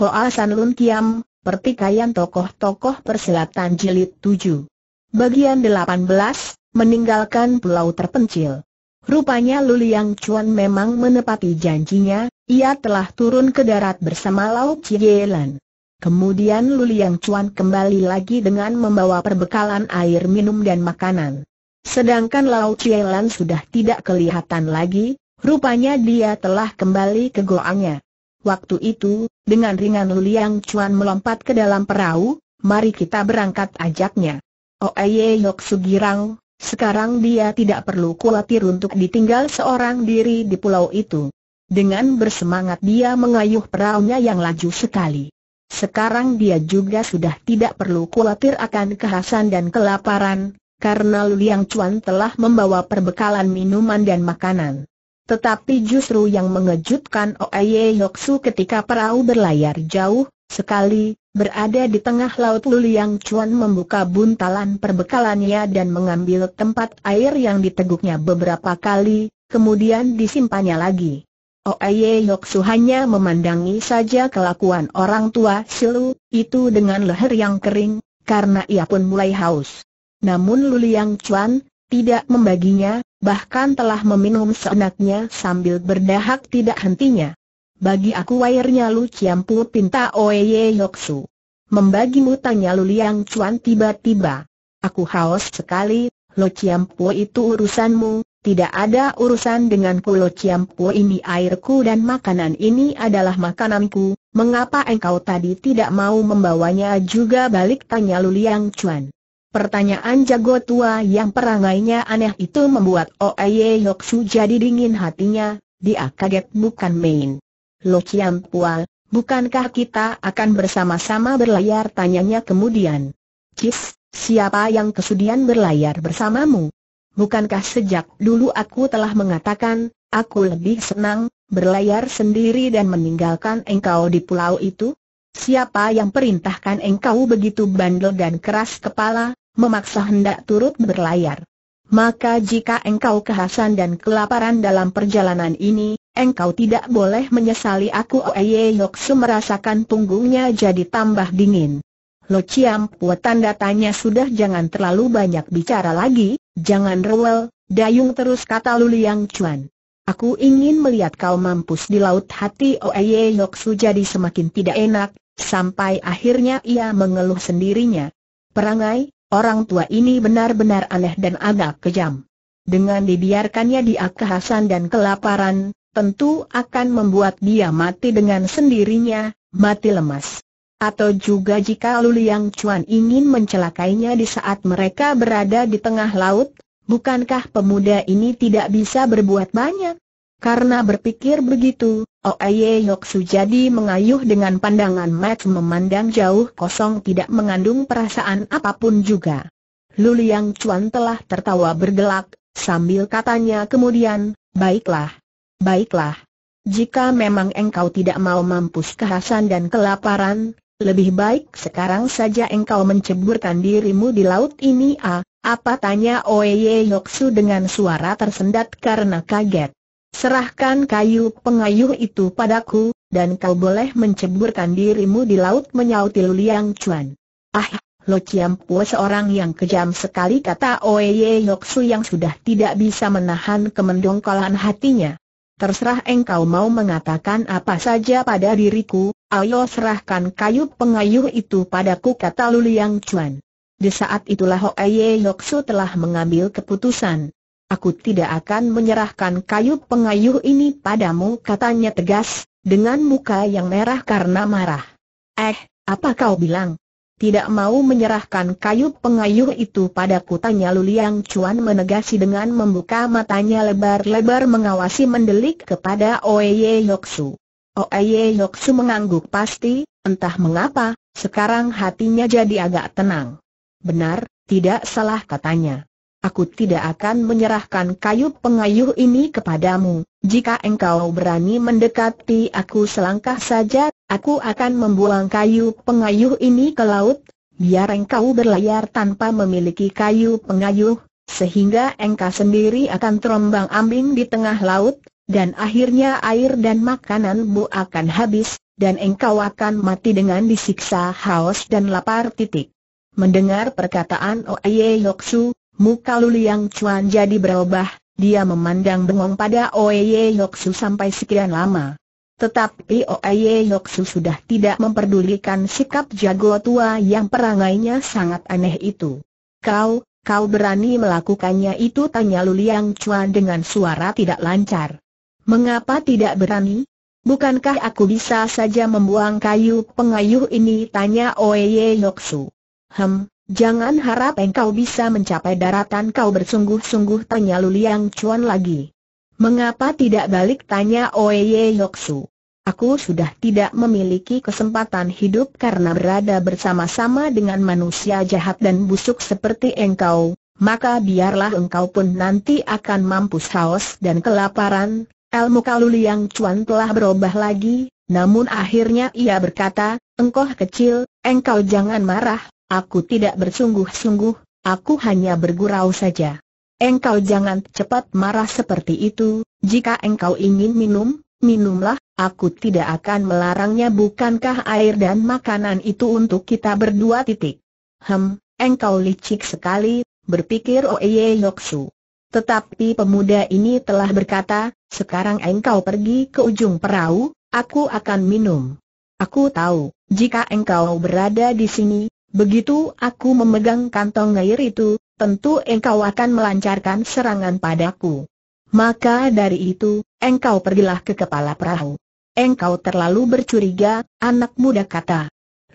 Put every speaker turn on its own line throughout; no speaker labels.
Hoa San Lun Kiam, Pertikaian Tokoh-Tokoh Persilatan Jilid 7. Bagian 18, Meninggalkan Pulau Terpencil. Rupanya Luliang Chuan memang menepati janjinya, ia telah turun ke darat bersama Lau Cieilan. Kemudian Luliang Chuan kembali lagi dengan membawa perbekalan air minum dan makanan. Sedangkan Lau Cieilan sudah tidak kelihatan lagi, rupanya dia telah kembali ke goangnya. Waktu itu, dengan ringan Liang Chuan melompat ke dalam perahu, mari kita berangkat ajaknya. Oh Oeye eh, Yok Sugirang, sekarang dia tidak perlu khawatir untuk ditinggal seorang diri di pulau itu. Dengan bersemangat dia mengayuh perahunya yang laju sekali. Sekarang dia juga sudah tidak perlu khawatir akan kehausan dan kelaparan, karena Liang Chuan telah membawa perbekalan minuman dan makanan. Tetapi justru yang mengejutkan Oye Yoksu ketika perahu berlayar jauh, sekali, berada di tengah laut Luliang Chuan membuka buntalan perbekalannya dan mengambil tempat air yang diteguknya beberapa kali, kemudian disimpannya lagi. Oye Yoksu hanya memandangi saja kelakuan orang tua Silu, itu dengan leher yang kering, karena ia pun mulai haus. Namun Luliang Chuan, tidak membaginya, bahkan telah meminum seenaknya sambil berdahak tidak hentinya. Bagi aku wairnya Lu Ciampu pinta Oye Yoksu. Membagimu tanya Lu Liang Cuan tiba-tiba. Aku haus sekali, lu Ciampu itu urusanmu, tidak ada urusan denganku lu Ciampu ini airku dan makanan ini adalah makananku, mengapa engkau tadi tidak mau membawanya juga balik tanya Lu Liang Cuan. Pertanyaan jago tua yang perangainya aneh itu membuat Oeye Yoksu jadi dingin hatinya, dia kaget bukan main. Lo Chiam Pual, bukankah kita akan bersama-sama berlayar tanyanya kemudian. Cis, siapa yang kesudian berlayar bersamamu? Bukankah sejak dulu aku telah mengatakan, aku lebih senang, berlayar sendiri dan meninggalkan engkau di pulau itu? Siapa yang perintahkan engkau begitu bandel dan keras kepala? memaksa hendak turut berlayar. Maka jika engkau kehasan dan kelaparan dalam perjalanan ini, engkau tidak boleh menyesali aku Oye Yoksu merasakan punggungnya jadi tambah dingin. Lo Ciam Pua tanda tanya sudah jangan terlalu banyak bicara lagi, jangan rewel, dayung terus kata Luliang Chuan. Aku ingin melihat kau mampus di laut hati Oye Yoksu jadi semakin tidak enak, sampai akhirnya ia mengeluh sendirinya. Perangai, Orang tua ini benar-benar aneh dan agak kejam. Dengan dibiarkannya dia kehasan dan kelaparan, tentu akan membuat dia mati dengan sendirinya, mati lemas. Atau juga jika Luliang Chuan ingin mencelakainya di saat mereka berada di tengah laut, bukankah pemuda ini tidak bisa berbuat banyak? Karena berpikir begitu, Oye Yok jadi mengayuh dengan pandangan mat memandang jauh kosong tidak mengandung perasaan apapun juga. Luliang Chuan telah tertawa bergelak, sambil katanya kemudian, baiklah, baiklah. Jika memang engkau tidak mau mampus kehasan dan kelaparan, lebih baik sekarang saja engkau menceburkan dirimu di laut ini ah, apa tanya Oye Yoksu dengan suara tersendat karena kaget. Serahkan kayu pengayuh itu padaku, dan kau boleh menceburkan dirimu di laut menyauti Liang Chuan. Ah, Lo Chiam Pua seorang yang kejam sekali kata Oye Yoksu yang sudah tidak bisa menahan kemendongkolan hatinya. Terserah engkau mau mengatakan apa saja pada diriku, ayo serahkan kayu pengayuh itu padaku kata Luliang Chuan. Di saat itulah Oye Yoksu telah mengambil keputusan. Aku tidak akan menyerahkan kayu pengayuh ini padamu katanya tegas, dengan muka yang merah karena marah. Eh, apa kau bilang? Tidak mau menyerahkan kayu pengayuh itu padaku tanya Luliang Chuan menegasi dengan membuka matanya lebar-lebar mengawasi mendelik kepada Oeye Yoksu. Oeye Yoksu mengangguk pasti, entah mengapa, sekarang hatinya jadi agak tenang. Benar, tidak salah katanya aku tidak akan menyerahkan kayu pengayuh ini kepadamu. Jika engkau berani mendekati aku selangkah saja, aku akan membuang kayu pengayuh ini ke laut, biar engkau berlayar tanpa memiliki kayu pengayuh, sehingga engkau sendiri akan terombang ambing di tengah laut, dan akhirnya air dan makananmu akan habis, dan engkau akan mati dengan disiksa haus dan lapar titik. Mendengar perkataan Oye Yoksu, Muka Luliang Chuan jadi berubah, dia memandang bengong pada Oye Yoksu sampai sekian lama. Tetapi Oye Yoksu sudah tidak memperdulikan sikap jago tua yang perangainya sangat aneh itu. Kau, kau berani melakukannya itu tanya Luliang Chuan dengan suara tidak lancar. Mengapa tidak berani? Bukankah aku bisa saja membuang kayu pengayuh ini tanya Oye Yoksu. Hem, Jangan harap engkau bisa mencapai daratan kau bersungguh-sungguh tanya Luliang Chuan lagi. Mengapa tidak balik tanya Oye Yoksu? Aku sudah tidak memiliki kesempatan hidup karena berada bersama-sama dengan manusia jahat dan busuk seperti engkau, maka biarlah engkau pun nanti akan mampus haus dan kelaparan. Ilmu Kaluliang Chuan telah berubah lagi, namun akhirnya ia berkata, engkau kecil, engkau jangan marah, Aku tidak bersungguh-sungguh, aku hanya bergurau saja. Engkau jangan cepat marah seperti itu, jika engkau ingin minum, minumlah, aku tidak akan melarangnya bukankah air dan makanan itu untuk kita berdua titik. Hem, engkau licik sekali, berpikir Oye Yoksu. Tetapi pemuda ini telah berkata, sekarang engkau pergi ke ujung perahu, aku akan minum. Aku tahu, jika engkau berada di sini, Begitu aku memegang kantong air itu, tentu engkau akan melancarkan serangan padaku. Maka dari itu, engkau pergilah ke kepala perahu. Engkau terlalu bercuriga, anak muda kata.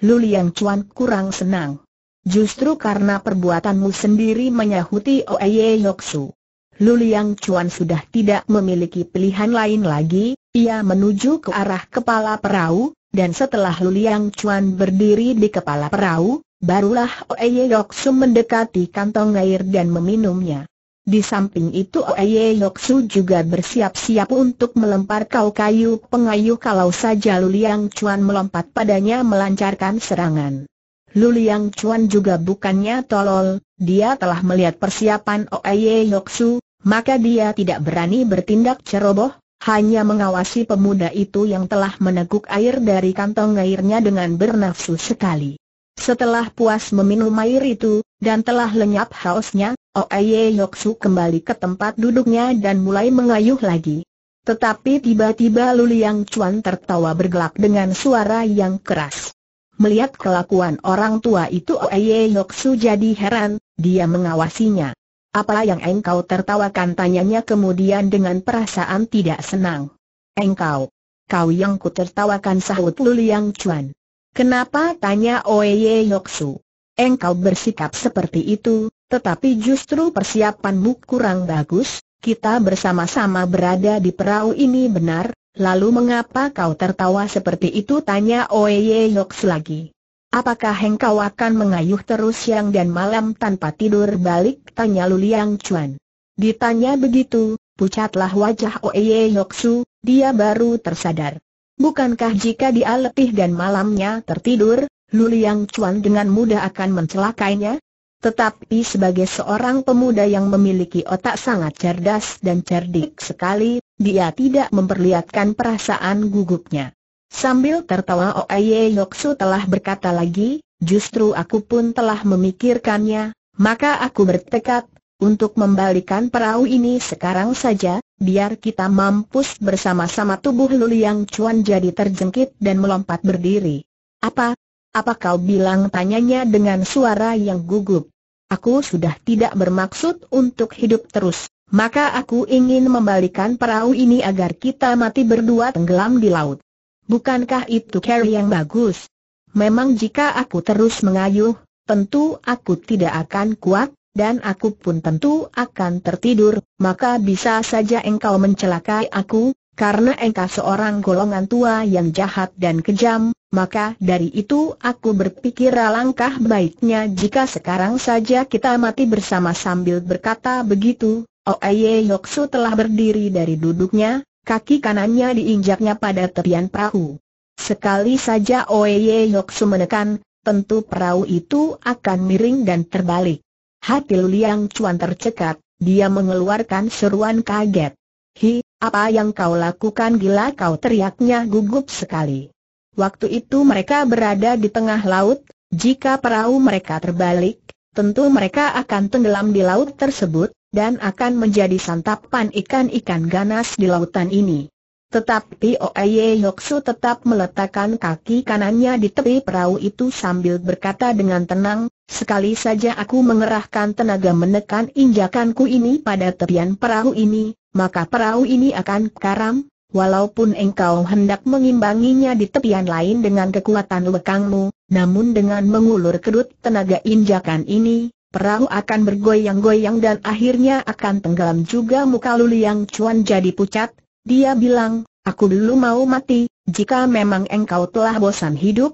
Luliang Chuan kurang senang. Justru karena perbuatanmu sendiri menyahuti Oeye Yoksu. Luliang Chuan sudah tidak memiliki pilihan lain lagi, ia menuju ke arah kepala perahu, dan setelah Luliang Chuan berdiri di kepala perahu, Barulah Oeye Yoksu mendekati kantong air dan meminumnya. Di samping itu Oeye Yoksu juga bersiap-siap untuk melempar kau kayu pengayuh kalau saja Luliang Chuan melompat padanya melancarkan serangan. Luliang Chuan juga bukannya tolol, dia telah melihat persiapan Oeye Yoksu, maka dia tidak berani bertindak ceroboh, hanya mengawasi pemuda itu yang telah meneguk air dari kantong airnya dengan bernafsu sekali. Setelah puas meminum air itu, dan telah lenyap hausnya, Oeye Yoksu kembali ke tempat duduknya dan mulai mengayuh lagi. Tetapi tiba-tiba Luliang Chuan tertawa bergelak dengan suara yang keras. Melihat kelakuan orang tua itu Oeye Yoksu jadi heran, dia mengawasinya. Apa yang engkau tertawakan tanyanya kemudian dengan perasaan tidak senang. Engkau, kau yang ku tertawakan sahut Luliang Chuan. Kenapa tanya Oye Yoksu? Engkau bersikap seperti itu, tetapi justru persiapanmu kurang bagus, kita bersama-sama berada di perahu ini benar, lalu mengapa kau tertawa seperti itu tanya Oye Yoksu lagi. Apakah engkau akan mengayuh terus siang dan malam tanpa tidur balik? Tanya Luliang Chuan. Ditanya begitu, pucatlah wajah Oye Yoksu, dia baru tersadar. Bukankah jika dia letih dan malamnya tertidur, Luliang Chuan dengan mudah akan mencelakainya? Tetapi sebagai seorang pemuda yang memiliki otak sangat cerdas dan cerdik sekali, dia tidak memperlihatkan perasaan gugupnya. Sambil tertawa Oye Yoksu telah berkata lagi, justru aku pun telah memikirkannya, maka aku bertekad untuk membalikan perahu ini sekarang saja, biar kita mampus bersama-sama tubuh Luli Yang Cuan jadi terjengkit dan melompat berdiri. Apa? Apa kau bilang tanyanya dengan suara yang gugup? Aku sudah tidak bermaksud untuk hidup terus, maka aku ingin membalikan perahu ini agar kita mati berdua tenggelam di laut. Bukankah itu cara yang bagus? Memang jika aku terus mengayuh, tentu aku tidak akan kuat, dan aku pun tentu akan tertidur, maka bisa saja engkau mencelakai aku, karena engkau seorang golongan tua yang jahat dan kejam, maka dari itu aku berpikir alangkah baiknya jika sekarang saja kita mati bersama sambil berkata begitu. Oeye oh, Yoksu telah berdiri dari duduknya, kaki kanannya diinjaknya pada tepian perahu. Sekali saja Oeye Yoksu menekan, tentu perahu itu akan miring dan terbalik. Hati Liang Chuan tercekat, dia mengeluarkan seruan kaget. Hi, apa yang kau lakukan gila kau teriaknya gugup sekali. Waktu itu mereka berada di tengah laut, jika perahu mereka terbalik, tentu mereka akan tenggelam di laut tersebut, dan akan menjadi santapan ikan-ikan ganas di lautan ini. Tetapi Oeye Yoksu tetap meletakkan kaki kanannya di tepi perahu itu sambil berkata dengan tenang, Sekali saja aku mengerahkan tenaga menekan injakanku ini pada tepian perahu ini, maka perahu ini akan karam, walaupun engkau hendak mengimbanginya di tepian lain dengan kekuatan lekangmu, namun dengan mengulur kerut tenaga injakan ini, perahu akan bergoyang-goyang dan akhirnya akan tenggelam juga muka yang Cuan jadi pucat, dia bilang, aku dulu mau mati, jika memang engkau telah bosan hidup,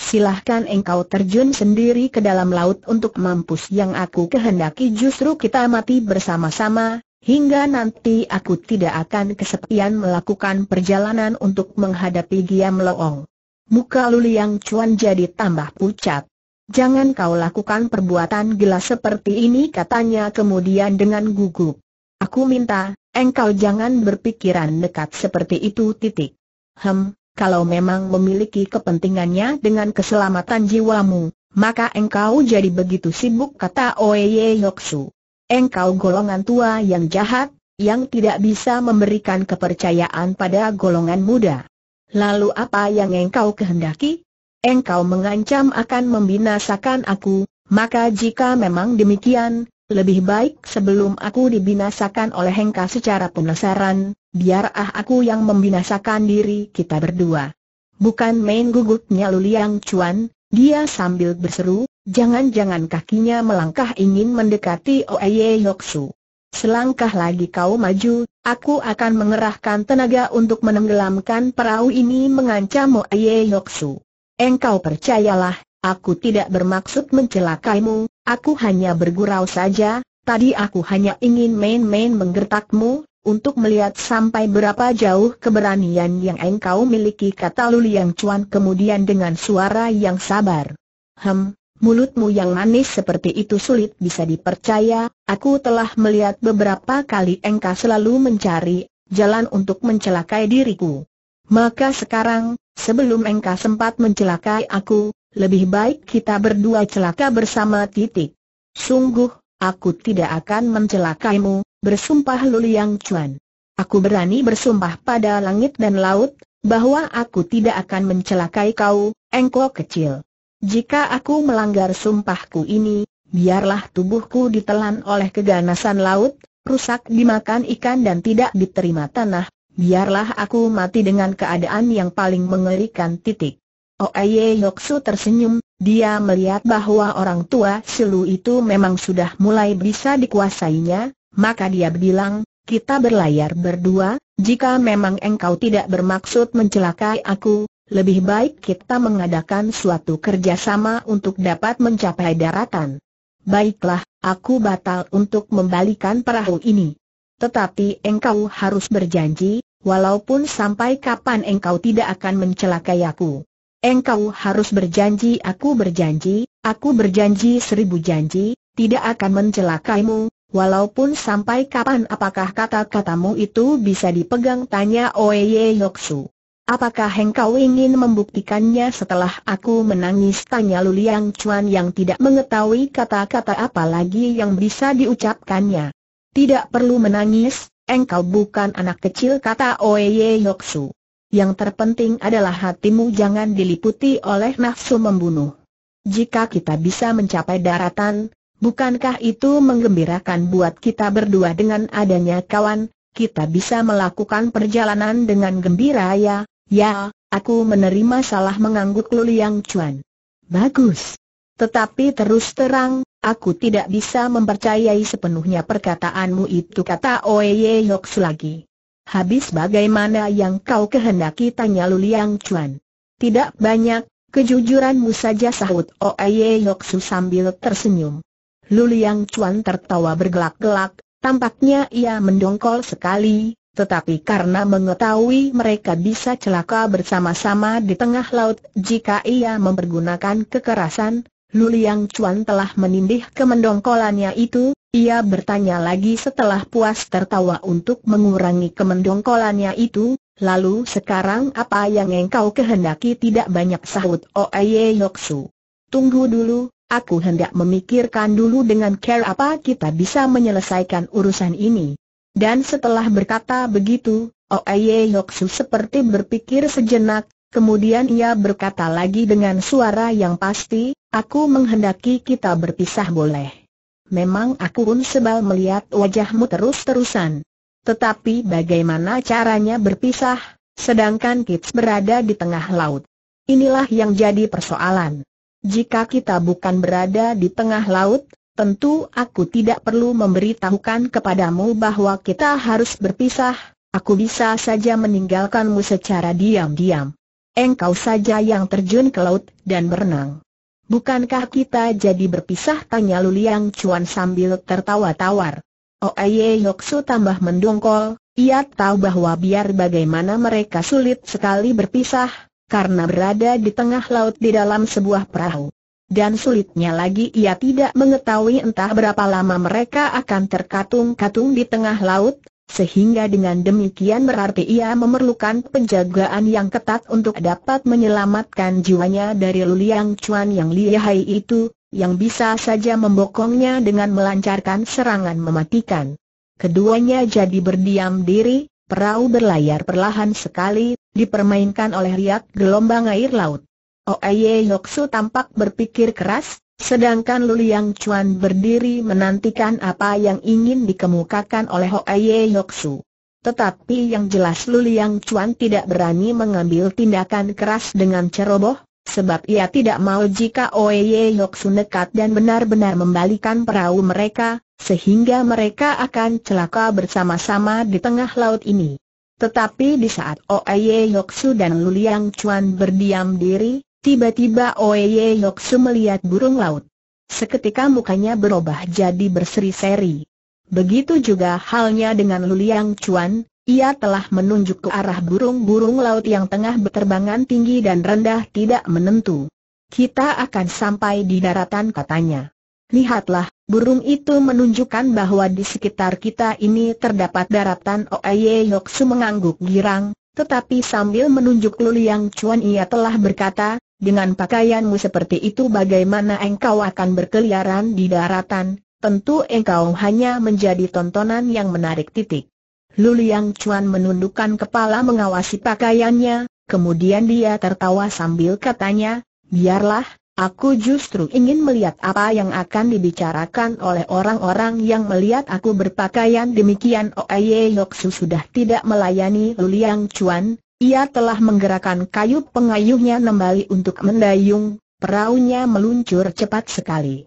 Silahkan engkau terjun sendiri ke dalam laut untuk mampus yang aku kehendaki justru kita mati bersama-sama, hingga nanti aku tidak akan kesepian melakukan perjalanan untuk menghadapi Giam Loong. Muka Luliang Cuan jadi tambah pucat. Jangan kau lakukan perbuatan gila seperti ini katanya kemudian dengan gugup. Aku minta, engkau jangan berpikiran nekat seperti itu titik. Hem, kalau memang memiliki kepentingannya dengan keselamatan jiwamu, maka engkau jadi begitu sibuk kata Oye Yoksu. Engkau golongan tua yang jahat, yang tidak bisa memberikan kepercayaan pada golongan muda. Lalu apa yang engkau kehendaki? Engkau mengancam akan membinasakan aku, maka jika memang demikian, lebih baik sebelum aku dibinasakan oleh engkau secara penasaran, biar ah aku yang membinasakan diri kita berdua. Bukan main gugupnya Luliang Chuan, dia sambil berseru, jangan-jangan kakinya melangkah ingin mendekati Oeye Yoksu. Selangkah lagi kau maju, aku akan mengerahkan tenaga untuk menenggelamkan perahu ini mengancam Oeye Yoksu. Engkau percayalah, aku tidak bermaksud mencelakaimu, aku hanya bergurau saja, tadi aku hanya ingin main-main menggertakmu, untuk melihat sampai berapa jauh keberanian yang engkau miliki kata Luli yang cuan kemudian dengan suara yang sabar. Hem, mulutmu yang manis seperti itu sulit bisa dipercaya, aku telah melihat beberapa kali engkau selalu mencari jalan untuk mencelakai diriku. Maka sekarang, sebelum engkau sempat mencelakai aku, lebih baik kita berdua celaka bersama titik. Sungguh, Aku tidak akan mencelakaimu, bersumpah Luliang Chuan. Aku berani bersumpah pada langit dan laut, bahwa aku tidak akan mencelakai kau, engkau kecil. Jika aku melanggar sumpahku ini, biarlah tubuhku ditelan oleh keganasan laut, rusak dimakan ikan dan tidak diterima tanah, biarlah aku mati dengan keadaan yang paling mengerikan titik. Aye Yoksu tersenyum, dia melihat bahwa orang tua Silu itu memang sudah mulai bisa dikuasainya, maka dia bilang, kita berlayar berdua, jika memang engkau tidak bermaksud mencelakai aku, lebih baik kita mengadakan suatu kerjasama untuk dapat mencapai daratan. Baiklah, aku batal untuk membalikan perahu ini. Tetapi engkau harus berjanji, walaupun sampai kapan engkau tidak akan mencelakai aku. Engkau harus berjanji aku berjanji, aku berjanji seribu janji, tidak akan mencelakaimu, walaupun sampai kapan apakah kata-katamu itu bisa dipegang tanya Oeye Yoksu. Apakah engkau ingin membuktikannya setelah aku menangis tanya Luliang Chuan yang tidak mengetahui kata-kata apa lagi yang bisa diucapkannya. Tidak perlu menangis, engkau bukan anak kecil kata Oeye Yoksu yang terpenting adalah hatimu jangan diliputi oleh nafsu membunuh. Jika kita bisa mencapai daratan, bukankah itu menggembirakan buat kita berdua dengan adanya kawan, kita bisa melakukan perjalanan dengan gembira ya, ya, aku menerima salah mengangguk Luliang Chuan. Bagus. Tetapi terus terang, aku tidak bisa mempercayai sepenuhnya perkataanmu itu kata Oeye Yoks lagi. Habis bagaimana yang kau kehendaki tanya Luliang Chuan. Tidak banyak, kejujuranmu saja sahut Oeye Yoksu sambil tersenyum. Luliang Chuan tertawa bergelak-gelak, tampaknya ia mendongkol sekali, tetapi karena mengetahui mereka bisa celaka bersama-sama di tengah laut jika ia mempergunakan kekerasan, Luliang Chuan telah menindih kemendongkolannya itu, ia bertanya lagi setelah puas tertawa untuk mengurangi kemendongkolannya itu, lalu sekarang apa yang engkau kehendaki tidak banyak sahut Oeye oh, Yoksu. Tunggu dulu, aku hendak memikirkan dulu dengan care apa kita bisa menyelesaikan urusan ini. Dan setelah berkata begitu, Oeye oh, Yoksu seperti berpikir sejenak, Kemudian ia berkata lagi dengan suara yang pasti, aku menghendaki kita berpisah boleh memang aku pun sebal melihat wajahmu terus-terusan. Tetapi bagaimana caranya berpisah, sedangkan Kits berada di tengah laut? Inilah yang jadi persoalan. Jika kita bukan berada di tengah laut, tentu aku tidak perlu memberitahukan kepadamu bahwa kita harus berpisah, aku bisa saja meninggalkanmu secara diam-diam. Engkau saja yang terjun ke laut dan berenang. Bukankah kita jadi berpisah? Tanya Luliang Cuan sambil tertawa tawar. Oye oh, eh, Yoksu tambah mendongkol, ia tahu bahwa biar bagaimana mereka sulit sekali berpisah, karena berada di tengah laut di dalam sebuah perahu. Dan sulitnya lagi ia tidak mengetahui entah berapa lama mereka akan terkatung-katung di tengah laut, sehingga dengan demikian berarti ia memerlukan penjagaan yang ketat untuk dapat menyelamatkan jiwanya dari Luliang Chuan yang lihai itu, yang bisa saja membokongnya dengan melancarkan serangan mematikan. Keduanya jadi berdiam diri, perahu berlayar perlahan sekali, dipermainkan oleh riak gelombang air laut. Oye Yoksu tampak berpikir keras, Sedangkan Luliang Chuan berdiri menantikan apa yang ingin dikemukakan oleh Hoeye Yoksu. Tetapi yang jelas Luliang Chuan tidak berani mengambil tindakan keras dengan ceroboh, sebab ia tidak mau jika Oeye Yoksu nekat dan benar-benar membalikan perahu mereka, sehingga mereka akan celaka bersama-sama di tengah laut ini. Tetapi di saat Oeye Yoksu dan Luliang Chuan berdiam diri, Tiba-tiba Oye Yoksu melihat burung laut. Seketika mukanya berubah jadi berseri-seri. Begitu juga halnya dengan Luliang Chuan, ia telah menunjuk ke arah burung-burung laut yang tengah berterbangan tinggi dan rendah tidak menentu. Kita akan sampai di daratan katanya. Lihatlah, burung itu menunjukkan bahwa di sekitar kita ini terdapat daratan Oye Yoksu mengangguk girang, tetapi sambil menunjuk Luliang Chuan ia telah berkata, dengan pakaianmu seperti itu bagaimana engkau akan berkeliaran di daratan, tentu engkau hanya menjadi tontonan yang menarik titik. Luliang Chuan menundukkan kepala mengawasi pakaiannya, kemudian dia tertawa sambil katanya, biarlah, Aku justru ingin melihat apa yang akan dibicarakan oleh orang-orang yang melihat aku berpakaian demikian Oh, Oye Yoksu sudah tidak melayani Luliang Chuan, ia telah menggerakkan kayu pengayuhnya kembali untuk mendayung, perahunya meluncur cepat sekali.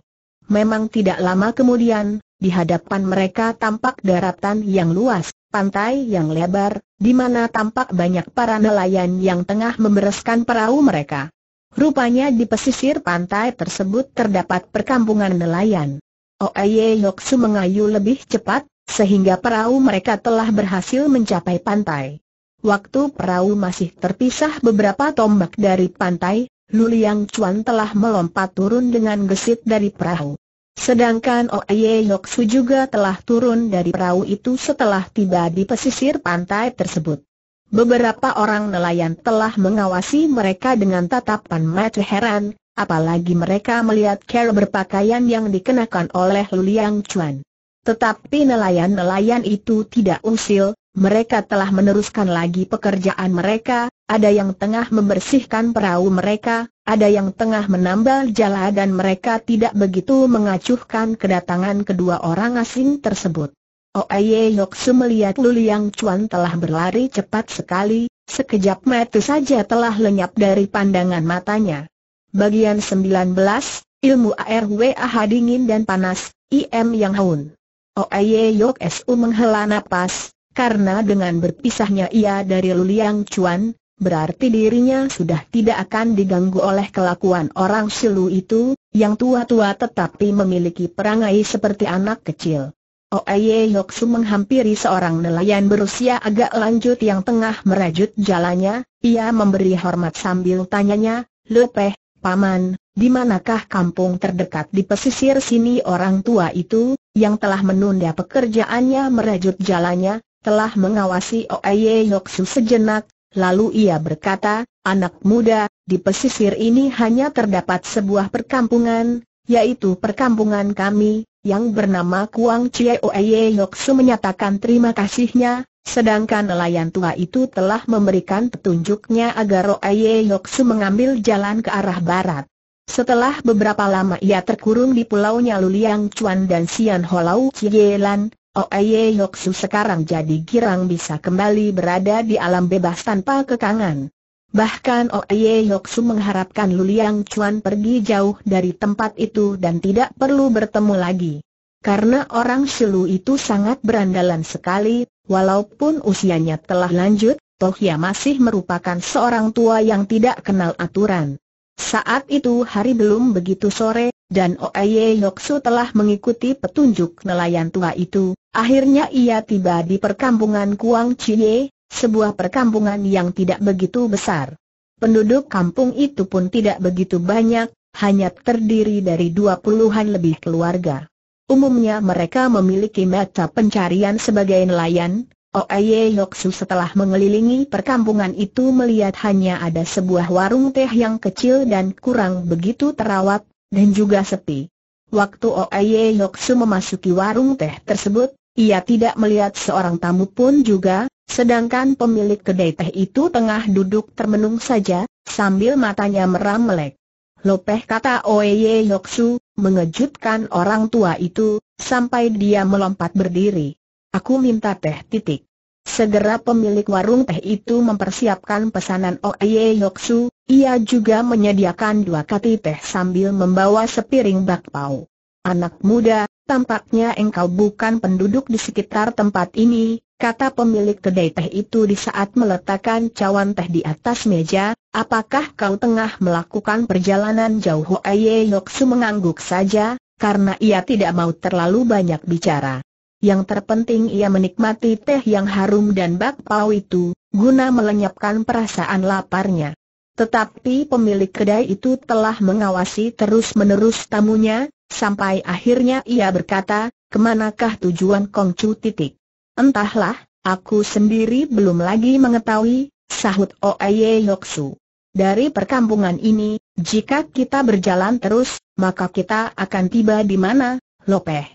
Memang tidak lama kemudian, di hadapan mereka tampak daratan yang luas, pantai yang lebar, di mana tampak banyak para nelayan yang tengah membereskan perahu mereka. Rupanya di pesisir pantai tersebut terdapat perkampungan nelayan. Oeye Yoksu mengayuh lebih cepat, sehingga perahu mereka telah berhasil mencapai pantai. Waktu perahu masih terpisah beberapa tombak dari pantai, Luliang Chuan telah melompat turun dengan gesit dari perahu. Sedangkan Oye oh Yoksu juga telah turun dari perahu itu setelah tiba di pesisir pantai tersebut. Beberapa orang nelayan telah mengawasi mereka dengan tatapan mata heran, apalagi mereka melihat cara berpakaian yang dikenakan oleh Luliang Chuan. Tetapi nelayan-nelayan itu tidak usil, mereka telah meneruskan lagi pekerjaan mereka, ada yang tengah membersihkan perahu mereka, ada yang tengah menambal jala dan mereka tidak begitu mengacuhkan kedatangan kedua orang asing tersebut. Oye oh, Yoksu melihat Luliang Chuan telah berlari cepat sekali, sekejap mata saja telah lenyap dari pandangan matanya. Bagian 19, Ilmu ARWAH dingin dan panas, IM Yang Haun Oye oh, Yok Su menghela napas, karena dengan berpisahnya ia dari Luliang Chuan, berarti dirinya sudah tidak akan diganggu oleh kelakuan orang silu itu, yang tua-tua tetapi memiliki perangai seperti anak kecil. Oye oh, su menghampiri seorang nelayan berusia agak lanjut yang tengah merajut jalannya, ia memberi hormat sambil tanyanya, Lepeh, Paman, di manakah kampung terdekat di pesisir sini orang tua itu, yang telah menunda pekerjaannya merajut jalannya, telah mengawasi Oeye Yoksu sejenak, lalu ia berkata, anak muda, di pesisir ini hanya terdapat sebuah perkampungan, yaitu perkampungan kami, yang bernama Kuang Chie Oeye Yoksu menyatakan terima kasihnya, sedangkan nelayan tua itu telah memberikan petunjuknya agar Oeye Yoksu mengambil jalan ke arah barat. Setelah beberapa lama ia terkurung di pulaunya Luliang Chuan dan Sian Holau Cielan, Oeye Yoksu sekarang jadi girang bisa kembali berada di alam bebas tanpa kekangan. Bahkan Oeye Yoksu mengharapkan Luliang Chuan pergi jauh dari tempat itu dan tidak perlu bertemu lagi. Karena orang Shilu itu sangat berandalan sekali, walaupun usianya telah lanjut, Tohya masih merupakan seorang tua yang tidak kenal aturan. Saat itu hari belum begitu sore, dan Oye Yoksu telah mengikuti petunjuk nelayan tua itu, akhirnya ia tiba di perkampungan Kuang Chie, sebuah perkampungan yang tidak begitu besar. Penduduk kampung itu pun tidak begitu banyak, hanya terdiri dari dua puluhan lebih keluarga. Umumnya mereka memiliki mata pencarian sebagai nelayan, Oeye Yoksu setelah mengelilingi perkampungan itu melihat hanya ada sebuah warung teh yang kecil dan kurang begitu terawat, dan juga sepi. Waktu Oeye Yoksu memasuki warung teh tersebut, ia tidak melihat seorang tamu pun juga, sedangkan pemilik kedai teh itu tengah duduk termenung saja, sambil matanya meram melek. Lopeh kata Oeye Yoksu, mengejutkan orang tua itu, sampai dia melompat berdiri. Aku minta teh titik. Segera pemilik warung teh itu mempersiapkan pesanan Oye Yoksu, ia juga menyediakan dua kati teh sambil membawa sepiring bakpao. Anak muda, tampaknya engkau bukan penduduk di sekitar tempat ini, kata pemilik kedai teh itu di saat meletakkan cawan teh di atas meja, apakah kau tengah melakukan perjalanan jauh Oye Yoksu mengangguk saja, karena ia tidak mau terlalu banyak bicara yang terpenting ia menikmati teh yang harum dan bakpao itu, guna melenyapkan perasaan laparnya. Tetapi pemilik kedai itu telah mengawasi terus-menerus tamunya, sampai akhirnya ia berkata, kemanakah tujuan Kongcu titik. Entahlah, aku sendiri belum lagi mengetahui, sahut Oeye Yoksu. Dari perkampungan ini, jika kita berjalan terus, maka kita akan tiba di mana, Lopeh.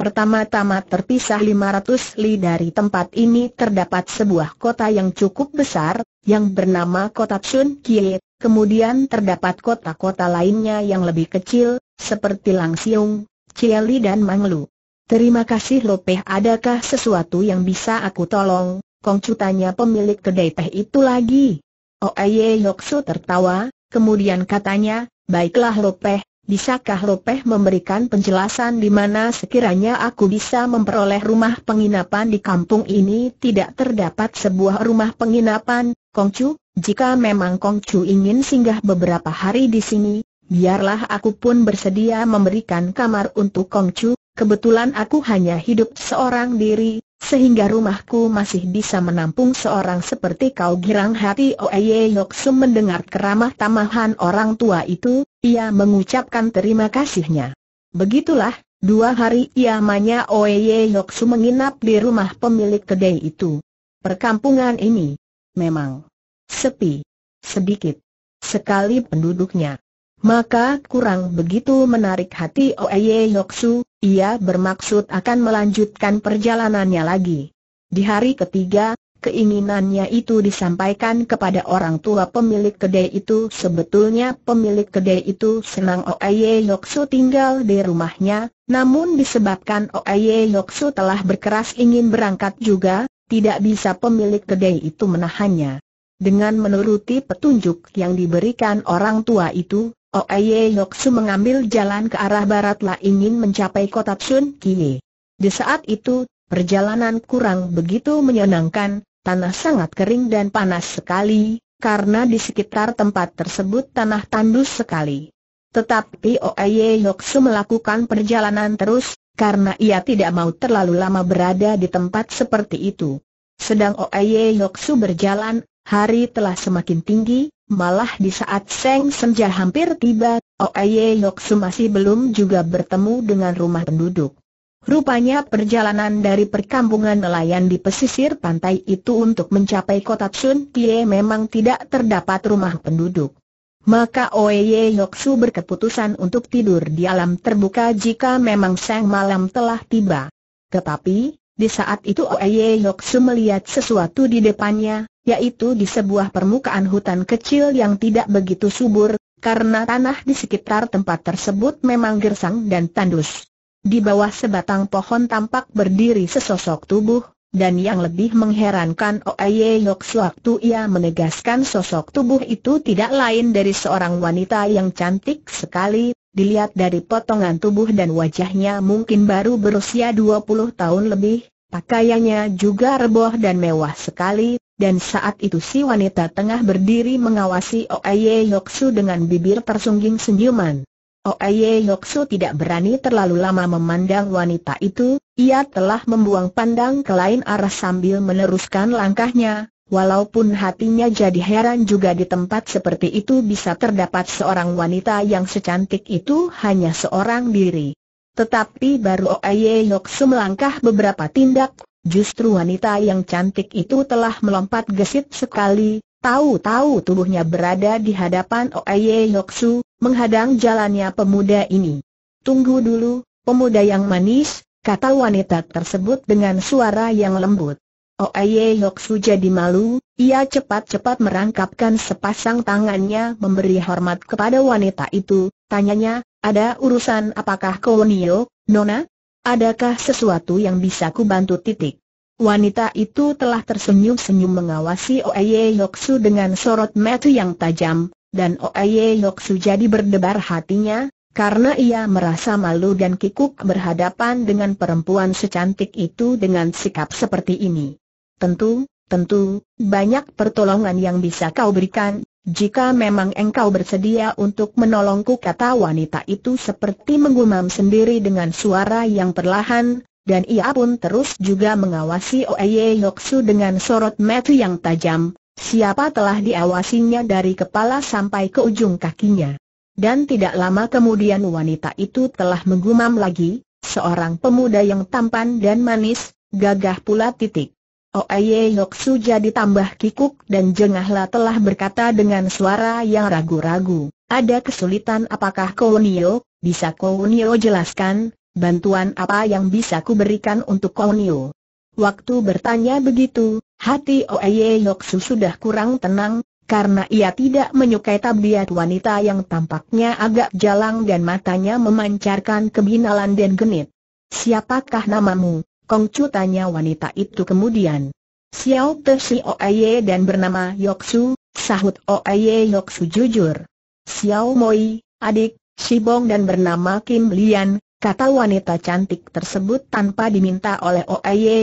Pertama-tama terpisah 500 li dari tempat ini terdapat sebuah kota yang cukup besar, yang bernama kota Tsun Kie, kemudian terdapat kota-kota lainnya yang lebih kecil, seperti Langsiung, Cieli dan Manglu. Terima kasih Lopeh adakah sesuatu yang bisa aku tolong? Kongcu tanya pemilik kedai teh itu lagi. Oh Oeye iya, Yoksu tertawa, kemudian katanya, baiklah Lopeh, Bisakah Lopeh memberikan penjelasan di mana sekiranya aku bisa memperoleh rumah penginapan di kampung ini tidak terdapat sebuah rumah penginapan, Kongcu? Jika memang Kongcu ingin singgah beberapa hari di sini, biarlah aku pun bersedia memberikan kamar untuk Kongcu. Kebetulan aku hanya hidup seorang diri, sehingga rumahku masih bisa menampung seorang seperti kau girang hati Oeye Yoksu mendengar keramah tamahan orang tua itu, ia mengucapkan terima kasihnya. Begitulah, dua hari iamanya Oeye Yoksu menginap di rumah pemilik kedai itu. Perkampungan ini memang sepi, sedikit sekali penduduknya. Maka kurang begitu menarik hati Oeye Yoksu, ia bermaksud akan melanjutkan perjalanannya lagi. Di hari ketiga, keinginannya itu disampaikan kepada orang tua pemilik kedai itu. Sebetulnya pemilik kedai itu senang Oeye Yoksu tinggal di rumahnya, namun disebabkan Oeye Yoksu telah berkeras ingin berangkat juga, tidak bisa pemilik kedai itu menahannya. Dengan menuruti petunjuk yang diberikan orang tua itu, Oeye oh, Yoksu mengambil jalan ke arah barat lah ingin mencapai kota Sun Kie. Di saat itu, perjalanan kurang begitu menyenangkan, tanah sangat kering dan panas sekali, karena di sekitar tempat tersebut tanah tandus sekali. Tetapi Oeye oh, Yoksu melakukan perjalanan terus, karena ia tidak mau terlalu lama berada di tempat seperti itu. Sedang Oeye oh, Yoksu berjalan, hari telah semakin tinggi, Malah di saat Seng Senja hampir tiba, Oeye oh Yoksu masih belum juga bertemu dengan rumah penduduk. Rupanya perjalanan dari perkampungan nelayan di pesisir pantai itu untuk mencapai kota Tsun Kie memang tidak terdapat rumah penduduk. Maka Oeye oh Yoksu berkeputusan untuk tidur di alam terbuka jika memang Seng malam telah tiba. Tetapi, di saat itu Oeye oh Yoksu melihat sesuatu di depannya, yaitu di sebuah permukaan hutan kecil yang tidak begitu subur, karena tanah di sekitar tempat tersebut memang gersang dan tandus. Di bawah sebatang pohon tampak berdiri sesosok tubuh, dan yang lebih mengherankan Oye Yok sewaktu ia menegaskan sosok tubuh itu tidak lain dari seorang wanita yang cantik sekali, dilihat dari potongan tubuh dan wajahnya mungkin baru berusia 20 tahun lebih, pakaiannya juga reboh dan mewah sekali, dan saat itu si wanita tengah berdiri mengawasi Oeye Yoksu dengan bibir tersungging senyuman. Oeye Yoksu tidak berani terlalu lama memandang wanita itu, ia telah membuang pandang ke lain arah sambil meneruskan langkahnya, walaupun hatinya jadi heran juga di tempat seperti itu bisa terdapat seorang wanita yang secantik itu hanya seorang diri. Tetapi baru Oeye Yoksu melangkah beberapa tindak, Justru wanita yang cantik itu telah melompat gesit sekali, tahu-tahu tubuhnya berada di hadapan Oye Yoksu, menghadang jalannya pemuda ini. Tunggu dulu, pemuda yang manis, kata wanita tersebut dengan suara yang lembut. Oye Yoksu jadi malu, ia cepat-cepat merangkapkan sepasang tangannya memberi hormat kepada wanita itu, tanyanya, ada urusan apakah kau Nio, Nona? Adakah sesuatu yang bisa ku bantu titik? Wanita itu telah tersenyum-senyum mengawasi Oye Yoksu dengan sorot mata yang tajam, dan Oye Yoksu jadi berdebar hatinya, karena ia merasa malu dan kikuk berhadapan dengan perempuan secantik itu dengan sikap seperti ini. Tentu, tentu, banyak pertolongan yang bisa kau berikan, jika memang engkau bersedia untuk menolongku kata wanita itu seperti menggumam sendiri dengan suara yang perlahan, dan ia pun terus juga mengawasi Oeye Yoksu dengan sorot mata yang tajam, siapa telah diawasinya dari kepala sampai ke ujung kakinya. Dan tidak lama kemudian wanita itu telah menggumam lagi, seorang pemuda yang tampan dan manis, gagah pula titik. Oh, Yok Su jadi tambah kikuk dan jengahlah telah berkata dengan suara yang ragu-ragu. Ada kesulitan apakah Kounio? Bisa Kounio jelaskan, bantuan apa yang bisa kuberikan untuk Kounio? Waktu bertanya begitu, hati oh, Yok Su sudah kurang tenang, karena ia tidak menyukai tabiat wanita yang tampaknya agak jalang dan matanya memancarkan kebinalan dan genit. Siapakah namamu? Kongcu tanya wanita itu kemudian. Xiao Te Si Ye dan bernama Yoksu, sahut Yok Su jujur. Xiao Moi, adik, Shibong dan bernama Kim Lian, kata wanita cantik tersebut tanpa diminta oleh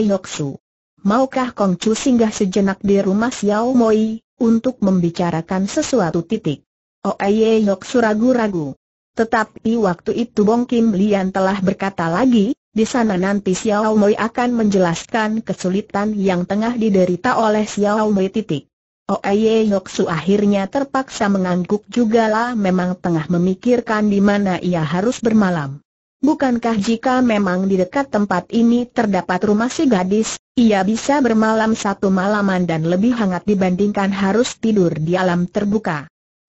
Yok Su. Maukah Kongcu singgah sejenak di rumah Xiao Moi, untuk membicarakan sesuatu titik? Yok Su ragu-ragu. Tetapi waktu itu Bong Kim Lian telah berkata lagi, di sana nanti Xiao Mei akan menjelaskan kesulitan yang tengah diderita oleh Xiao Mei titik. Oeye oh, Yoksu akhirnya terpaksa mengangguk juga lah memang tengah memikirkan di mana ia harus bermalam. Bukankah jika memang di dekat tempat ini terdapat rumah si gadis, ia bisa bermalam satu malaman dan lebih hangat dibandingkan harus tidur di alam terbuka.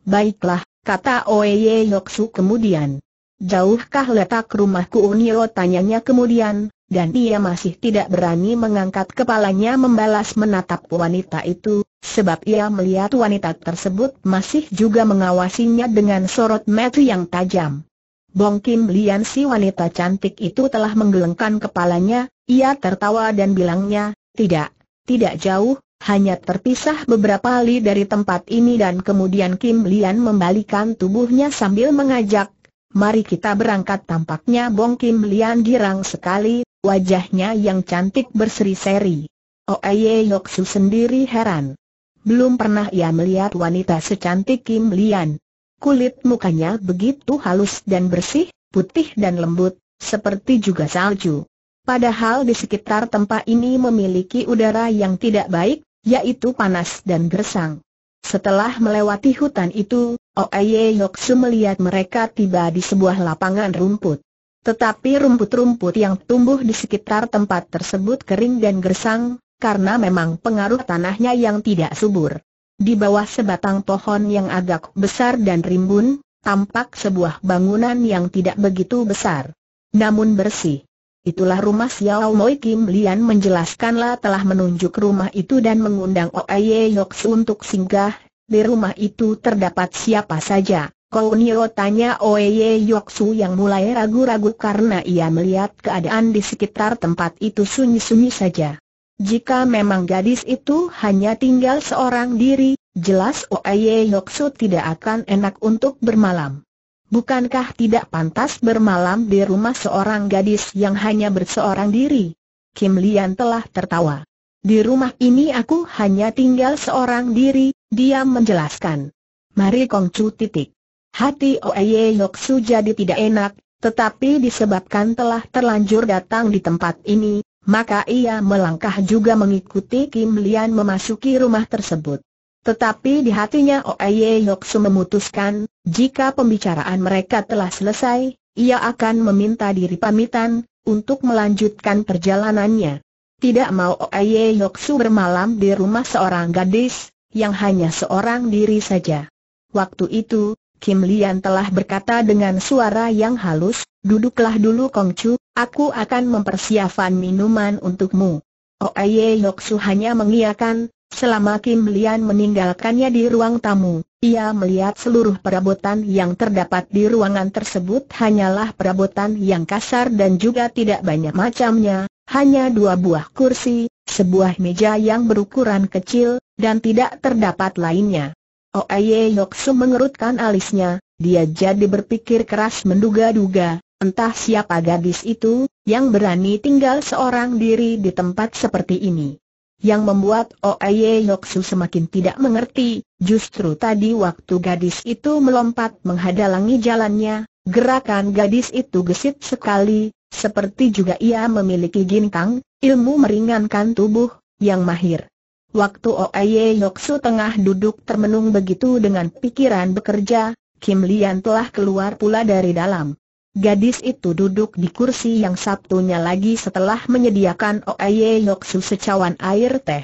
Baiklah, kata Oye Yoksu kemudian. Jauhkah letak rumahku Unio tanyanya kemudian, dan ia masih tidak berani mengangkat kepalanya membalas menatap wanita itu, sebab ia melihat wanita tersebut masih juga mengawasinya dengan sorot mata yang tajam. Bong Kim Lian si wanita cantik itu telah menggelengkan kepalanya, ia tertawa dan bilangnya, tidak, tidak jauh, hanya terpisah beberapa li dari tempat ini dan kemudian Kim Lian membalikan tubuhnya sambil mengajak, mari kita berangkat tampaknya Bong Kim Lian girang sekali, wajahnya yang cantik berseri-seri. Oh Oeye eh, Yoxu sendiri heran. Belum pernah ia melihat wanita secantik Kim Lian. Kulit mukanya begitu halus dan bersih, putih dan lembut, seperti juga salju. Padahal di sekitar tempat ini memiliki udara yang tidak baik, yaitu panas dan gersang. Setelah melewati hutan itu, Oeye Yoksu melihat mereka tiba di sebuah lapangan rumput. Tetapi rumput-rumput yang tumbuh di sekitar tempat tersebut kering dan gersang, karena memang pengaruh tanahnya yang tidak subur. Di bawah sebatang pohon yang agak besar dan rimbun, tampak sebuah bangunan yang tidak begitu besar. Namun bersih. Itulah rumah Xiao Moi Kim Lian menjelaskanlah telah menunjuk rumah itu dan mengundang Oye Yoks untuk singgah, di rumah itu terdapat siapa saja. Kau Nio tanya Oye Yoksu yang mulai ragu-ragu karena ia melihat keadaan di sekitar tempat itu sunyi-sunyi saja. Jika memang gadis itu hanya tinggal seorang diri, jelas Oye Yoksu tidak akan enak untuk bermalam. Bukankah tidak pantas bermalam di rumah seorang gadis yang hanya berseorang diri? Kim Lian telah tertawa. Di rumah ini aku hanya tinggal seorang diri, dia menjelaskan. Mari Kongcu titik. Hati Oeye Yoksu jadi tidak enak, tetapi disebabkan telah terlanjur datang di tempat ini, maka ia melangkah juga mengikuti Kim Lian memasuki rumah tersebut. Tetapi di hatinya Oeye Yoksu memutuskan, jika pembicaraan mereka telah selesai, ia akan meminta diri pamitan, untuk melanjutkan perjalanannya. Tidak mau Oye Yoksu bermalam di rumah seorang gadis, yang hanya seorang diri saja. Waktu itu, Kim Lian telah berkata dengan suara yang halus, duduklah dulu Kong Chu, aku akan mempersiapkan minuman untukmu. Oye Yoksu hanya mengiyakan, Selama Kim Lian meninggalkannya di ruang tamu, ia melihat seluruh perabotan yang terdapat di ruangan tersebut hanyalah perabotan yang kasar dan juga tidak banyak macamnya, hanya dua buah kursi, sebuah meja yang berukuran kecil, dan tidak terdapat lainnya. Oh, Oye Yoksu mengerutkan alisnya, dia jadi berpikir keras menduga-duga, entah siapa gadis itu, yang berani tinggal seorang diri di tempat seperti ini. Yang membuat Oye Yoksu semakin tidak mengerti, justru tadi waktu gadis itu melompat menghadalangi jalannya, gerakan gadis itu gesit sekali, seperti juga ia memiliki gintang, ilmu meringankan tubuh, yang mahir. Waktu Oye Yoksu tengah duduk termenung begitu dengan pikiran bekerja, Kim Lian telah keluar pula dari dalam. Gadis itu duduk di kursi yang satunya lagi setelah menyediakan Oye Yoksu secawan air teh.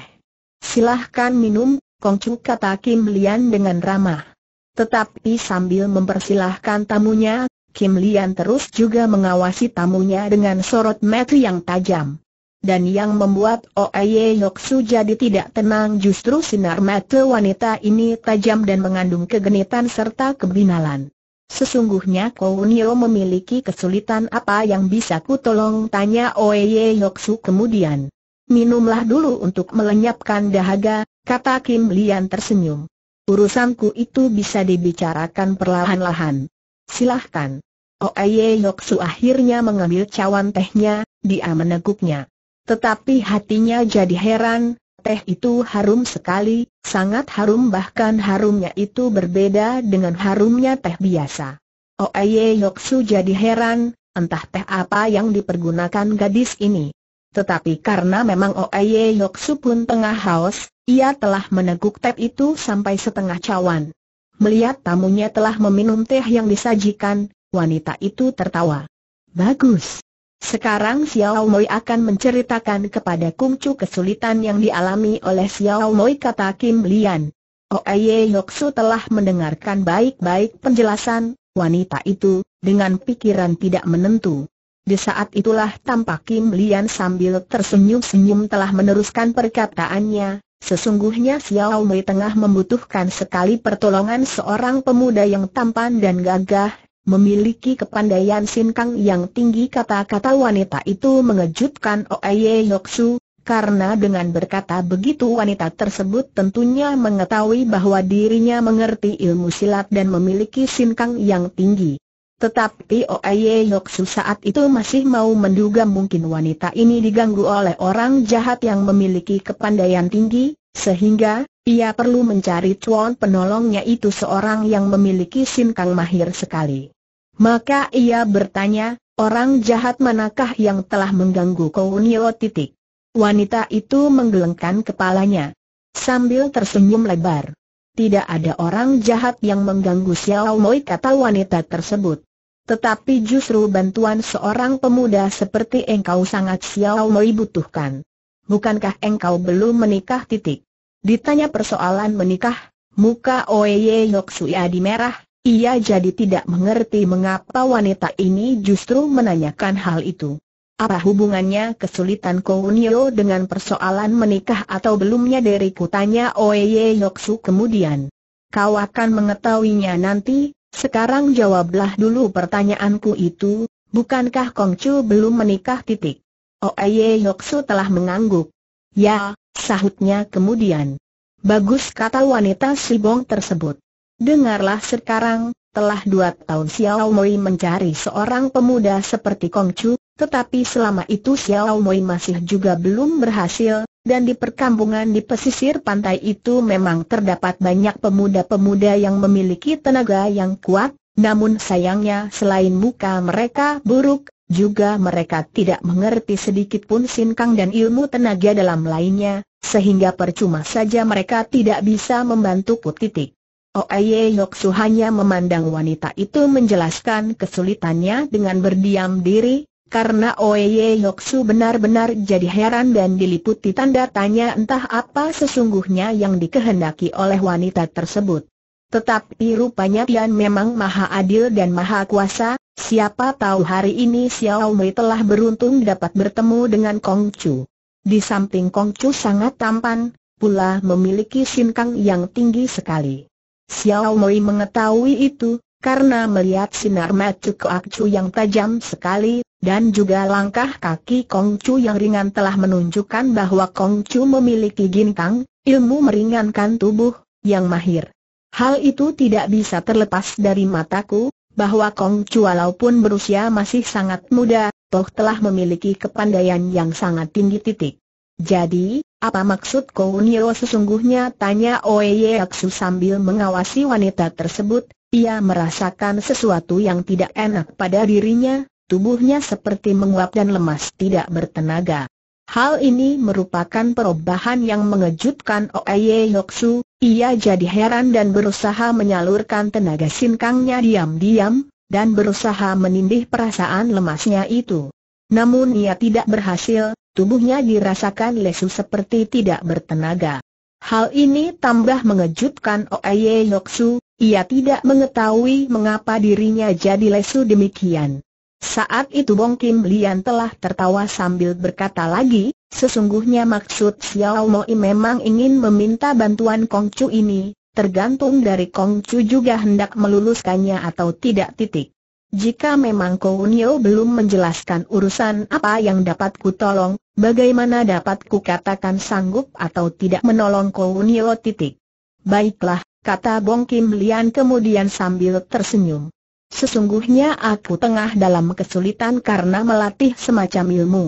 Silahkan minum, Kongcu kata Kim Lian dengan ramah. Tetapi sambil mempersilahkan tamunya, Kim Lian terus juga mengawasi tamunya dengan sorot mata yang tajam. Dan yang membuat Oye Yoksu jadi tidak tenang justru sinar mata wanita ini tajam dan mengandung kegenitan serta kebinalan. Sesungguhnya Nio memiliki kesulitan apa yang bisa ku tolong tanya Oeye Yoksu kemudian. Minumlah dulu untuk melenyapkan dahaga, kata Kim Lian tersenyum. Urusanku itu bisa dibicarakan perlahan-lahan. Silahkan. Oeye Yoksu akhirnya mengambil cawan tehnya, dia meneguknya. Tetapi hatinya jadi heran, teh itu harum sekali, sangat harum bahkan harumnya itu berbeda dengan harumnya teh biasa. Oeye oh, Yoksu jadi heran, entah teh apa yang dipergunakan gadis ini. Tetapi karena memang Oeye oh, Yoksu pun tengah haus, ia telah meneguk teh itu sampai setengah cawan. Melihat tamunya telah meminum teh yang disajikan, wanita itu tertawa. Bagus, sekarang Xiao Moi akan menceritakan kepada Kung Chu kesulitan yang dialami oleh Xiao Moi kata Kim Lian. Oye oh, Yoksu telah mendengarkan baik-baik penjelasan wanita itu, dengan pikiran tidak menentu. Di saat itulah tampak Kim Lian sambil tersenyum-senyum telah meneruskan perkataannya, sesungguhnya Xiao Mei tengah membutuhkan sekali pertolongan seorang pemuda yang tampan dan gagah, Memiliki kepandaian sinkang yang tinggi kata-kata wanita itu mengejutkan Oeye Yoksu, karena dengan berkata begitu wanita tersebut tentunya mengetahui bahwa dirinya mengerti ilmu silat dan memiliki sinkang yang tinggi. Tetapi Oeye Yoksu saat itu masih mau menduga mungkin wanita ini diganggu oleh orang jahat yang memiliki kepandaian tinggi, sehingga ia perlu mencari cuan penolongnya itu seorang yang memiliki sinkang mahir sekali. Maka ia bertanya, orang jahat manakah yang telah mengganggu Kounio titik? Wanita itu menggelengkan kepalanya. Sambil tersenyum lebar. Tidak ada orang jahat yang mengganggu Xiao Moi kata wanita tersebut. Tetapi justru bantuan seorang pemuda seperti engkau sangat Xiao Moi butuhkan. Bukankah engkau belum menikah titik? Ditanya persoalan menikah, muka Oye Yoksui Adi merah, ia jadi tidak mengerti mengapa wanita ini justru menanyakan hal itu. Apa hubungannya kesulitan Kounio dengan persoalan menikah atau belumnya dari kutanya Oeye Yoksu kemudian. Kau akan mengetahuinya nanti, sekarang jawablah dulu pertanyaanku itu, bukankah Kongcu belum menikah titik? Oeye Yoksu telah mengangguk. Ya, sahutnya kemudian. Bagus kata wanita Sibong tersebut. Dengarlah sekarang, telah dua tahun Xiao Moi mencari seorang pemuda seperti Kong Chu, tetapi selama itu Xiao Moi masih juga belum berhasil, dan di perkampungan di pesisir pantai itu memang terdapat banyak pemuda-pemuda yang memiliki tenaga yang kuat, namun sayangnya selain muka mereka buruk, juga mereka tidak mengerti sedikit pun sinkang dan ilmu tenaga dalam lainnya, sehingga percuma saja mereka tidak bisa membantu titik. Oye Yoksu hanya memandang wanita itu menjelaskan kesulitannya dengan berdiam diri, karena Oye Yoksu benar-benar jadi heran dan diliputi tanda tanya entah apa sesungguhnya yang dikehendaki oleh wanita tersebut. Tetapi rupanya Tian memang maha adil dan maha kuasa, siapa tahu hari ini Xiao Mei telah beruntung dapat bertemu dengan Kong Chu. Di samping Kong Chu sangat tampan, pula memiliki sinkang yang tinggi sekali. Xiao Moi mengetahui itu, karena melihat sinar mata Koak Chu yang tajam sekali, dan juga langkah kaki Kong Chu yang ringan telah menunjukkan bahwa Kong Chu memiliki gintang, ilmu meringankan tubuh, yang mahir. Hal itu tidak bisa terlepas dari mataku, bahwa Kong Chu walaupun berusia masih sangat muda, toh telah memiliki kepandaian yang sangat tinggi titik. Jadi, apa maksud Kounio sesungguhnya tanya Oye Aksu sambil mengawasi wanita tersebut, ia merasakan sesuatu yang tidak enak pada dirinya, tubuhnya seperti menguap dan lemas tidak bertenaga. Hal ini merupakan perubahan yang mengejutkan Oye Yoksu, ia jadi heran dan berusaha menyalurkan tenaga sinkangnya diam-diam, dan berusaha menindih perasaan lemasnya itu. Namun ia tidak berhasil, tubuhnya dirasakan lesu seperti tidak bertenaga. Hal ini tambah mengejutkan Oeye Yoksu, ia tidak mengetahui mengapa dirinya jadi lesu demikian. Saat itu Bong Kim Lian telah tertawa sambil berkata lagi, sesungguhnya maksud Xiao Moi memang ingin meminta bantuan Kong Chu ini, tergantung dari Kong Chu juga hendak meluluskannya atau tidak titik. Jika memang Nio belum menjelaskan urusan apa yang dapat ku tolong, bagaimana dapat ku katakan sanggup atau tidak menolong Nio titik. Baiklah, kata Bong Kim Lian kemudian sambil tersenyum. Sesungguhnya aku tengah dalam kesulitan karena melatih semacam ilmu.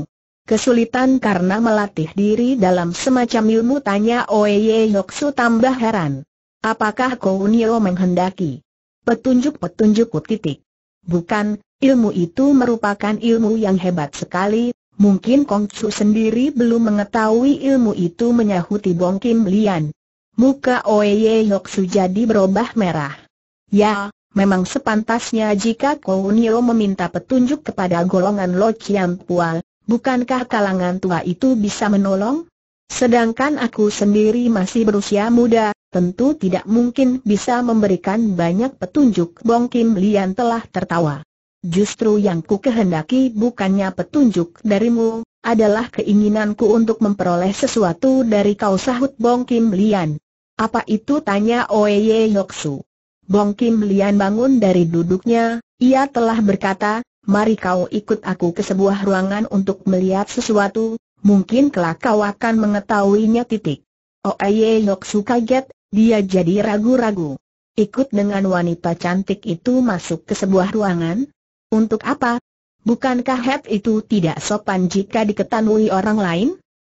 Kesulitan karena melatih diri dalam semacam ilmu tanya Oeye Yoksu tambah heran. Apakah Nio menghendaki petunjuk-petunjukku titik? Bukan, ilmu itu merupakan ilmu yang hebat sekali, mungkin Kong Chu sendiri belum mengetahui ilmu itu menyahuti Bong Kim Lian. Muka Oye Su jadi berubah merah. Ya, memang sepantasnya jika Nio meminta petunjuk kepada golongan Lo Chiam Pual, bukankah kalangan tua itu bisa menolong? Sedangkan aku sendiri masih berusia muda, tentu tidak mungkin bisa memberikan banyak petunjuk. Bong Kim Lian telah tertawa. Justru yang ku kehendaki bukannya petunjuk darimu, adalah keinginanku untuk memperoleh sesuatu dari kau sahut Bong Kim Lian. Apa itu tanya Oeye Yoksu. Bong Kim Lian bangun dari duduknya, ia telah berkata, mari kau ikut aku ke sebuah ruangan untuk melihat sesuatu, mungkin kelak kau akan mengetahuinya titik. Oeye Yoksu kaget, dia jadi ragu-ragu. Ikut dengan wanita cantik itu masuk ke sebuah ruangan? Untuk apa? Bukankah hat itu tidak sopan jika diketahui orang lain?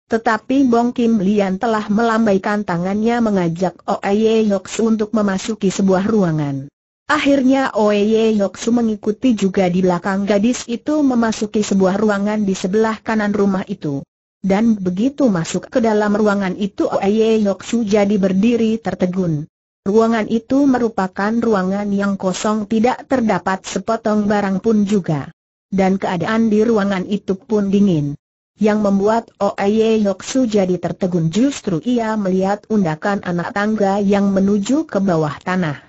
Tetapi Bong Kim Lian telah melambaikan tangannya mengajak Oeye Yoksu untuk memasuki sebuah ruangan. Akhirnya Oeye Yoksu mengikuti juga di belakang gadis itu memasuki sebuah ruangan di sebelah kanan rumah itu. Dan begitu masuk ke dalam ruangan itu Oye Yoksu jadi berdiri tertegun. Ruangan itu merupakan ruangan yang kosong tidak terdapat sepotong barang pun juga. Dan keadaan di ruangan itu pun dingin. Yang membuat Oye Yoksu jadi tertegun justru ia melihat undakan anak tangga yang menuju ke bawah tanah.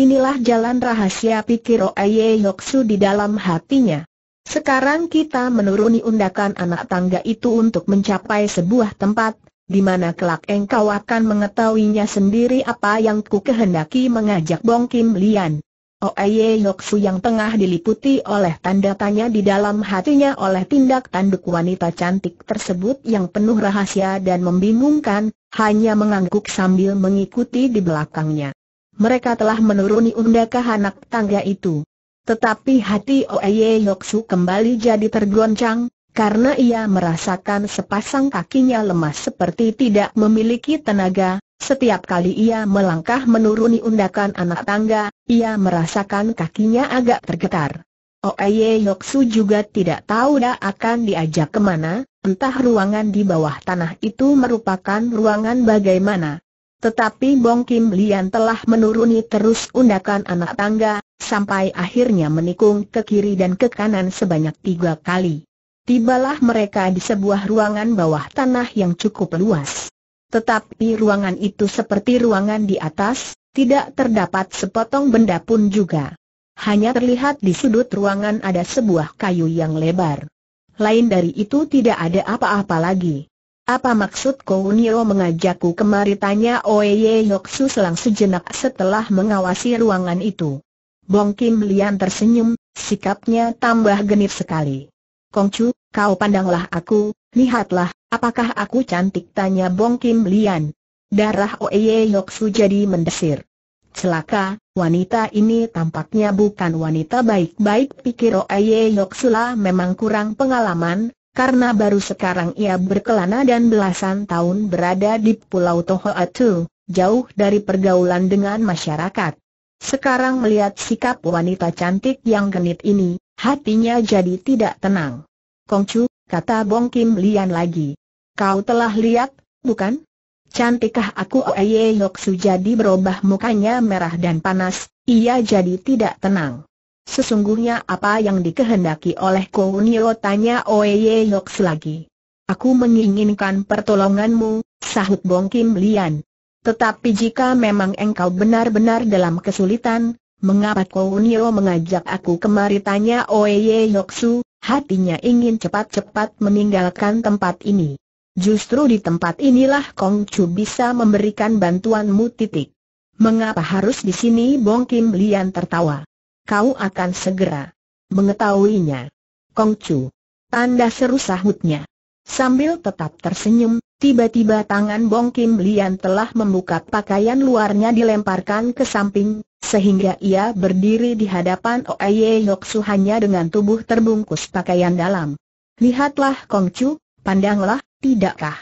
Inilah jalan rahasia pikir Oye Yoksu di dalam hatinya. Sekarang kita menuruni undakan anak tangga itu untuk mencapai sebuah tempat, di mana kelak engkau akan mengetahuinya sendiri apa yang ku kehendaki mengajak Bong Kim Lian. Oeye Su yang tengah diliputi oleh tanda tanya di dalam hatinya oleh tindak tanduk wanita cantik tersebut yang penuh rahasia dan membingungkan, hanya mengangguk sambil mengikuti di belakangnya. Mereka telah menuruni undakan anak tangga itu. Tetapi hati Oeye Yoksu kembali jadi tergoncang, karena ia merasakan sepasang kakinya lemas seperti tidak memiliki tenaga, setiap kali ia melangkah menuruni undakan anak tangga, ia merasakan kakinya agak tergetar. Oeye Yoksu juga tidak tahu dah akan diajak kemana, entah ruangan di bawah tanah itu merupakan ruangan bagaimana. Tetapi Bong Kim Lian telah menuruni terus undakan anak tangga, sampai akhirnya menikung ke kiri dan ke kanan sebanyak tiga kali. Tibalah mereka di sebuah ruangan bawah tanah yang cukup luas. Tetapi ruangan itu seperti ruangan di atas, tidak terdapat sepotong benda pun juga. Hanya terlihat di sudut ruangan ada sebuah kayu yang lebar. Lain dari itu tidak ada apa-apa lagi. Apa maksud Kounio mengajakku kemari tanya Oye Yoksu selang sejenak setelah mengawasi ruangan itu. Bong Kim Lian tersenyum, sikapnya tambah genit sekali. Kongcu, kau pandanglah aku, lihatlah, apakah aku cantik tanya Bong Kim Lian. Darah Oye Yoksu jadi mendesir. Celaka, wanita ini tampaknya bukan wanita baik-baik pikir Oye lah memang kurang pengalaman, karena baru sekarang ia berkelana dan belasan tahun berada di Pulau Tohoatu, jauh dari pergaulan dengan masyarakat. Sekarang melihat sikap wanita cantik yang genit ini, hatinya jadi tidak tenang. Kongcu, kata Bong Kim Lian lagi. Kau telah lihat, bukan? Cantikkah aku Yoke Yoksu jadi berubah mukanya merah dan panas, ia jadi tidak tenang. Sesungguhnya apa yang dikehendaki oleh Kounio tanya Oeye Yoks lagi. Aku menginginkan pertolonganmu, sahut Bong Kim Lian. Tetapi jika memang engkau benar-benar dalam kesulitan, mengapa Kounio mengajak aku kemari tanya Oeye Yoksu, hatinya ingin cepat-cepat meninggalkan tempat ini. Justru di tempat inilah Kong Chu bisa memberikan bantuanmu titik. Mengapa harus di sini Bong Kim Lian tertawa kau akan segera mengetahuinya. Kongcu. Tanda seru sahutnya. Sambil tetap tersenyum, tiba-tiba tangan Bong Kim Lian telah membuka pakaian luarnya dilemparkan ke samping, sehingga ia berdiri di hadapan Oye Yoksu hanya dengan tubuh terbungkus pakaian dalam. Lihatlah Kongcu, pandanglah, tidakkah?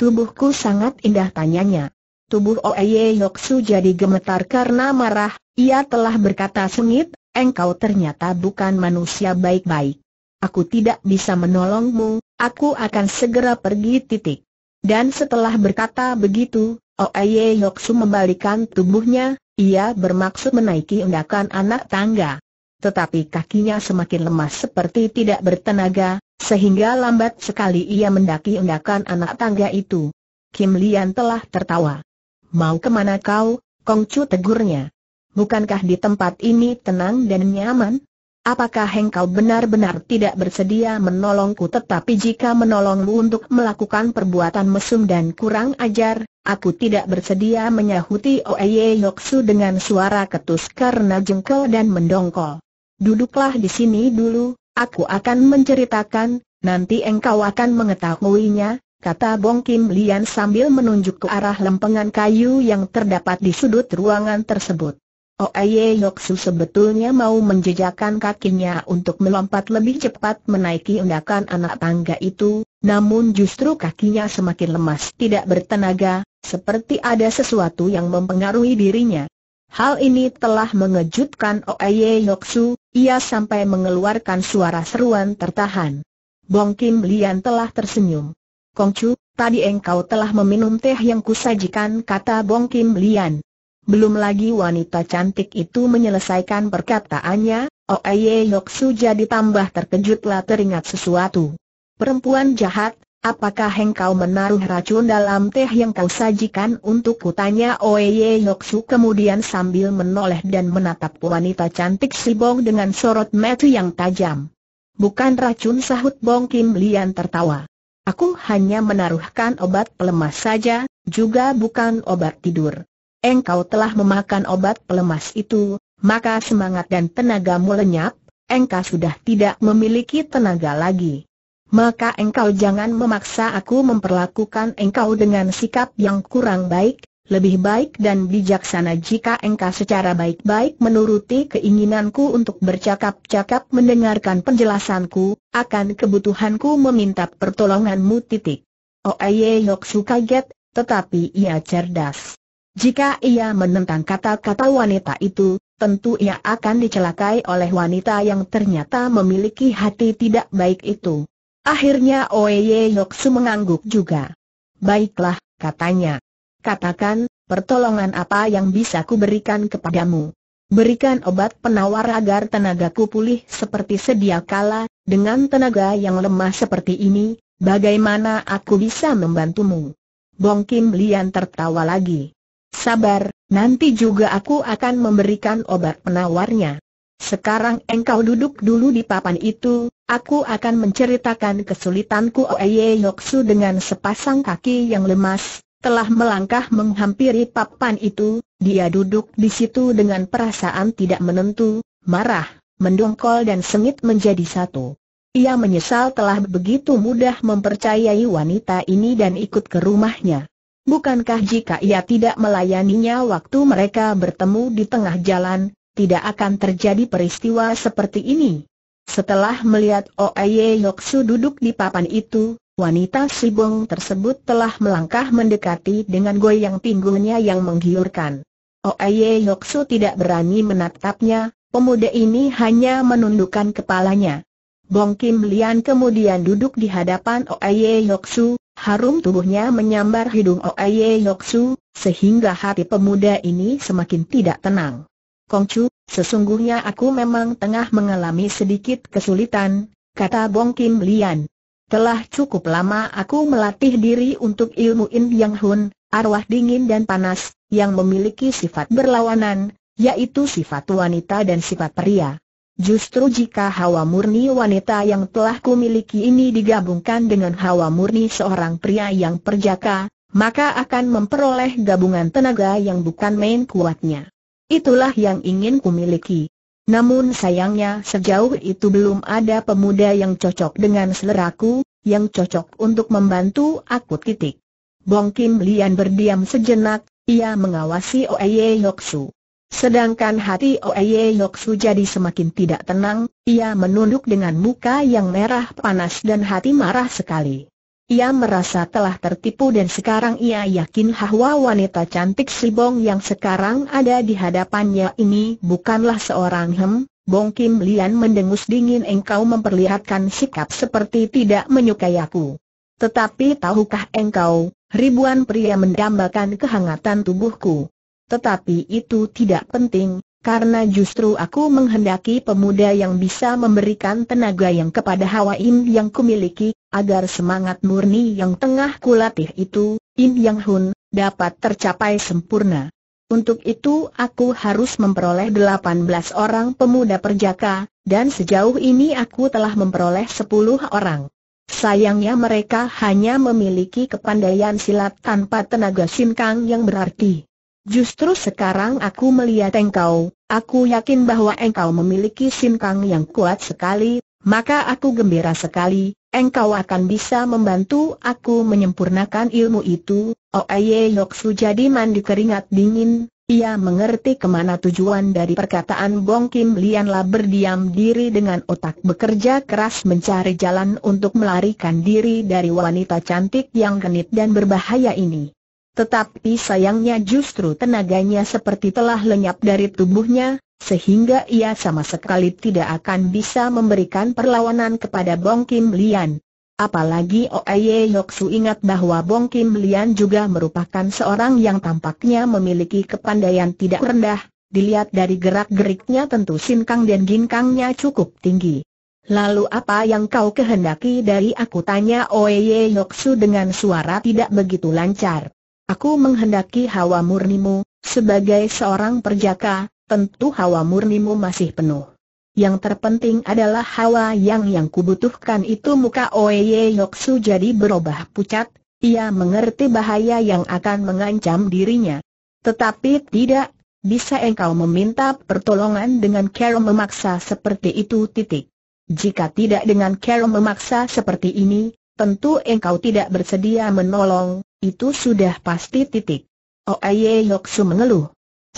Tubuhku sangat indah tanyanya. Tubuh Oeye Yoksu jadi gemetar karena marah, ia telah berkata sengit, engkau ternyata bukan manusia baik-baik. Aku tidak bisa menolongmu, aku akan segera pergi titik. Dan setelah berkata begitu, Oeye Yoksu membalikan tubuhnya, ia bermaksud menaiki undakan anak tangga. Tetapi kakinya semakin lemas seperti tidak bertenaga, sehingga lambat sekali ia mendaki undakan anak tangga itu. Kim Lian telah tertawa. Mau kemana kau, Kongcu tegurnya. Bukankah di tempat ini tenang dan nyaman? Apakah engkau benar-benar tidak bersedia menolongku tetapi jika menolongmu untuk melakukan perbuatan mesum dan kurang ajar, aku tidak bersedia menyahuti Oeye Yoksu dengan suara ketus karena jengkel dan mendongkol. Duduklah di sini dulu, aku akan menceritakan, nanti engkau akan mengetahuinya, kata Bong Kim Lian sambil menunjuk ke arah lempengan kayu yang terdapat di sudut ruangan tersebut. Oye oh, Yoksu sebetulnya mau menjejakan kakinya untuk melompat lebih cepat menaiki undakan anak tangga itu, namun justru kakinya semakin lemas tidak bertenaga, seperti ada sesuatu yang mempengaruhi dirinya. Hal ini telah mengejutkan Oye oh, Yoksu, ia sampai mengeluarkan suara seruan tertahan. Bong Kim Lian telah tersenyum. Kongcu, tadi engkau telah meminum teh yang kusajikan kata Bong Kim Lian. Belum lagi wanita cantik itu menyelesaikan perkataannya, Oeye oh Su jadi tambah terkejutlah teringat sesuatu. Perempuan jahat, apakah engkau menaruh racun dalam teh yang kau sajikan untuk kutanya? Oeye oh Su kemudian sambil menoleh dan menatap wanita cantik si Bong dengan sorot mata yang tajam. Bukan racun sahut Bong Kim Lian tertawa. Aku hanya menaruhkan obat pelemas saja, juga bukan obat tidur. Engkau telah memakan obat pelemas itu, maka semangat dan tenagamu lenyap, engkau sudah tidak memiliki tenaga lagi. Maka engkau jangan memaksa aku memperlakukan engkau dengan sikap yang kurang baik, lebih baik dan bijaksana jika engkau secara baik-baik menuruti keinginanku untuk bercakap-cakap mendengarkan penjelasanku, akan kebutuhanku meminta pertolonganmu titik. Oeye oh, Yoksu kaget, tetapi ia cerdas. Jika ia menentang kata-kata wanita itu, tentu ia akan dicelakai oleh wanita yang ternyata memiliki hati tidak baik itu. Akhirnya Oeye Yoksu mengangguk juga. Baiklah, katanya. Katakan, pertolongan apa yang bisa berikan kepadamu? Berikan obat penawar agar tenagaku pulih seperti sedia kala, dengan tenaga yang lemah seperti ini, bagaimana aku bisa membantumu? Bong Kim Lian tertawa lagi. Sabar, nanti juga aku akan memberikan obat penawarnya. Sekarang engkau duduk dulu di papan itu, aku akan menceritakan kesulitanku Oeye Yoksu dengan sepasang kaki yang lemas, telah melangkah menghampiri papan itu, dia duduk di situ dengan perasaan tidak menentu, marah, mendongkol dan sengit menjadi satu. Ia menyesal telah begitu mudah mempercayai wanita ini dan ikut ke rumahnya. Bukankah jika ia tidak melayaninya waktu mereka bertemu di tengah jalan, tidak akan terjadi peristiwa seperti ini? Setelah melihat Oeye Yoksu duduk di papan itu, Wanita sibong tersebut telah melangkah mendekati dengan goyang pinggulnya yang menggiurkan. Oye oh, Yoksu tidak berani menatapnya, pemuda ini hanya menundukkan kepalanya. Bong Kim Lian kemudian duduk di hadapan Oye oh, Yoksu, harum tubuhnya menyambar hidung Oye oh, Yoksu, sehingga hati pemuda ini semakin tidak tenang. Kongcu, sesungguhnya aku memang tengah mengalami sedikit kesulitan, kata Bong Kim Lian. Telah cukup lama aku melatih diri untuk ilmu In Yang Hun, arwah dingin dan panas, yang memiliki sifat berlawanan, yaitu sifat wanita dan sifat pria. Justru jika hawa murni wanita yang telah kumiliki ini digabungkan dengan hawa murni seorang pria yang perjaka, maka akan memperoleh gabungan tenaga yang bukan main kuatnya. Itulah yang ingin kumiliki. Namun sayangnya sejauh itu belum ada pemuda yang cocok dengan seleraku, yang cocok untuk membantu aku titik. Bong Kim Lian berdiam sejenak, ia mengawasi Oeye Su. Sedangkan hati Oeye Su jadi semakin tidak tenang, ia menunduk dengan muka yang merah panas dan hati marah sekali. Ia merasa telah tertipu dan sekarang ia yakin bahwa wanita cantik Sibong yang sekarang ada di hadapannya ini bukanlah seorang Hem. Bong Kim Lian mendengus dingin engkau memperlihatkan sikap seperti tidak menyukai aku. Tetapi tahukah engkau, ribuan pria mendambakan kehangatan tubuhku. Tetapi itu tidak penting, karena justru aku menghendaki pemuda yang bisa memberikan tenaga yang kepada Hawa Im yang kumiliki, agar semangat murni yang tengah kulatih itu, In Yang Hun, dapat tercapai sempurna. Untuk itu aku harus memperoleh 18 orang pemuda perjaka, dan sejauh ini aku telah memperoleh 10 orang. Sayangnya mereka hanya memiliki kepandaian silat tanpa tenaga sinkang yang berarti. Justru sekarang aku melihat engkau, aku yakin bahwa engkau memiliki sinkang yang kuat sekali, maka aku gembira sekali, engkau akan bisa membantu aku menyempurnakan ilmu itu. Oeye oh, Yoksu jadi mandi keringat dingin, ia mengerti kemana tujuan dari perkataan Bong Kim Lianlah berdiam diri dengan otak bekerja keras mencari jalan untuk melarikan diri dari wanita cantik yang genit dan berbahaya ini. Tetapi sayangnya justru tenaganya seperti telah lenyap dari tubuhnya, sehingga ia sama sekali tidak akan bisa memberikan perlawanan kepada Bong Kim Lian. Apalagi Oye Yoksu ingat bahwa Bong Kim Lian juga merupakan seorang yang tampaknya memiliki kepandaian tidak rendah, dilihat dari gerak-geriknya tentu sinkang dan ginkangnya cukup tinggi. Lalu apa yang kau kehendaki dari aku tanya Oye Yoksu dengan suara tidak begitu lancar. Aku menghendaki hawa murnimu, sebagai seorang perjaka, tentu hawa murnimu masih penuh. Yang terpenting adalah hawa yang yang kubutuhkan itu muka Oye Yoksu jadi berubah pucat, ia mengerti bahaya yang akan mengancam dirinya. Tetapi tidak, bisa engkau meminta pertolongan dengan Carol memaksa seperti itu titik. Jika tidak dengan Carol memaksa seperti ini, tentu engkau tidak bersedia menolong, itu sudah pasti titik. Oye Yoksu mengeluh.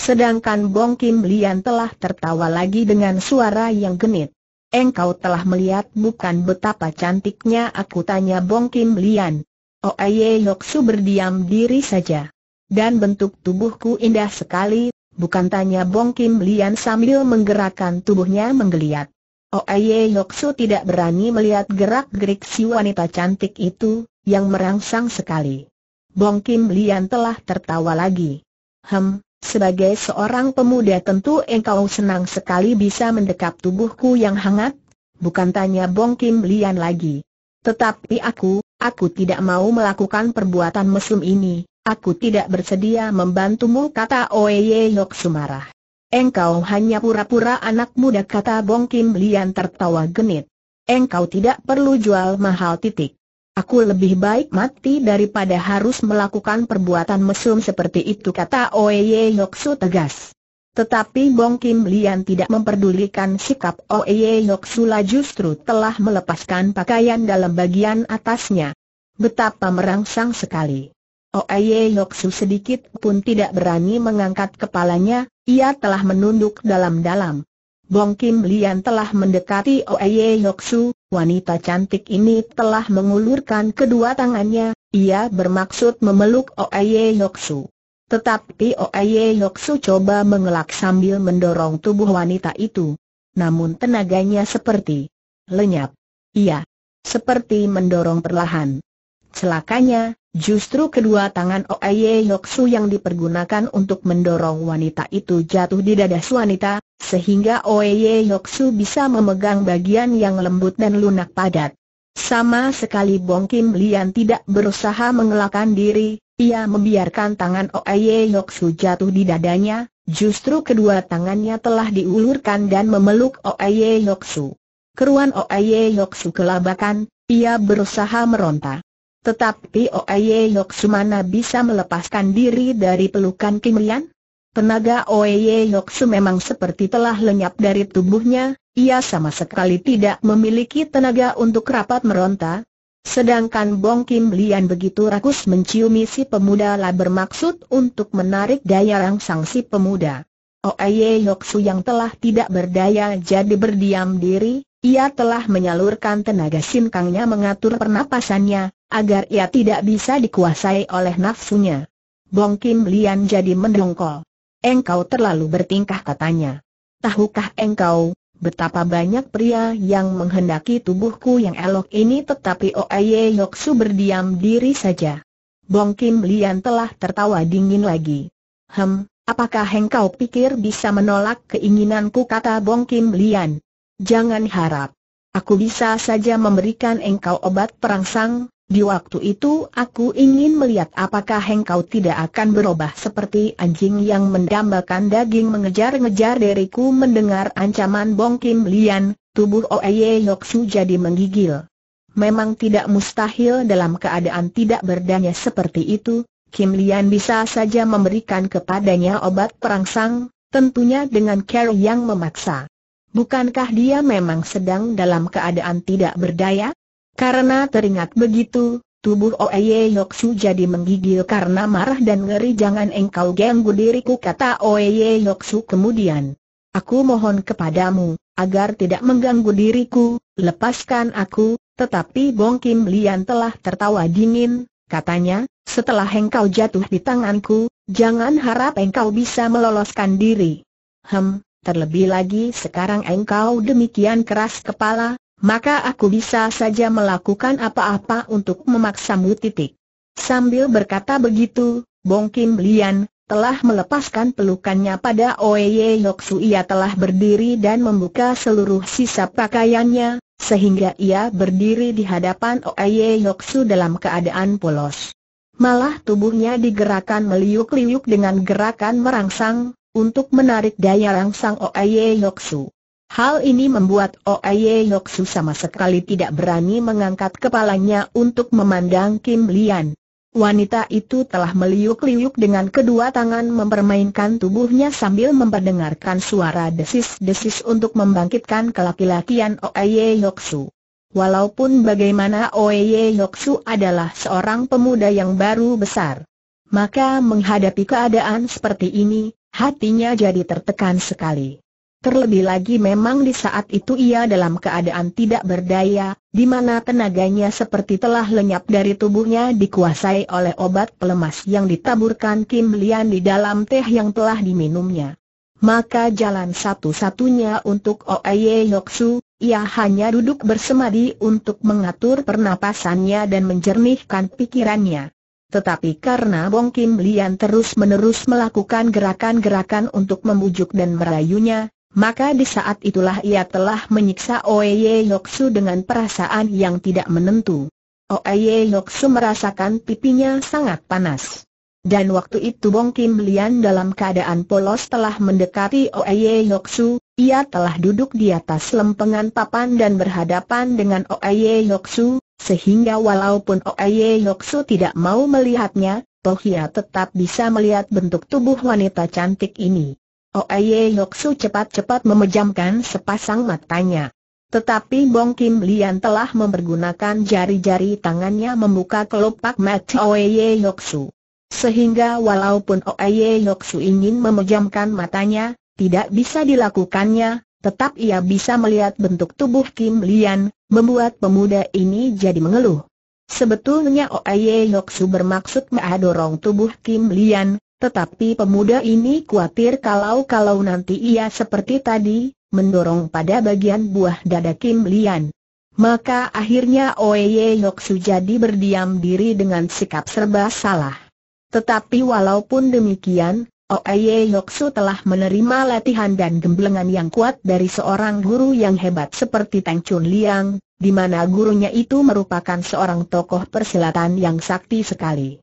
Sedangkan Bong Kim Lian telah tertawa lagi dengan suara yang genit. Engkau telah melihat bukan betapa cantiknya aku tanya Bong Kim Lian. Oye oh, Yoksu berdiam diri saja. Dan bentuk tubuhku indah sekali, bukan tanya Bong Kim Lian sambil menggerakkan tubuhnya menggeliat. Oh Oye Yoksu tidak berani melihat gerak-gerik si wanita cantik itu, yang merangsang sekali. Bong Kim Lian telah tertawa lagi. Hem, sebagai seorang pemuda tentu engkau senang sekali bisa mendekap tubuhku yang hangat, bukan tanya Bong Kim Lian lagi. Tetapi aku, aku tidak mau melakukan perbuatan mesum ini, aku tidak bersedia membantumu kata Oeye Yok Sumarah. Engkau hanya pura-pura anak muda kata Bong Kim Lian tertawa genit. Engkau tidak perlu jual mahal titik. Aku lebih baik mati daripada harus melakukan perbuatan mesum seperti itu kata Oye Yoksu tegas. Tetapi Bong Kim Lian tidak memperdulikan sikap Oye lah justru telah melepaskan pakaian dalam bagian atasnya. Betapa merangsang sekali. Oye Yoksu sedikit pun tidak berani mengangkat kepalanya, ia telah menunduk dalam-dalam. Bong Kim Lian telah mendekati Oye Yoksu, Wanita cantik ini telah mengulurkan kedua tangannya, ia bermaksud memeluk Oye Yoksu. Tetapi Oye Yoksu coba mengelak sambil mendorong tubuh wanita itu. Namun tenaganya seperti lenyap. Ia seperti mendorong perlahan. Celakanya, Justru kedua tangan Oye Yoksu yang dipergunakan untuk mendorong wanita itu jatuh di dada wanita, sehingga Oye Yoksu bisa memegang bagian yang lembut dan lunak padat. Sama sekali Bong Kim Lian tidak berusaha mengelakkan diri, ia membiarkan tangan Oye Yoksu jatuh di dadanya, justru kedua tangannya telah diulurkan dan memeluk Oye Yoksu. Keruan Oye Yoksu kelabakan, ia berusaha meronta. Tetapi Oeye mana bisa melepaskan diri dari pelukan Lian? Tenaga Oeye Yoksu memang seperti telah lenyap dari tubuhnya, ia sama sekali tidak memiliki tenaga untuk rapat meronta. Sedangkan Bong Kim Lian begitu rakus mencium si pemuda lah bermaksud untuk menarik daya rangsang si pemuda. Oeye Yoksu yang telah tidak berdaya jadi berdiam diri, ia telah menyalurkan tenaga sinkangnya mengatur pernapasannya, agar ia tidak bisa dikuasai oleh nafsunya. Bong Kim Lian jadi mendongkol. Engkau terlalu bertingkah katanya. Tahukah engkau, betapa banyak pria yang menghendaki tubuhku yang elok ini tetapi Yok Su berdiam diri saja. Bong Kim Lian telah tertawa dingin lagi. Hem, apakah engkau pikir bisa menolak keinginanku kata Bong Kim Lian? Jangan harap. Aku bisa saja memberikan engkau obat perangsang, di waktu itu aku ingin melihat apakah engkau tidak akan berubah seperti anjing yang mendambakan daging mengejar-ngejar diriku mendengar ancaman Bong Kim Lian, tubuh Oeye Yoksu jadi menggigil. Memang tidak mustahil dalam keadaan tidak berdaya seperti itu, Kim Lian bisa saja memberikan kepadanya obat perangsang, tentunya dengan care yang memaksa. Bukankah dia memang sedang dalam keadaan tidak berdaya? Karena teringat begitu, tubuh Oeye Yoksu jadi menggigil karena marah dan ngeri jangan engkau ganggu diriku kata Oeye Yoksu kemudian. Aku mohon kepadamu, agar tidak mengganggu diriku, lepaskan aku, tetapi Bong Kim Lian telah tertawa dingin, katanya, setelah engkau jatuh di tanganku, jangan harap engkau bisa meloloskan diri. Hem, terlebih lagi sekarang engkau demikian keras kepala, maka aku bisa saja melakukan apa-apa untuk memaksamu titik. Sambil berkata begitu, Bong Kim Lian, telah melepaskan pelukannya pada Oeye Su. ia telah berdiri dan membuka seluruh sisa pakaiannya, sehingga ia berdiri di hadapan Oeye Su dalam keadaan polos. Malah tubuhnya digerakkan meliuk-liuk dengan gerakan merangsang, untuk menarik daya rangsang Oeye Su. Hal ini membuat Oye Yoksu sama sekali tidak berani mengangkat kepalanya untuk memandang Kim Lian. Wanita itu telah meliuk-liuk dengan kedua tangan mempermainkan tubuhnya sambil memperdengarkan suara desis-desis untuk membangkitkan kelaki-lakian Oye Yoksu. Walaupun bagaimana Oye Yoksu adalah seorang pemuda yang baru besar, maka menghadapi keadaan seperti ini, hatinya jadi tertekan sekali. Terlebih lagi memang di saat itu ia dalam keadaan tidak berdaya, di mana tenaganya seperti telah lenyap dari tubuhnya dikuasai oleh obat pelemas yang ditaburkan Kim Lian di dalam teh yang telah diminumnya. Maka jalan satu-satunya untuk Oye Yoksu, ia hanya duduk bersemadi untuk mengatur pernapasannya dan menjernihkan pikirannya. Tetapi karena Bong Kim Lian terus-menerus melakukan gerakan-gerakan untuk membujuk dan merayunya, maka di saat itulah ia telah menyiksa Oeye Yoksu dengan perasaan yang tidak menentu. Oeye Yoksu merasakan pipinya sangat panas. Dan waktu itu Bong Kim Lian dalam keadaan polos telah mendekati Oeye Yoksu, ia telah duduk di atas lempengan papan dan berhadapan dengan Oeye Yoksu, sehingga walaupun Oeye Yoksu tidak mau melihatnya, toh ia tetap bisa melihat bentuk tubuh wanita cantik ini. Oye Yoksu cepat-cepat memejamkan sepasang matanya. Tetapi Bong Kim Lian telah mempergunakan jari-jari tangannya membuka kelopak mata Oye Yoksu. Sehingga walaupun Oye Yoksu ingin memejamkan matanya, tidak bisa dilakukannya, tetap ia bisa melihat bentuk tubuh Kim Lian, membuat pemuda ini jadi mengeluh. Sebetulnya Oye Yoksu bermaksud mengadorong tubuh Kim Lian, tetapi pemuda ini khawatir kalau-kalau nanti ia seperti tadi, mendorong pada bagian buah dada Kim Lian. Maka akhirnya Oye Yoksu jadi berdiam diri dengan sikap serba salah. Tetapi walaupun demikian, Oye Yoksu telah menerima latihan dan gemblengan yang kuat dari seorang guru yang hebat seperti Tang Chun Liang, di mana gurunya itu merupakan seorang tokoh persilatan yang sakti sekali.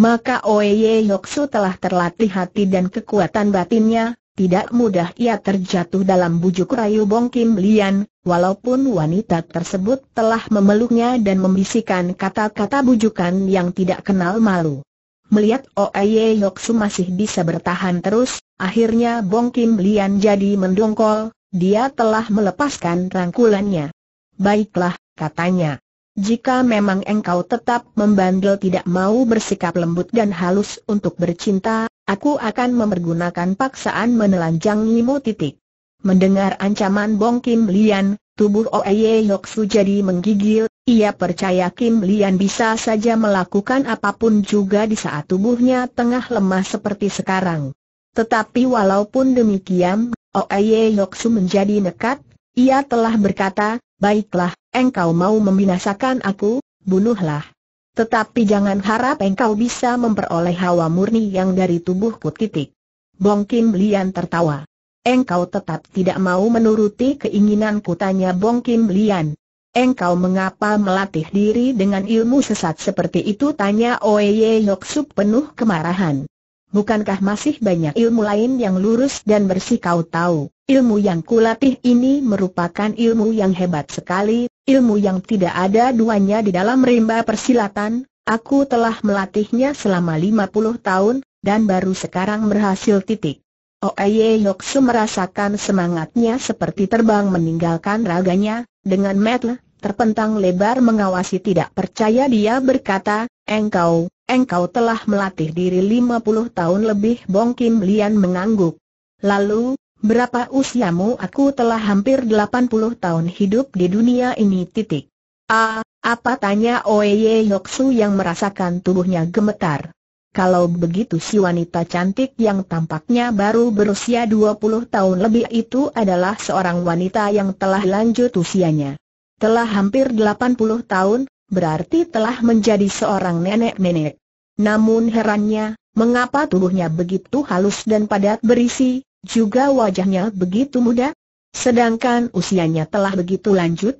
Maka Oye Yoksu telah terlatih hati dan kekuatan batinnya, tidak mudah ia terjatuh dalam bujuk rayu Bong Kim Lian, walaupun wanita tersebut telah memeluknya dan membisikkan kata-kata bujukan yang tidak kenal malu. Melihat Oye Yoksu masih bisa bertahan terus, akhirnya Bong Kim Lian jadi mendongkol, dia telah melepaskan rangkulannya. Baiklah, katanya. Jika memang engkau tetap membandel tidak mau bersikap lembut dan halus untuk bercinta, aku akan mempergunakan paksaan menelanjangimu titik. Mendengar ancaman Bong Kim Lian, tubuh Oeye Su jadi menggigil, ia percaya Kim Lian bisa saja melakukan apapun juga di saat tubuhnya tengah lemah seperti sekarang. Tetapi walaupun demikian, Oeye Su menjadi nekat, ia telah berkata, baiklah, engkau mau membinasakan aku, bunuhlah. Tetapi jangan harap engkau bisa memperoleh hawa murni yang dari tubuhku titik. Bong Kim Lian tertawa. Engkau tetap tidak mau menuruti keinginanku tanya Bong Kim Lian. Engkau mengapa melatih diri dengan ilmu sesat seperti itu tanya Oye Yok Sup penuh kemarahan. Bukankah masih banyak ilmu lain yang lurus dan bersih kau tahu? Ilmu yang kulatih ini merupakan ilmu yang hebat sekali, ilmu yang tidak ada duanya di dalam rimba persilatan. Aku telah melatihnya selama 50 tahun, dan baru sekarang berhasil titik. Oeye Yoksu merasakan semangatnya seperti terbang meninggalkan raganya, dengan metel, terpentang lebar mengawasi tidak percaya dia berkata, Engkau, engkau telah melatih diri 50 tahun lebih Bong Kim Lian mengangguk. Lalu, berapa usiamu aku telah hampir 80 tahun hidup di dunia ini titik. Ah, apa tanya Oye Yoksu yang merasakan tubuhnya gemetar. Kalau begitu si wanita cantik yang tampaknya baru berusia 20 tahun lebih itu adalah seorang wanita yang telah lanjut usianya. Telah hampir 80 tahun, berarti telah menjadi seorang nenek-nenek. Namun herannya, mengapa tubuhnya begitu halus dan padat berisi, juga wajahnya begitu muda? Sedangkan usianya telah begitu lanjut?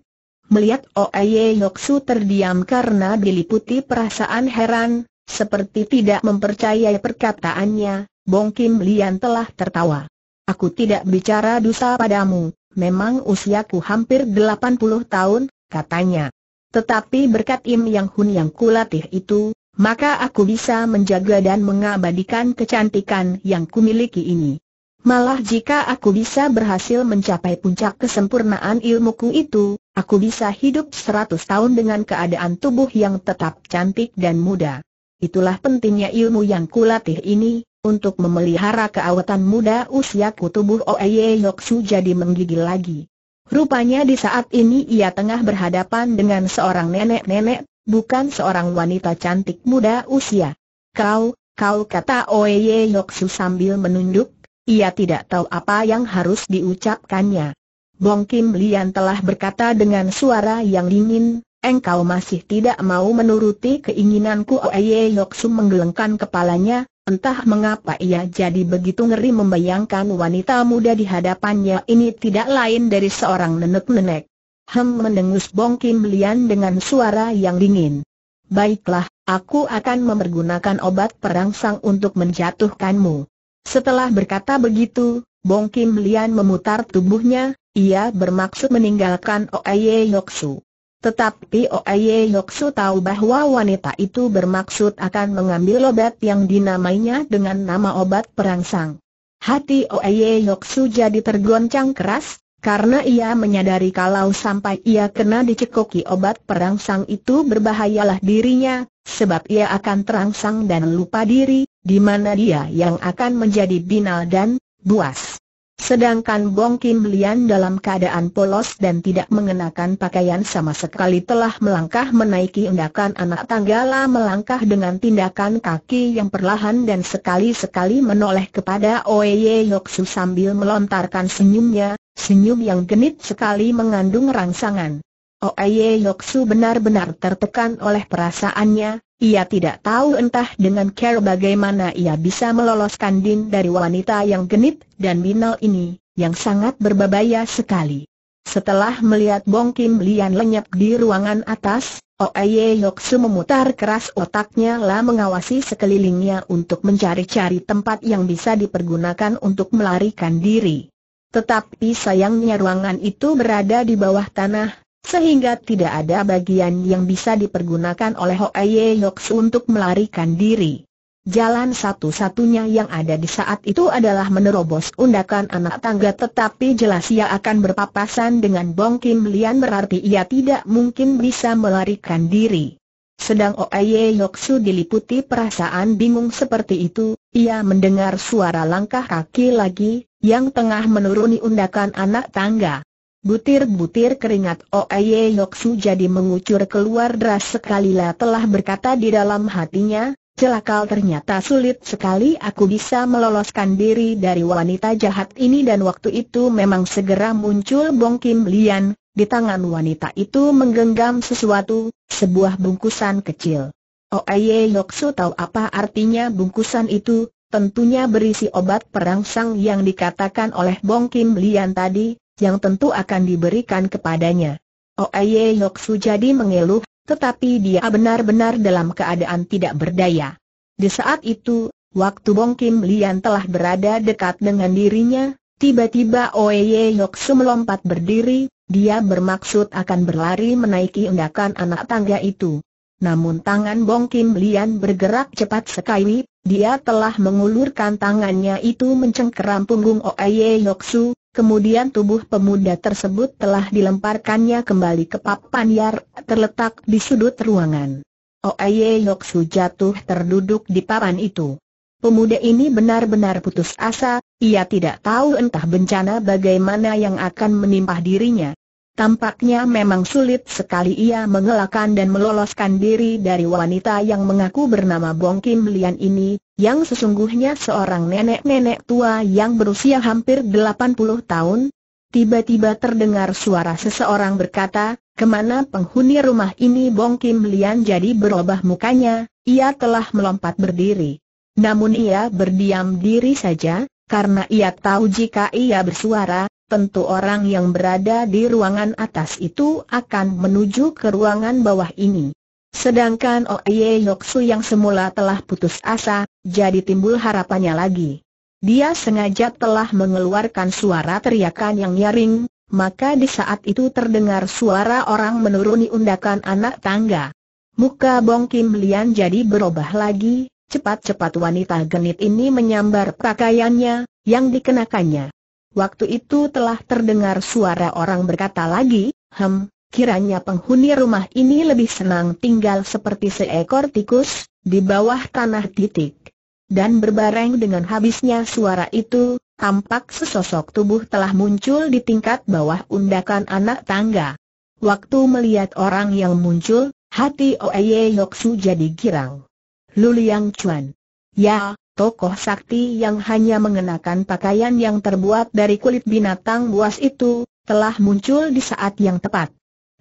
Melihat Oeye Yoksu terdiam karena diliputi perasaan heran, seperti tidak mempercayai perkataannya, Bong Kim Lian telah tertawa. Aku tidak bicara dosa padamu, memang usiaku hampir 80 tahun, katanya. Tetapi berkat Im Yang Hun yang kulatih itu, maka aku bisa menjaga dan mengabadikan kecantikan yang kumiliki ini. Malah jika aku bisa berhasil mencapai puncak kesempurnaan ilmuku itu, aku bisa hidup seratus tahun dengan keadaan tubuh yang tetap cantik dan muda. Itulah pentingnya ilmu yang kulatih ini, untuk memelihara keawetan muda usiaku tubuh Oeye Yoksu jadi menggigil lagi. Rupanya di saat ini ia tengah berhadapan dengan seorang nenek-nenek bukan seorang wanita cantik muda usia. Kau, kau kata Oye Yoksu sambil menunduk, ia tidak tahu apa yang harus diucapkannya. Bong Kim Lian telah berkata dengan suara yang dingin, engkau masih tidak mau menuruti keinginanku Oye Yoksu menggelengkan kepalanya, entah mengapa ia jadi begitu ngeri membayangkan wanita muda di hadapannya ini tidak lain dari seorang nenek-nenek. Hem mendengus Bong Kim Lian dengan suara yang dingin. Baiklah, aku akan mempergunakan obat perangsang untuk menjatuhkanmu. Setelah berkata begitu, Bong Kim Lian memutar tubuhnya, ia bermaksud meninggalkan Oye Yoksu. Tetapi Oye Yoksu tahu bahwa wanita itu bermaksud akan mengambil obat yang dinamainya dengan nama obat perangsang. Hati Oye Yoksu jadi tergoncang keras, karena ia menyadari kalau sampai ia kena dicekoki obat perangsang itu berbahayalah dirinya, sebab ia akan terangsang dan lupa diri, di mana dia yang akan menjadi binal dan buas. Sedangkan Bong Kim Lian dalam keadaan polos dan tidak mengenakan pakaian sama sekali telah melangkah menaiki undakan anak tanggala melangkah dengan tindakan kaki yang perlahan dan sekali-sekali menoleh kepada Oye Yoksu sambil melontarkan senyumnya, Senyum yang genit sekali mengandung rangsangan. Oye oh, Yoksu benar-benar tertekan oleh perasaannya, ia tidak tahu entah dengan care bagaimana ia bisa meloloskan Din dari wanita yang genit dan binal ini, yang sangat berbahaya sekali. Setelah melihat Bong Kim Lian lenyap di ruangan atas, Oye oh, Yoksu memutar keras otaknya lah mengawasi sekelilingnya untuk mencari-cari tempat yang bisa dipergunakan untuk melarikan diri. Tetapi sayangnya ruangan itu berada di bawah tanah, sehingga tidak ada bagian yang bisa dipergunakan oleh Hoeye Yoks untuk melarikan diri. Jalan satu-satunya yang ada di saat itu adalah menerobos undakan anak tangga tetapi jelas ia akan berpapasan dengan Bong Kim Lian berarti ia tidak mungkin bisa melarikan diri. Sedang Oye Yoksu diliputi perasaan bingung seperti itu, ia mendengar suara langkah kaki lagi, yang tengah menuruni undakan anak tangga. Butir-butir keringat Oye Yoksu jadi mengucur keluar deras sekali lah telah berkata di dalam hatinya, celakal ternyata sulit sekali aku bisa meloloskan diri dari wanita jahat ini dan waktu itu memang segera muncul Bong Kim Lian, di tangan wanita itu menggenggam sesuatu, sebuah bungkusan kecil. Oeye oh, Yoksu tahu apa artinya bungkusan itu, tentunya berisi obat perangsang yang dikatakan oleh Bong Kim Lian tadi, yang tentu akan diberikan kepadanya. Oeye oh, Yoksu jadi mengeluh, tetapi dia benar-benar dalam keadaan tidak berdaya. Di saat itu, waktu Bong Kim Lian telah berada dekat dengan dirinya, tiba-tiba Oeye Yoksu melompat berdiri, dia bermaksud akan berlari menaiki undakan anak tangga itu. Namun tangan Bong Kim Lian bergerak cepat sekali, dia telah mengulurkan tangannya itu mencengkeram punggung Oye Yoksu, kemudian tubuh pemuda tersebut telah dilemparkannya kembali ke papan liar terletak di sudut ruangan. Oye Yoksu jatuh terduduk di papan itu. Pemuda ini benar-benar putus asa, ia tidak tahu entah bencana bagaimana yang akan menimpa dirinya. Tampaknya memang sulit sekali ia mengelakkan dan meloloskan diri dari wanita yang mengaku bernama Bong Kim Lian ini, yang sesungguhnya seorang nenek-nenek tua yang berusia hampir 80 tahun. Tiba-tiba terdengar suara seseorang berkata, kemana penghuni rumah ini Bong Kim Lian jadi berubah mukanya, ia telah melompat berdiri. Namun ia berdiam diri saja, karena ia tahu jika ia bersuara, tentu orang yang berada di ruangan atas itu akan menuju ke ruangan bawah ini. Sedangkan Oye Yoksu yang semula telah putus asa, jadi timbul harapannya lagi. Dia sengaja telah mengeluarkan suara teriakan yang nyaring, maka di saat itu terdengar suara orang menuruni undakan anak tangga. Muka Bong Kim Lian jadi berubah lagi, cepat-cepat wanita genit ini menyambar pakaiannya, yang dikenakannya. Waktu itu telah terdengar suara orang berkata lagi, Hem, kiranya penghuni rumah ini lebih senang tinggal seperti seekor tikus, di bawah tanah titik. Dan berbareng dengan habisnya suara itu, tampak sesosok tubuh telah muncul di tingkat bawah undakan anak tangga. Waktu melihat orang yang muncul, hati Oeye Yoksu jadi girang. Luliang Chuan. Ya, tokoh sakti yang hanya mengenakan pakaian yang terbuat dari kulit binatang buas itu, telah muncul di saat yang tepat.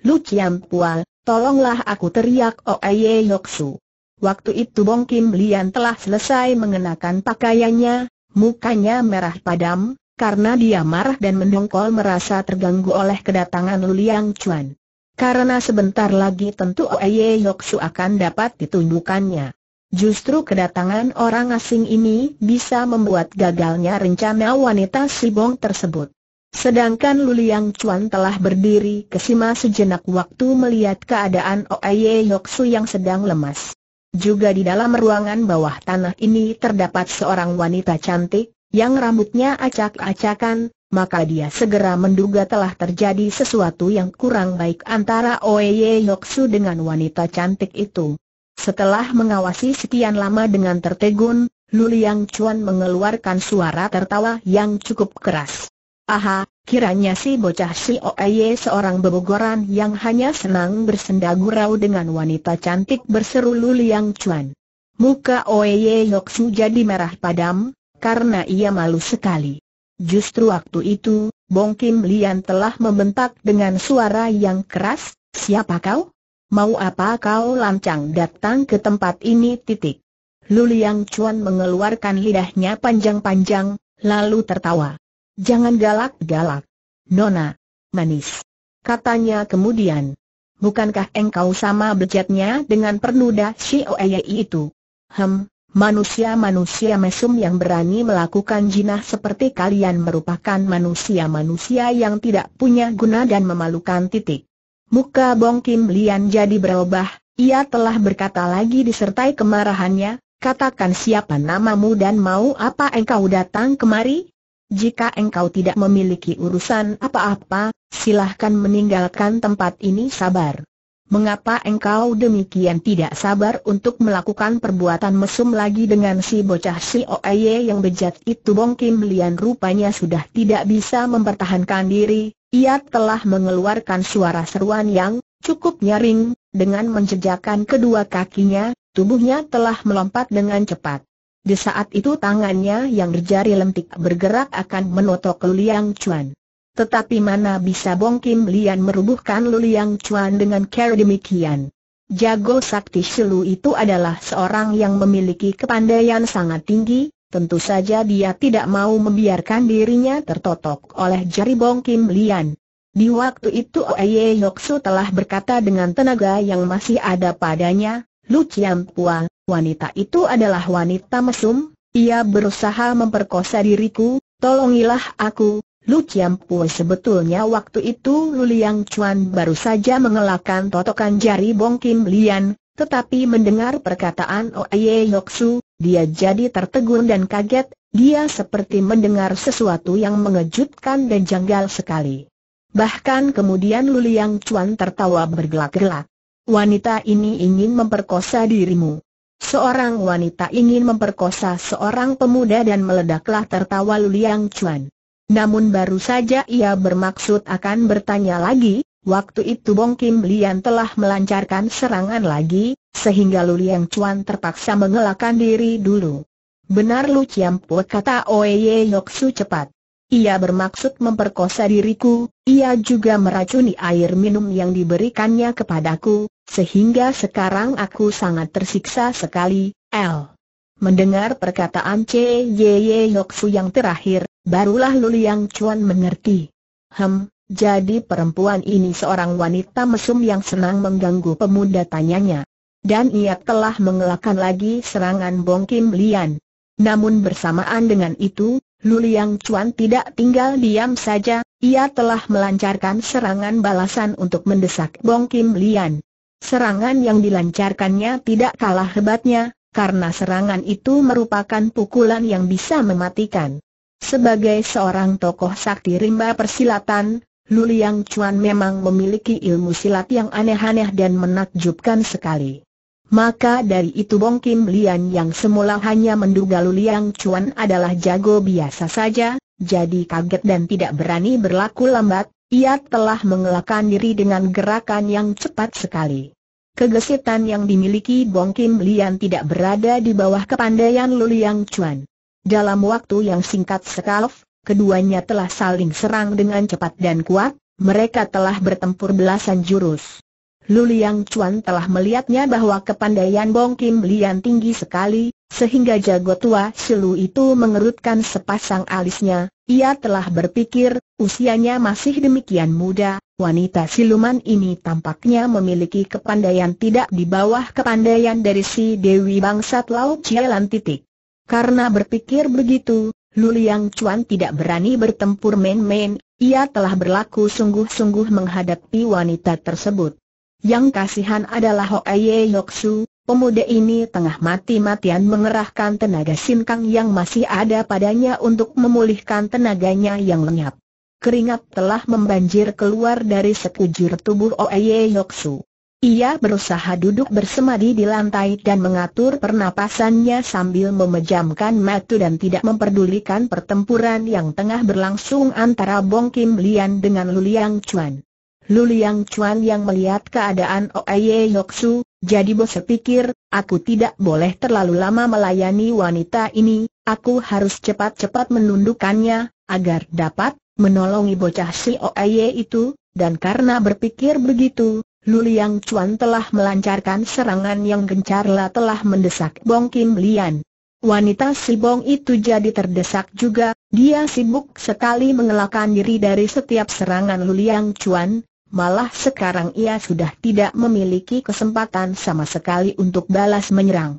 Lu Chiam Pual, tolonglah aku teriak Oeye Yoksu. Waktu itu Bong Kim Lian telah selesai mengenakan pakaiannya, mukanya merah padam, karena dia marah dan mendongkol merasa terganggu oleh kedatangan Lu Liang Chuan. Karena sebentar lagi tentu Oeye Yoksu akan dapat ditunjukkannya. Justru kedatangan orang asing ini bisa membuat gagalnya rencana wanita Sibong tersebut. Sedangkan Luliang Chuan telah berdiri kesima sejenak waktu melihat keadaan Oye Yoksu yang sedang lemas. Juga di dalam ruangan bawah tanah ini terdapat seorang wanita cantik, yang rambutnya acak-acakan, maka dia segera menduga telah terjadi sesuatu yang kurang baik antara Oye Yoksu dengan wanita cantik itu. Setelah mengawasi sekian lama dengan tertegun, Luliang Chuan mengeluarkan suara tertawa yang cukup keras. Aha, kiranya si bocah si Oeye seorang bebogoran yang hanya senang bersenda gurau dengan wanita cantik berseru Luliang Chuan. Muka Oeye Yoksu jadi merah padam, karena ia malu sekali. Justru waktu itu, Bong Kim Lian telah membentak dengan suara yang keras, siapa kau? Mau apa kau lancang datang ke tempat ini titik? Luliang Chuan mengeluarkan lidahnya panjang-panjang, lalu tertawa. Jangan galak-galak. Nona, manis. Katanya kemudian. Bukankah engkau sama bejatnya dengan pernuda Xiaoyei itu? Hem, manusia-manusia mesum yang berani melakukan jinah seperti kalian merupakan manusia-manusia yang tidak punya guna dan memalukan titik. Muka Bong Kim Lian jadi berubah, ia telah berkata lagi disertai kemarahannya, katakan siapa namamu dan mau apa engkau datang kemari? Jika engkau tidak memiliki urusan apa-apa, silahkan meninggalkan tempat ini sabar. Mengapa engkau demikian tidak sabar untuk melakukan perbuatan mesum lagi dengan si bocah si Oeye yang bejat itu Bong Kim Lian rupanya sudah tidak bisa mempertahankan diri, ia telah mengeluarkan suara seruan yang cukup nyaring, dengan menjejakkan kedua kakinya, tubuhnya telah melompat dengan cepat. Di saat itu tangannya yang berjari lentik bergerak akan menotok Liang Chuan. Tetapi mana bisa Bong Kim Lian merubuhkan Luliang Chuan dengan cara demikian. Jago sakti Shilu itu adalah seorang yang memiliki kepandaian sangat tinggi, tentu saja dia tidak mau membiarkan dirinya tertotok oleh jari Bong Kim Lian. Di waktu itu Oye Yoksu telah berkata dengan tenaga yang masih ada padanya, Lu Chiam Pua, wanita itu adalah wanita mesum, ia berusaha memperkosa diriku, tolongilah aku, Lu Chiam sebetulnya waktu itu Lu Liang Chuan baru saja mengelakkan totokan jari Bong Kim Lian, tetapi mendengar perkataan Oye Su, dia jadi tertegun dan kaget, dia seperti mendengar sesuatu yang mengejutkan dan janggal sekali. Bahkan kemudian Lu Liang Chuan tertawa bergelak-gelak. Wanita ini ingin memperkosa dirimu. Seorang wanita ingin memperkosa seorang pemuda dan meledaklah tertawa Lu Liang Chuan. Namun baru saja ia bermaksud akan bertanya lagi, waktu itu Bong Kim Lian telah melancarkan serangan lagi, sehingga Lu Liang Chuan terpaksa mengelakkan diri dulu. Benar Lu Chiam Po kata Oye Su cepat. Ia bermaksud memperkosa diriku, ia juga meracuni air minum yang diberikannya kepadaku, sehingga sekarang aku sangat tersiksa sekali, L. Mendengar perkataan C. Ye Yoksu yang terakhir, Barulah Luliang Chuan mengerti. Hem, jadi perempuan ini seorang wanita mesum yang senang mengganggu pemuda tanyanya. Dan ia telah mengelakkan lagi serangan Bong Kim Lian. Namun bersamaan dengan itu, Luliang Chuan tidak tinggal diam saja, ia telah melancarkan serangan balasan untuk mendesak Bong Kim Lian. Serangan yang dilancarkannya tidak kalah hebatnya, karena serangan itu merupakan pukulan yang bisa mematikan. Sebagai seorang tokoh sakti rimba persilatan, Luliang Chuan memang memiliki ilmu silat yang aneh-aneh dan menakjubkan sekali. Maka dari itu Bong Kim Lian yang semula hanya menduga Luliang Chuan adalah jago biasa saja, jadi kaget dan tidak berani berlaku lambat, ia telah mengelakkan diri dengan gerakan yang cepat sekali. Kegesitan yang dimiliki Bong Kim Lian tidak berada di bawah kepandaian Luliang Chuan. Dalam waktu yang singkat sekali, keduanya telah saling serang dengan cepat dan kuat, mereka telah bertempur belasan jurus. Luliang Liang Chuan telah melihatnya bahwa kepandaian Bong Kim Lian tinggi sekali, sehingga jago tua Silu itu mengerutkan sepasang alisnya, ia telah berpikir, usianya masih demikian muda, wanita siluman ini tampaknya memiliki kepandaian tidak di bawah kepandaian dari si Dewi Bangsat Laut Cielan titik. Karena berpikir begitu, Luliang Chuan tidak berani bertempur main-main, ia telah berlaku sungguh-sungguh menghadapi wanita tersebut. Yang kasihan adalah Hoeye Su. pemuda ini tengah mati-matian mengerahkan tenaga sinkang yang masih ada padanya untuk memulihkan tenaganya yang lenyap. Keringat telah membanjir keluar dari sekujur tubuh Hoeye Su. Ia berusaha duduk bersemadi di lantai dan mengatur pernapasannya sambil memejamkan mata dan tidak memperdulikan pertempuran yang tengah berlangsung antara Bong Kim Lian dengan Luliang Chuan. Luliang Chuan yang melihat keadaan Oye Yoksu, jadi bos pikir, aku tidak boleh terlalu lama melayani wanita ini, aku harus cepat-cepat menundukkannya, agar dapat menolongi bocah si Oye itu, dan karena berpikir begitu, Luliang Chuan telah melancarkan serangan yang gencar gencarlah telah mendesak Bong Kim Lian. Wanita si Bong itu jadi terdesak juga, dia sibuk sekali mengelakkan diri dari setiap serangan Luliang Chuan, malah sekarang ia sudah tidak memiliki kesempatan sama sekali untuk balas menyerang.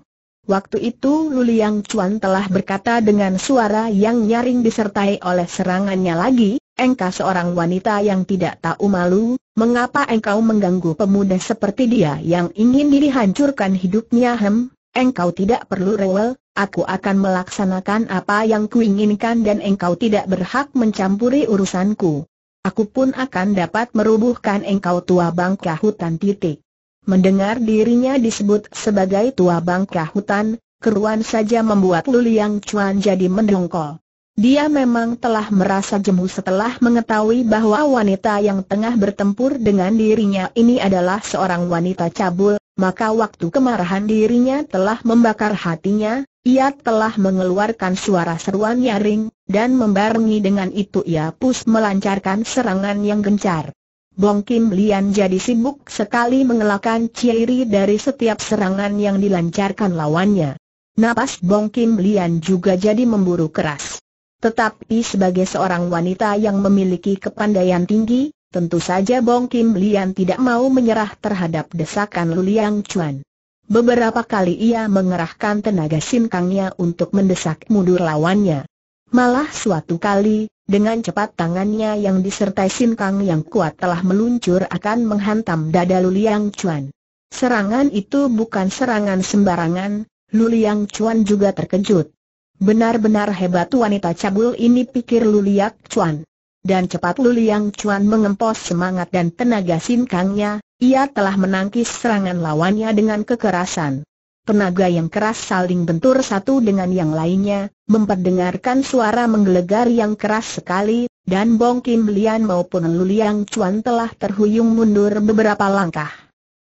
Waktu itu Luliang Chuan telah berkata dengan suara yang nyaring disertai oleh serangannya lagi, engkau seorang wanita yang tidak tahu malu, mengapa engkau mengganggu pemuda seperti dia yang ingin diri hancurkan hidupnya hem, engkau tidak perlu rewel, aku akan melaksanakan apa yang kuinginkan dan engkau tidak berhak mencampuri urusanku. Aku pun akan dapat merubuhkan engkau tua bangka hutan titik. Mendengar dirinya disebut sebagai tua bangka hutan, keruan saja membuat Luliang Chuan jadi mendongkol. Dia memang telah merasa jemu setelah mengetahui bahwa wanita yang tengah bertempur dengan dirinya ini adalah seorang wanita cabul, maka waktu kemarahan dirinya telah membakar hatinya, ia telah mengeluarkan suara seruan nyaring, dan membarengi dengan itu ia pus melancarkan serangan yang gencar. Bong Kim Lian jadi sibuk sekali mengelakkan ciri dari setiap serangan yang dilancarkan lawannya. Napas Bong Kim Lian juga jadi memburu keras. Tetapi sebagai seorang wanita yang memiliki kepandaian tinggi, tentu saja Bong Kim Lian tidak mau menyerah terhadap desakan Luliang Chuan. Beberapa kali ia mengerahkan tenaga sinkangnya untuk mendesak mundur lawannya. Malah suatu kali, dengan cepat tangannya yang disertai sinkang yang kuat telah meluncur akan menghantam dada Luliang Chuan. Serangan itu bukan serangan sembarangan, Luliang Chuan juga terkejut. Benar-benar hebat wanita cabul ini pikir Luliang Chuan. Dan cepat Luliang Chuan mengempos semangat dan tenaga sinkangnya, ia telah menangkis serangan lawannya dengan kekerasan tenaga yang keras saling bentur satu dengan yang lainnya, memperdengarkan suara menggelegar yang keras sekali, dan Bong Kim Lian maupun Lu Liang Chuan telah terhuyung mundur beberapa langkah.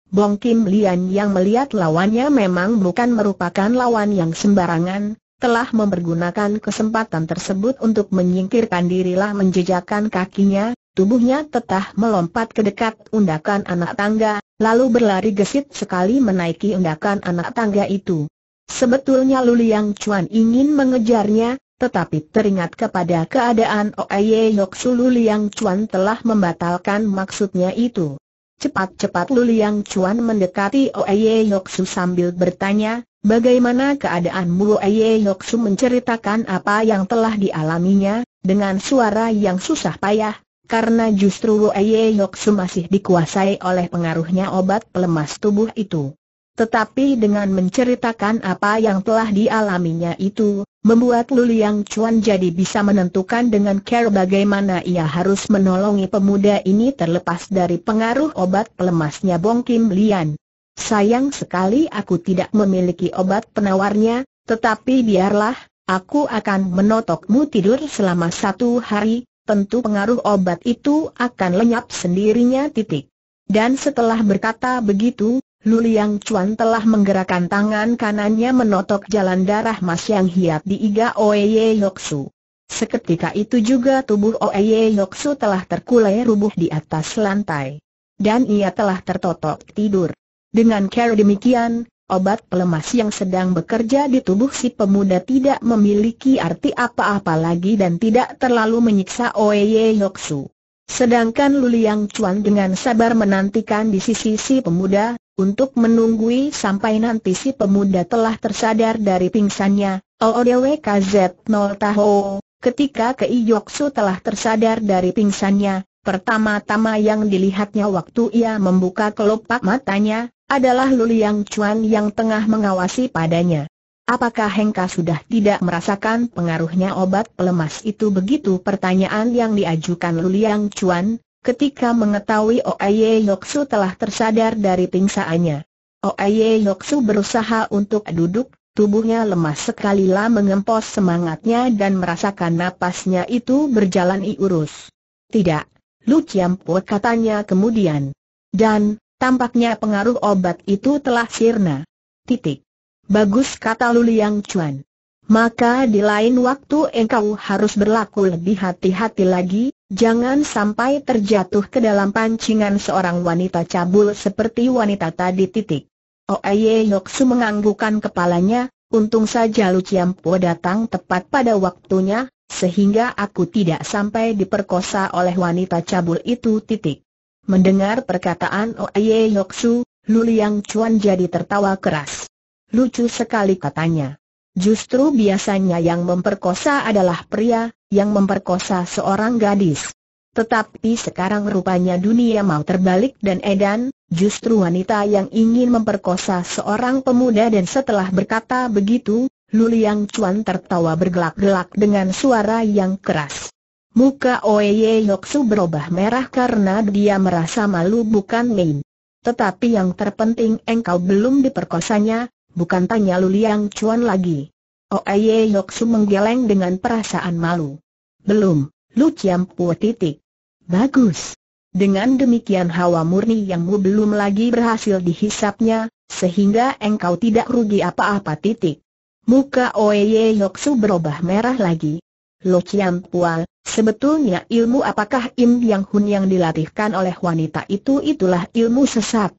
Bong Kim Lian yang melihat lawannya memang bukan merupakan lawan yang sembarangan, telah mempergunakan kesempatan tersebut untuk menyingkirkan dirilah menjejakkan kakinya, Tubuhnya tetah melompat ke dekat undakan anak tangga, lalu berlari gesit sekali menaiki undakan anak tangga itu. Sebetulnya Luli Yang Chuan ingin mengejarnya, tetapi teringat kepada keadaan Oye Yoksu Yang Chuan telah membatalkan maksudnya itu. Cepat-cepat Luli Yang Chuan mendekati Oye Yoksu sambil bertanya, Bagaimana keadaanmu Oye Yoksu menceritakan apa yang telah dialaminya, dengan suara yang susah payah, karena justru Wei Yoksu masih dikuasai oleh pengaruhnya obat pelemas tubuh itu. Tetapi dengan menceritakan apa yang telah dialaminya itu, membuat Luliang Chuan jadi bisa menentukan dengan care bagaimana ia harus menolongi pemuda ini terlepas dari pengaruh obat pelemasnya Bong Kim Lian. Sayang sekali aku tidak memiliki obat penawarnya, tetapi biarlah, aku akan menotokmu tidur selama satu hari, tentu pengaruh obat itu akan lenyap sendirinya titik. Dan setelah berkata begitu, Luliang Chuan telah menggerakkan tangan kanannya menotok jalan darah Mas Yang Hiat di Iga Oeye Yoksu. Seketika itu juga tubuh Oeye Yoksu telah terkulai rubuh di atas lantai. Dan ia telah tertotok tidur. Dengan cara demikian, Obat pelemas yang sedang bekerja di tubuh si pemuda tidak memiliki arti apa-apa lagi dan tidak terlalu menyiksa Oeye Yoksu. Sedangkan Luliang Chuan dengan sabar menantikan di sisi si pemuda, untuk menunggui sampai nanti si pemuda telah tersadar dari pingsannya, OODWKZ 0 Taho, ketika Kei Yoksu telah tersadar dari pingsannya, Pertama-tama yang dilihatnya waktu ia membuka kelopak matanya, adalah Luliang Chuan yang tengah mengawasi padanya. Apakah Hengka sudah tidak merasakan pengaruhnya obat pelemas itu begitu pertanyaan yang diajukan Luliang Chuan, ketika mengetahui Oaye Yoksu telah tersadar dari pingsaannya. Oaye Yoksu berusaha untuk duduk, tubuhnya lemas sekali lah mengempos semangatnya dan merasakan napasnya itu berjalan iurus. Tidak, Lu Chiam katanya kemudian. Dan, tampaknya pengaruh obat itu telah sirna. Titik. Bagus kata Lu Liang Chuan. Maka di lain waktu engkau harus berlaku lebih hati-hati lagi, jangan sampai terjatuh ke dalam pancingan seorang wanita cabul seperti wanita tadi titik. Oeye Yoksu menganggukan kepalanya, untung saja Lu Chiam datang tepat pada waktunya, sehingga aku tidak sampai diperkosa oleh wanita cabul itu titik. Mendengar perkataan Oye Yoksu, Luliang Chuan jadi tertawa keras. Lucu sekali katanya. Justru biasanya yang memperkosa adalah pria, yang memperkosa seorang gadis. Tetapi sekarang rupanya dunia mau terbalik dan edan, justru wanita yang ingin memperkosa seorang pemuda dan setelah berkata begitu, Luliang Chuan tertawa bergelak-gelak dengan suara yang keras. Muka Oye Yoksu berubah merah karena dia merasa malu bukan main. Tetapi yang terpenting engkau belum diperkosanya, bukan tanya Luliang Chuan lagi. Oye Yoksu menggeleng dengan perasaan malu. Belum, Lu Ciampu titik. Bagus. Dengan demikian hawa murni yangmu belum lagi berhasil dihisapnya, sehingga engkau tidak rugi apa-apa titik. Muka Oye Yoksu berubah merah lagi. Lo Chiam Pua, sebetulnya ilmu apakah Im Yang Hun yang dilatihkan oleh wanita itu itulah ilmu sesat.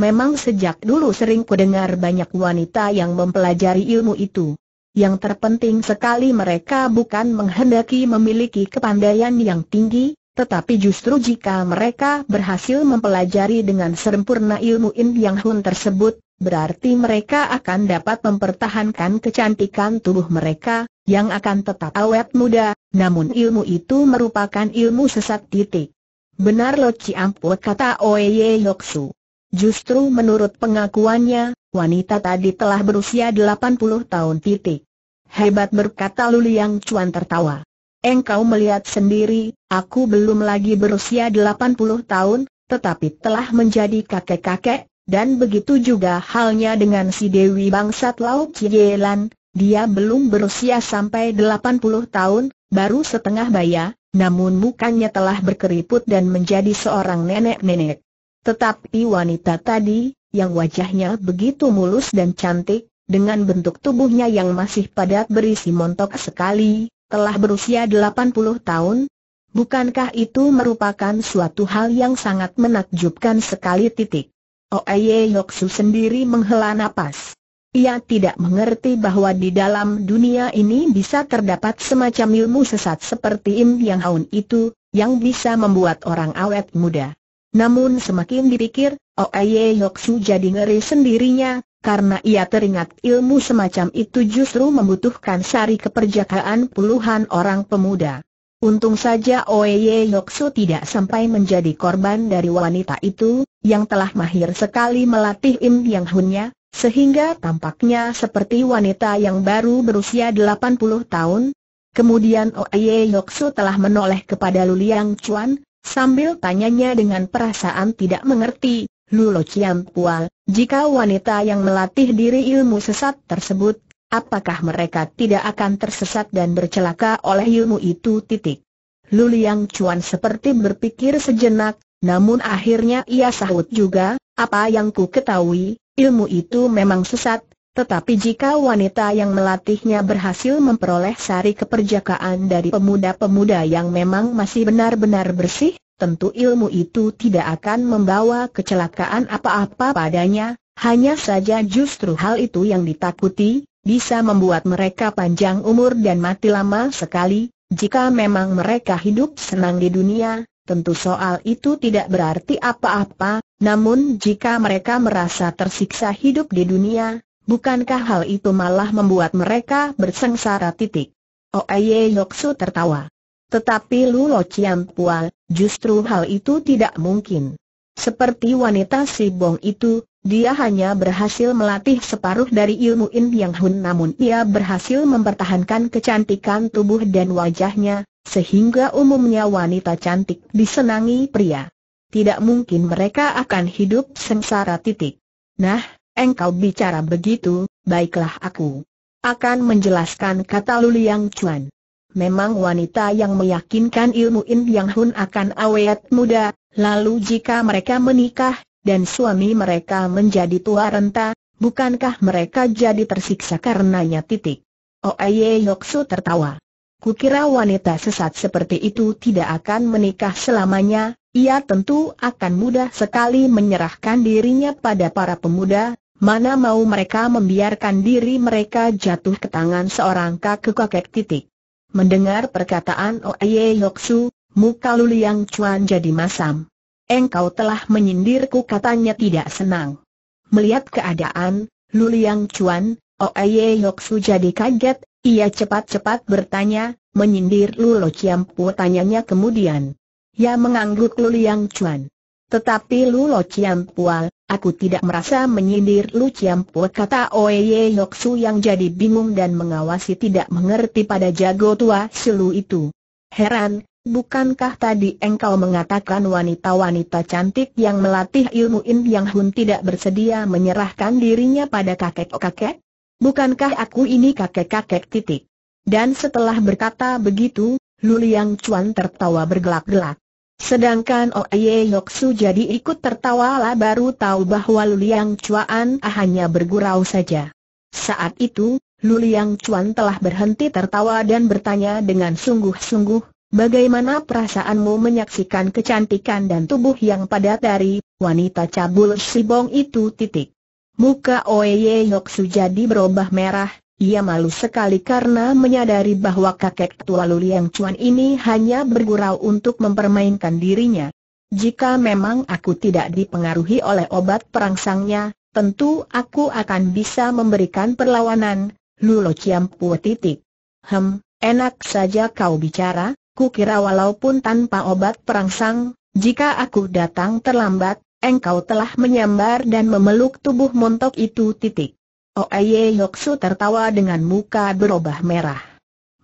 Memang sejak dulu sering kudengar banyak wanita yang mempelajari ilmu itu. Yang terpenting sekali mereka bukan menghendaki memiliki kepandaian yang tinggi, tetapi justru jika mereka berhasil mempelajari dengan sempurna ilmu Im Yang Hun tersebut, berarti mereka akan dapat mempertahankan kecantikan tubuh mereka, yang akan tetap awet muda, namun ilmu itu merupakan ilmu sesat titik. Benar Lo Ciampu kata Oye Yoksu. Justru menurut pengakuannya, wanita tadi telah berusia 80 tahun titik. Hebat berkata Luliang Cuan tertawa. Engkau melihat sendiri, aku belum lagi berusia 80 tahun, tetapi telah menjadi kakek-kakek, dan begitu juga halnya dengan si Dewi Bangsat Laut Cielan, dia belum berusia sampai 80 tahun, baru setengah baya, namun mukanya telah berkeriput dan menjadi seorang nenek-nenek. Tetapi wanita tadi, yang wajahnya begitu mulus dan cantik, dengan bentuk tubuhnya yang masih padat berisi montok sekali, telah berusia 80 tahun, bukankah itu merupakan suatu hal yang sangat menakjubkan sekali titik? Oeye Yoksu sendiri menghela nafas. Ia tidak mengerti bahwa di dalam dunia ini bisa terdapat semacam ilmu sesat seperti Im Yang Haun itu, yang bisa membuat orang awet muda. Namun semakin dipikir, Oeye Yoksu jadi ngeri sendirinya, karena ia teringat ilmu semacam itu justru membutuhkan sari keperjakaan puluhan orang pemuda. Untung saja Oeye Yoksu tidak sampai menjadi korban dari wanita itu, yang telah mahir sekali melatih Im Yang Hunnya, sehingga tampaknya seperti wanita yang baru berusia 80 tahun. Kemudian Oeye Yoksu telah menoleh kepada Luliang Chuan, sambil tanyanya dengan perasaan tidak mengerti, Lulo Chiam Pual, jika wanita yang melatih diri ilmu sesat tersebut Apakah mereka tidak akan tersesat dan bercelaka oleh ilmu itu titik? Luliang Cuan Chuan seperti berpikir sejenak, namun akhirnya ia sahut juga, apa yang ku ketahui, ilmu itu memang sesat, tetapi jika wanita yang melatihnya berhasil memperoleh sari keperjakaan dari pemuda-pemuda yang memang masih benar-benar bersih, tentu ilmu itu tidak akan membawa kecelakaan apa-apa padanya, hanya saja justru hal itu yang ditakuti, bisa membuat mereka panjang umur dan mati lama sekali, jika memang mereka hidup senang di dunia, tentu soal itu tidak berarti apa-apa, namun jika mereka merasa tersiksa hidup di dunia, bukankah hal itu malah membuat mereka bersengsara titik? Oye Yoksu tertawa. Tetapi Lo Chiam Pual, justru hal itu tidak mungkin. Seperti wanita si bong itu, dia hanya berhasil melatih separuh dari ilmu In Yang Hun namun ia berhasil mempertahankan kecantikan tubuh dan wajahnya, sehingga umumnya wanita cantik disenangi pria. Tidak mungkin mereka akan hidup sengsara titik. Nah, engkau bicara begitu, baiklah aku akan menjelaskan kata Luliang Chuan. Memang wanita yang meyakinkan ilmu In Yang Hun akan awet muda, lalu jika mereka menikah, dan suami mereka menjadi tua renta, bukankah mereka jadi tersiksa karenanya titik? Oeye Yoksu tertawa. Kukira wanita sesat seperti itu tidak akan menikah selamanya, ia tentu akan mudah sekali menyerahkan dirinya pada para pemuda, mana mau mereka membiarkan diri mereka jatuh ke tangan seorang kakek kakek titik. Mendengar perkataan Oeye Yoksu, muka Luliang Chuan jadi masam. Engkau telah menyindirku katanya tidak senang. Melihat keadaan, Luliang Chuan, Oeye Yoksu jadi kaget, ia cepat-cepat bertanya, menyindir Lulo Ciampu tanyanya kemudian. Ya mengangguk Luliang Chuan. Tetapi Lulo Ciampual, aku tidak merasa menyindir Lu Ciampu kata Oeye Yoksu yang jadi bingung dan mengawasi tidak mengerti pada jago tua selu itu. Heran, Bukankah tadi engkau mengatakan wanita-wanita cantik yang melatih ilmu In Yang Hun tidak bersedia menyerahkan dirinya pada kakek-kakek? Oh, Bukankah aku ini kakek-kakek titik? Dan setelah berkata begitu, Luliang Chuan tertawa bergelak-gelak. Sedangkan Oye oh Su jadi ikut tertawa lah baru tahu bahwa Luliang Chuan ah hanya bergurau saja. Saat itu, Luliang Chuan telah berhenti tertawa dan bertanya dengan sungguh-sungguh, Bagaimana perasaanmu menyaksikan kecantikan dan tubuh yang padat dari wanita cabul Sibong itu titik. Muka Oeye Yoksu jadi berubah merah, ia malu sekali karena menyadari bahwa kakek tua Luliang Chuan ini hanya bergurau untuk mempermainkan dirinya. Jika memang aku tidak dipengaruhi oleh obat perangsangnya, tentu aku akan bisa memberikan perlawanan, Lulo Ciampu titik. Hem, enak saja kau bicara, Kukira walaupun tanpa obat perangsang, jika aku datang terlambat, engkau telah menyambar dan memeluk tubuh montok itu titik. Oeye oh, Yoksu tertawa dengan muka berubah merah.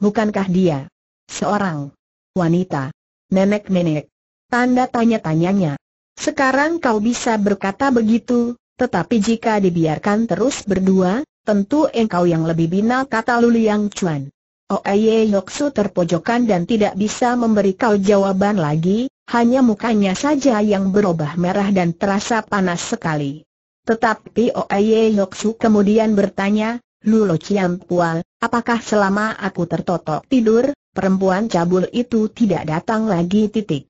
Bukankah dia? Seorang wanita. Nenek-nenek. Tanda tanya-tanyanya. Sekarang kau bisa berkata begitu, tetapi jika dibiarkan terus berdua, tentu engkau yang lebih binal kata Luliang Chuan. Oye Yoksu terpojokan dan tidak bisa memberi kau jawaban lagi, hanya mukanya saja yang berubah merah dan terasa panas sekali. Tetapi Oye Yoksu kemudian bertanya, Lulo Ciampual, apakah selama aku tertotok tidur, perempuan cabul itu tidak datang lagi titik.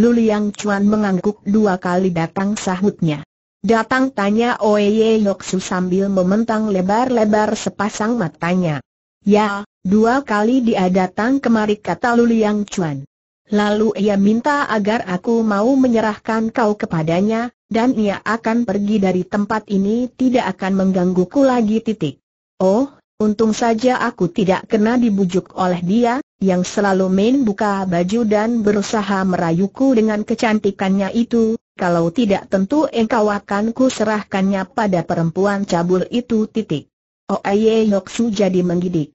Luliang Chuan mengangguk dua kali datang sahutnya. Datang tanya Oye Yoksu sambil mementang lebar-lebar sepasang matanya. Ya, Dua kali dia datang kemari kata Luliang Chuan. Lalu ia minta agar aku mau menyerahkan kau kepadanya, dan ia akan pergi dari tempat ini tidak akan menggangguku lagi titik. Oh, untung saja aku tidak kena dibujuk oleh dia, yang selalu main buka baju dan berusaha merayuku dengan kecantikannya itu, kalau tidak tentu engkau akan ku serahkannya pada perempuan cabul itu titik. Oh Aye Yoksu jadi menggidik.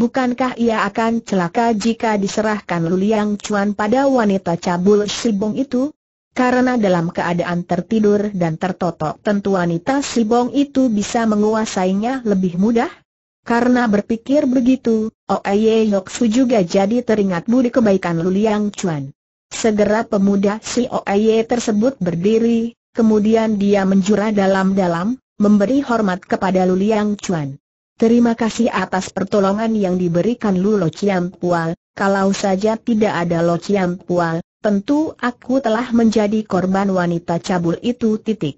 Bukankah ia akan celaka jika diserahkan Luliang Chuan pada wanita cabul Sibong itu? Karena dalam keadaan tertidur dan tertotok tentu wanita Sibong itu bisa menguasainya lebih mudah. Karena berpikir begitu, Oeye oh Yoksu juga jadi teringat budi kebaikan Luliang Chuan. Segera pemuda si Oeye oh tersebut berdiri, kemudian dia menjura dalam-dalam, memberi hormat kepada Luliang Chuan. Terima kasih atas pertolongan yang diberikan Lu Lo Chiam Pual, kalau saja tidak ada Lo Chiam Pual, tentu aku telah menjadi korban wanita cabul itu titik.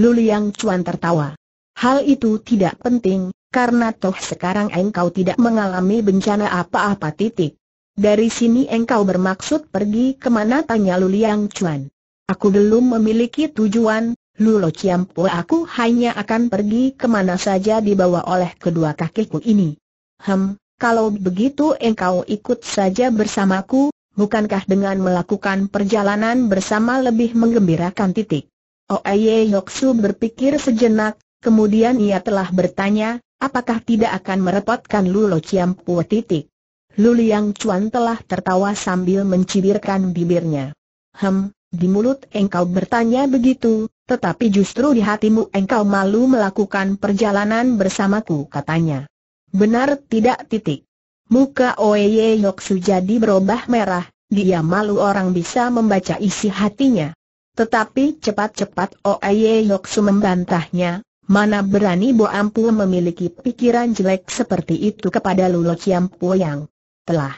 Lu Liang Chuan tertawa. Hal itu tidak penting, karena toh sekarang engkau tidak mengalami bencana apa-apa titik. Dari sini engkau bermaksud pergi kemana tanya Lu Liang Chuan. Aku belum memiliki tujuan, Lulo Ciampo oh, aku hanya akan pergi kemana saja dibawa oleh kedua kakiku ini. Hem, kalau begitu engkau ikut saja bersamaku, bukankah dengan melakukan perjalanan bersama lebih menggembirakan titik? Oeye oh, Yoksu berpikir sejenak, kemudian ia telah bertanya, apakah tidak akan merepotkan Lulo Ciampo titik? Luliang Cuan telah tertawa sambil mencibirkan bibirnya. Hem, di mulut engkau bertanya begitu, tetapi justru di hatimu engkau malu melakukan perjalanan bersamaku katanya. Benar tidak titik. Muka Oeye Yoksu jadi berubah merah, dia malu orang bisa membaca isi hatinya. Tetapi cepat-cepat Oeye Yoksu membantahnya, mana berani Bo Ampu memiliki pikiran jelek seperti itu kepada Lulo Ciampu yang telah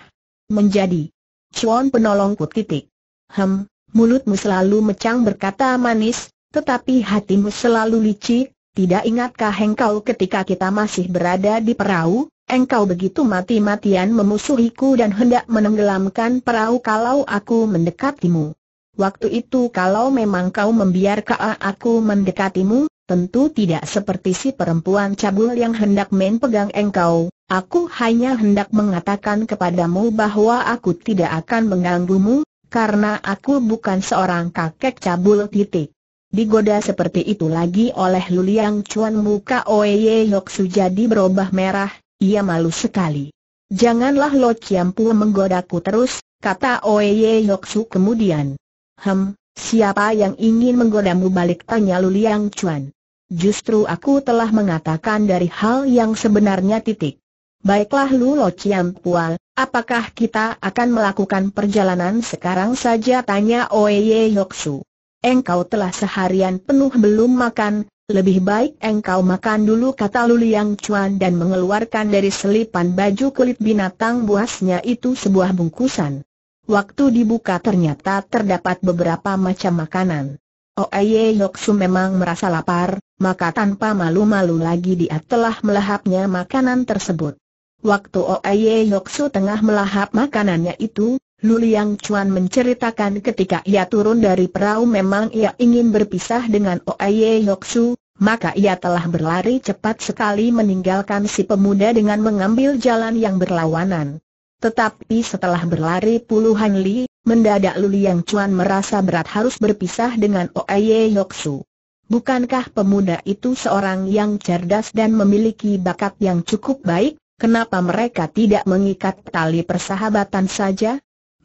menjadi cuan penolongku titik. Hem, mulutmu selalu mecang berkata manis, tetapi hatimu selalu licik, tidak ingatkah engkau ketika kita masih berada di perahu, engkau begitu mati-matian memusuhiku dan hendak menenggelamkan perahu kalau aku mendekatimu. Waktu itu kalau memang kau membiarkan aku mendekatimu, tentu tidak seperti si perempuan cabul yang hendak main pegang engkau, Aku hanya hendak mengatakan kepadamu bahwa aku tidak akan mengganggumu, karena aku bukan seorang kakek cabul titik. Digoda seperti itu lagi oleh Luliang Chuan muka Oye Yoksu jadi berubah merah, ia malu sekali. Janganlah Lo Chiampu menggodaku terus, kata Oye Yoksu kemudian. Hem, siapa yang ingin menggodamu balik tanya Luliang Chuan. Justru aku telah mengatakan dari hal yang sebenarnya titik. Baiklah Lu Lo Chiampual, apakah kita akan melakukan perjalanan sekarang saja tanya Oye Yoksu engkau telah seharian penuh belum makan, lebih baik engkau makan dulu kata Luliang Chuan dan mengeluarkan dari selipan baju kulit binatang buasnya itu sebuah bungkusan. Waktu dibuka ternyata terdapat beberapa macam makanan. Oeye oh, Yoksu memang merasa lapar, maka tanpa malu-malu lagi dia telah melahapnya makanan tersebut. Waktu Oeye oh, Yoksu tengah melahap makanannya itu, Luliang Chuan menceritakan ketika ia turun dari perahu memang ia ingin berpisah dengan Oye Yoksu, maka ia telah berlari cepat sekali meninggalkan si pemuda dengan mengambil jalan yang berlawanan. Tetapi setelah berlari puluhan li, mendadak Luliang Chuan merasa berat harus berpisah dengan Oye Yoksu. Bukankah pemuda itu seorang yang cerdas dan memiliki bakat yang cukup baik? Kenapa mereka tidak mengikat tali persahabatan saja?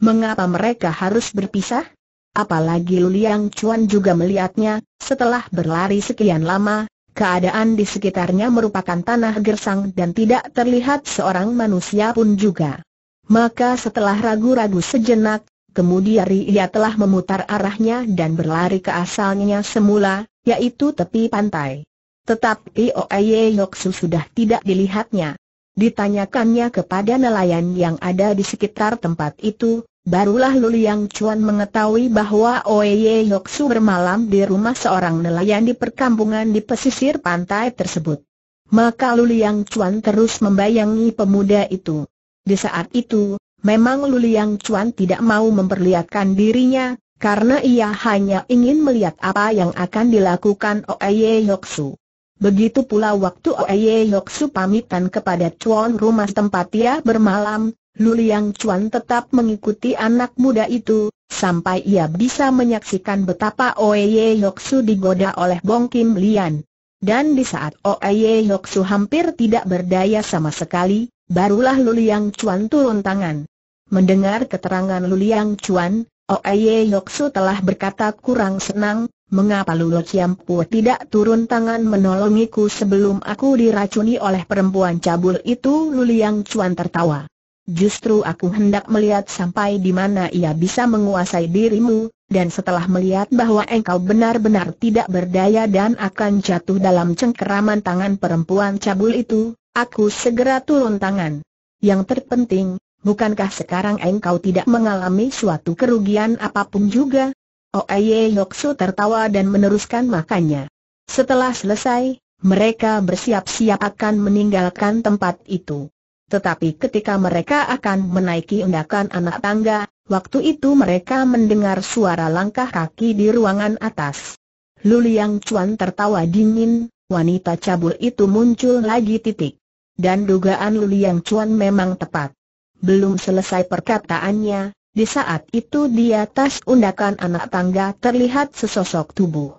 mengapa mereka harus berpisah? Apalagi Liang Chuan juga melihatnya, setelah berlari sekian lama, keadaan di sekitarnya merupakan tanah gersang dan tidak terlihat seorang manusia pun juga. Maka setelah ragu-ragu sejenak, kemudian ia telah memutar arahnya dan berlari ke asalnya semula, yaitu tepi pantai. Tetapi Oye Yoksu sudah tidak dilihatnya. Ditanyakannya kepada nelayan yang ada di sekitar tempat itu, Barulah Luliang Chuan mengetahui bahwa Oye Yoxu bermalam di rumah seorang nelayan di perkampungan di pesisir pantai tersebut. Maka Luliang Chuan terus membayangi pemuda itu. Di saat itu, memang Luliang Chuan tidak mau memperlihatkan dirinya, karena ia hanya ingin melihat apa yang akan dilakukan Oye Yoxu. Begitu pula waktu Oye Yoxu pamitan kepada Chuan rumah tempat ia bermalam, Luliang Chuan tetap mengikuti anak muda itu, sampai ia bisa menyaksikan betapa Oeye Yoksu digoda oleh Bong Kim Lian. Dan di saat Oeye Yoksu hampir tidak berdaya sama sekali, barulah Luliang Chuan turun tangan. Mendengar keterangan Luliang Chuan, Oeye Yoksu telah berkata kurang senang, mengapa Lulo Pu tidak turun tangan menolongiku sebelum aku diracuni oleh perempuan cabul itu Luliang Chuan tertawa. Justru aku hendak melihat sampai di mana ia bisa menguasai dirimu, dan setelah melihat bahwa engkau benar-benar tidak berdaya dan akan jatuh dalam cengkeraman tangan perempuan cabul itu, aku segera turun tangan. Yang terpenting, bukankah sekarang engkau tidak mengalami suatu kerugian apapun juga? Oeye oh, Yoksu tertawa dan meneruskan makannya. Setelah selesai, mereka bersiap-siap akan meninggalkan tempat itu. Tetapi ketika mereka akan menaiki undakan anak tangga, waktu itu mereka mendengar suara langkah kaki di ruangan atas. Luliang Cuan tertawa dingin, wanita cabul itu muncul lagi titik. Dan dugaan Luliang Cuan memang tepat. Belum selesai perkataannya, di saat itu di atas undakan anak tangga terlihat sesosok tubuh.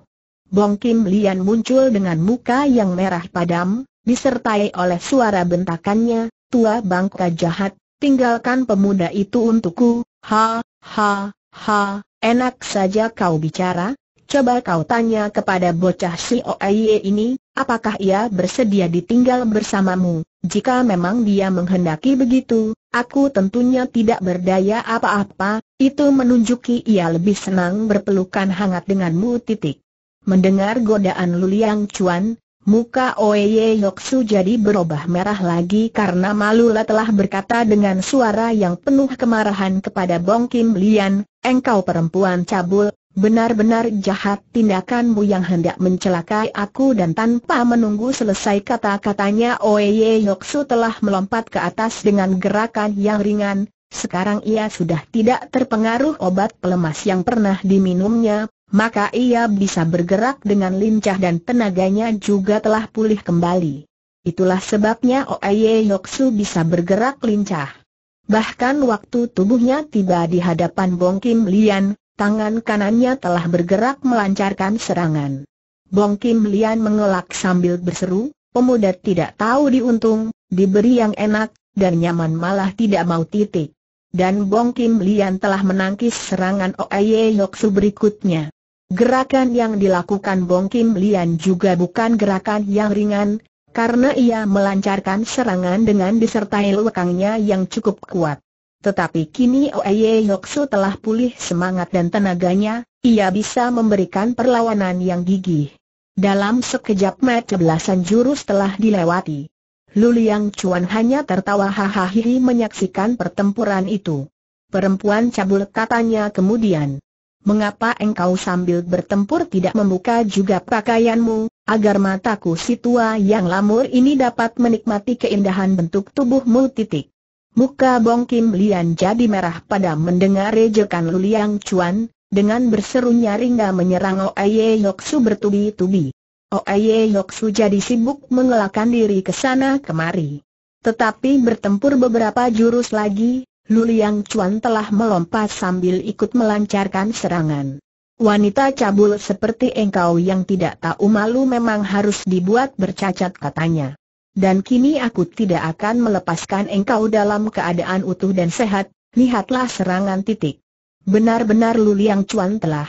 Bong Kim Lian muncul dengan muka yang merah padam, disertai oleh suara bentakannya, tua bangka jahat, tinggalkan pemuda itu untukku, ha, ha, ha, enak saja kau bicara, coba kau tanya kepada bocah si Oaye ini, apakah ia bersedia ditinggal bersamamu? Jika memang dia menghendaki begitu, aku tentunya tidak berdaya apa-apa, itu menunjuki ia lebih senang berpelukan hangat denganmu titik. Mendengar godaan Luliang Cuan, Muka Oeye Yoksu jadi berubah merah lagi karena Malula telah berkata dengan suara yang penuh kemarahan kepada Bong Kim Lian, engkau perempuan cabul, benar-benar jahat tindakanmu yang hendak mencelakai aku dan tanpa menunggu selesai kata-katanya Oeye Yoksu telah melompat ke atas dengan gerakan yang ringan, sekarang ia sudah tidak terpengaruh obat pelemas yang pernah diminumnya, maka ia bisa bergerak dengan lincah dan tenaganya juga telah pulih kembali. Itulah sebabnya Oaye Yoksu bisa bergerak lincah. Bahkan waktu tubuhnya tiba di hadapan Bong Kim Lian, tangan kanannya telah bergerak melancarkan serangan. Bong Kim Lian mengelak sambil berseru, pemuda tidak tahu diuntung, diberi yang enak, dan nyaman malah tidak mau titik. Dan Bong Kim Lian telah menangkis serangan Oaye Yoksu berikutnya. Gerakan yang dilakukan Bong Kim Lian juga bukan gerakan yang ringan, karena ia melancarkan serangan dengan disertai lekangnya yang cukup kuat. Tetapi kini Oeye Yoksu telah pulih semangat dan tenaganya, ia bisa memberikan perlawanan yang gigih. Dalam sekejap mata belasan jurus telah dilewati. Luliang Chuan hanya tertawa hahaha menyaksikan pertempuran itu. Perempuan cabul katanya kemudian mengapa engkau sambil bertempur tidak membuka juga pakaianmu, agar mataku si tua yang lamur ini dapat menikmati keindahan bentuk tubuhmu titik. Muka Bong Kim Lian jadi merah pada mendengar rejekan Luliang Chuan, dengan berseru dan menyerang Oye Yoksu bertubi-tubi. Oye Yoksu jadi sibuk mengelakkan diri ke sana kemari. Tetapi bertempur beberapa jurus lagi, Luliang Chuan telah melompat sambil ikut melancarkan serangan. Wanita cabul seperti engkau yang tidak tahu malu memang harus dibuat bercacat katanya. Dan kini aku tidak akan melepaskan engkau dalam keadaan utuh dan sehat, lihatlah serangan titik. Benar-benar Luliang Chuan telah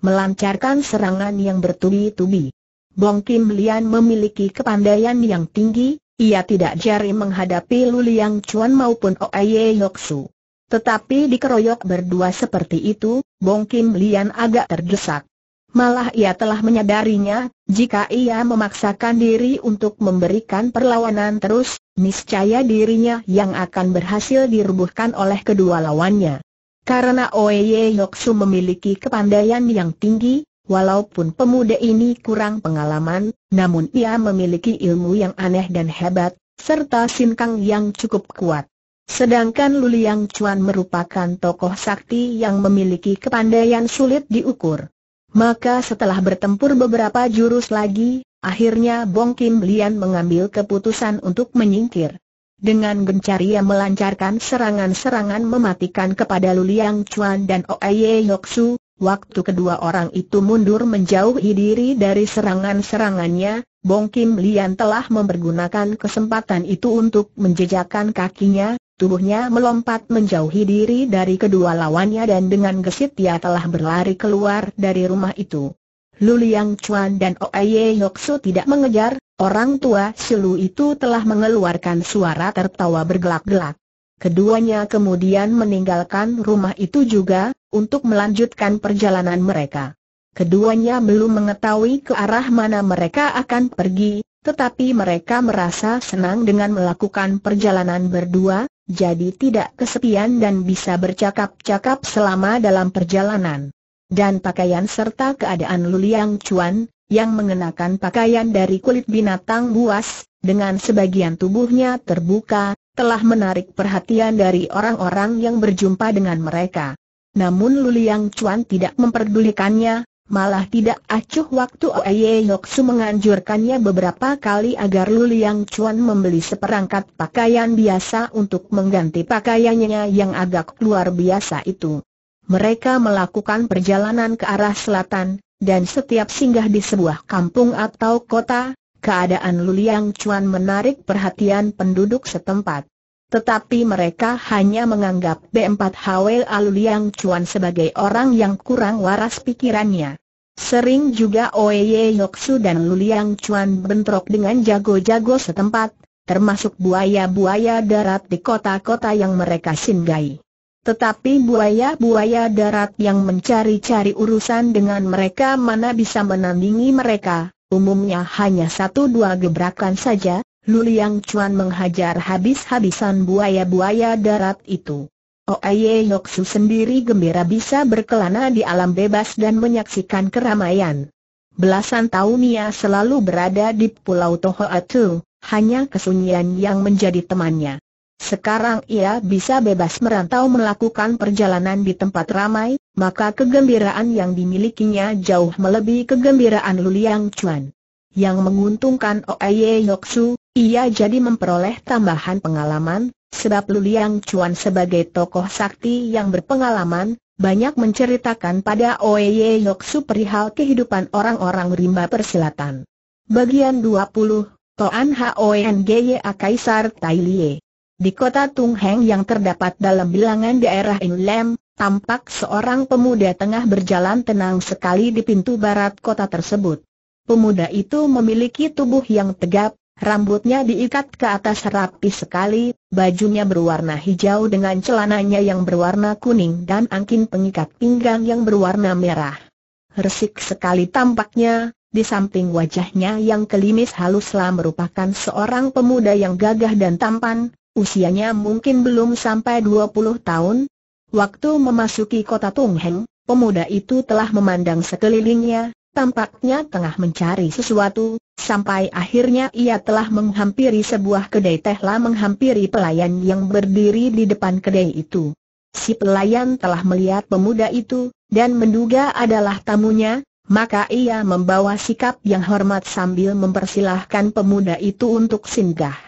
melancarkan serangan yang bertubi-tubi. Bong Kim Lian memiliki kepandaian yang tinggi, ia tidak jari menghadapi Luliang Chuan maupun Oye Yoksu. Tetapi dikeroyok berdua seperti itu, Bong Kim Lian agak terdesak. Malah ia telah menyadarinya, jika ia memaksakan diri untuk memberikan perlawanan terus, niscaya dirinya yang akan berhasil dirubuhkan oleh kedua lawannya. Karena Oye Yoksu memiliki kepandaian yang tinggi, Walaupun pemuda ini kurang pengalaman, namun ia memiliki ilmu yang aneh dan hebat, serta sinkang yang cukup kuat. Sedangkan Luliang Chuan merupakan tokoh sakti yang memiliki kepandaian sulit diukur. Maka setelah bertempur beberapa jurus lagi, akhirnya Bong Kim Lian mengambil keputusan untuk menyingkir. Dengan gencar ia melancarkan serangan-serangan mematikan kepada Luliang Chuan dan Oye Yoksu, Waktu kedua orang itu mundur menjauhi diri dari serangan-serangannya, Bong Kim Lian telah mempergunakan kesempatan itu untuk menjejakkan kakinya, tubuhnya melompat menjauhi diri dari kedua lawannya dan dengan gesit dia telah berlari keluar dari rumah itu. Lu Liang Chuan dan Oye Yoksu tidak mengejar, orang tua Silu itu telah mengeluarkan suara tertawa bergelak-gelak. Keduanya kemudian meninggalkan rumah itu juga, untuk melanjutkan perjalanan mereka. Keduanya belum mengetahui ke arah mana mereka akan pergi, tetapi mereka merasa senang dengan melakukan perjalanan berdua, jadi tidak kesepian dan bisa bercakap-cakap selama dalam perjalanan. Dan pakaian serta keadaan Luliang Chuan, yang mengenakan pakaian dari kulit binatang buas, dengan sebagian tubuhnya terbuka, telah menarik perhatian dari orang-orang yang berjumpa dengan mereka. Namun Luliang Chuan tidak memperdulikannya, malah tidak acuh waktu Oye Yoksu menganjurkannya beberapa kali agar Luliang Chuan membeli seperangkat pakaian biasa untuk mengganti pakaiannya yang agak luar biasa itu. Mereka melakukan perjalanan ke arah selatan, dan setiap singgah di sebuah kampung atau kota, keadaan Luliang Chuan menarik perhatian penduduk setempat. Tetapi mereka hanya menganggap B4 Hwel Luliang Chuan sebagai orang yang kurang waras pikirannya. Sering juga Oeye Yoksu dan Luliang Chuan bentrok dengan jago-jago setempat, termasuk buaya-buaya darat di kota-kota yang mereka singgahi. Tetapi buaya-buaya darat yang mencari-cari urusan dengan mereka mana bisa menandingi mereka, Umumnya hanya satu dua gebrakan saja, Luliang Chuan menghajar habis-habisan buaya-buaya darat itu. Oye Yoksu sendiri gembira bisa berkelana di alam bebas dan menyaksikan keramaian. Belasan tahun ia selalu berada di Pulau Tohoatu, hanya kesunyian yang menjadi temannya. Sekarang ia bisa bebas merantau melakukan perjalanan di tempat ramai, maka kegembiraan yang dimilikinya jauh melebihi kegembiraan Luliang Chuan. Yang menguntungkan Oye Yoksu, ia jadi memperoleh tambahan pengalaman, sebab Luliang Chuan sebagai tokoh sakti yang berpengalaman, banyak menceritakan pada Oye Yoksu perihal kehidupan orang-orang rimba persilatan. Bagian 20, Toan Hoengye Kaisar Tai Lie. Di kota Tungheng yang terdapat dalam bilangan daerah Inlem, tampak seorang pemuda tengah berjalan tenang sekali di pintu barat kota tersebut. Pemuda itu memiliki tubuh yang tegap, rambutnya diikat ke atas rapi sekali, bajunya berwarna hijau dengan celananya yang berwarna kuning dan angkin pengikat pinggang yang berwarna merah. Resik sekali tampaknya, di samping wajahnya yang kelimis haluslah merupakan seorang pemuda yang gagah dan tampan, usianya mungkin belum sampai 20 tahun, Waktu memasuki kota Tungheng, pemuda itu telah memandang sekelilingnya, tampaknya tengah mencari sesuatu, sampai akhirnya ia telah menghampiri sebuah kedai teh lah menghampiri pelayan yang berdiri di depan kedai itu. Si pelayan telah melihat pemuda itu, dan menduga adalah tamunya, maka ia membawa sikap yang hormat sambil mempersilahkan pemuda itu untuk singgah.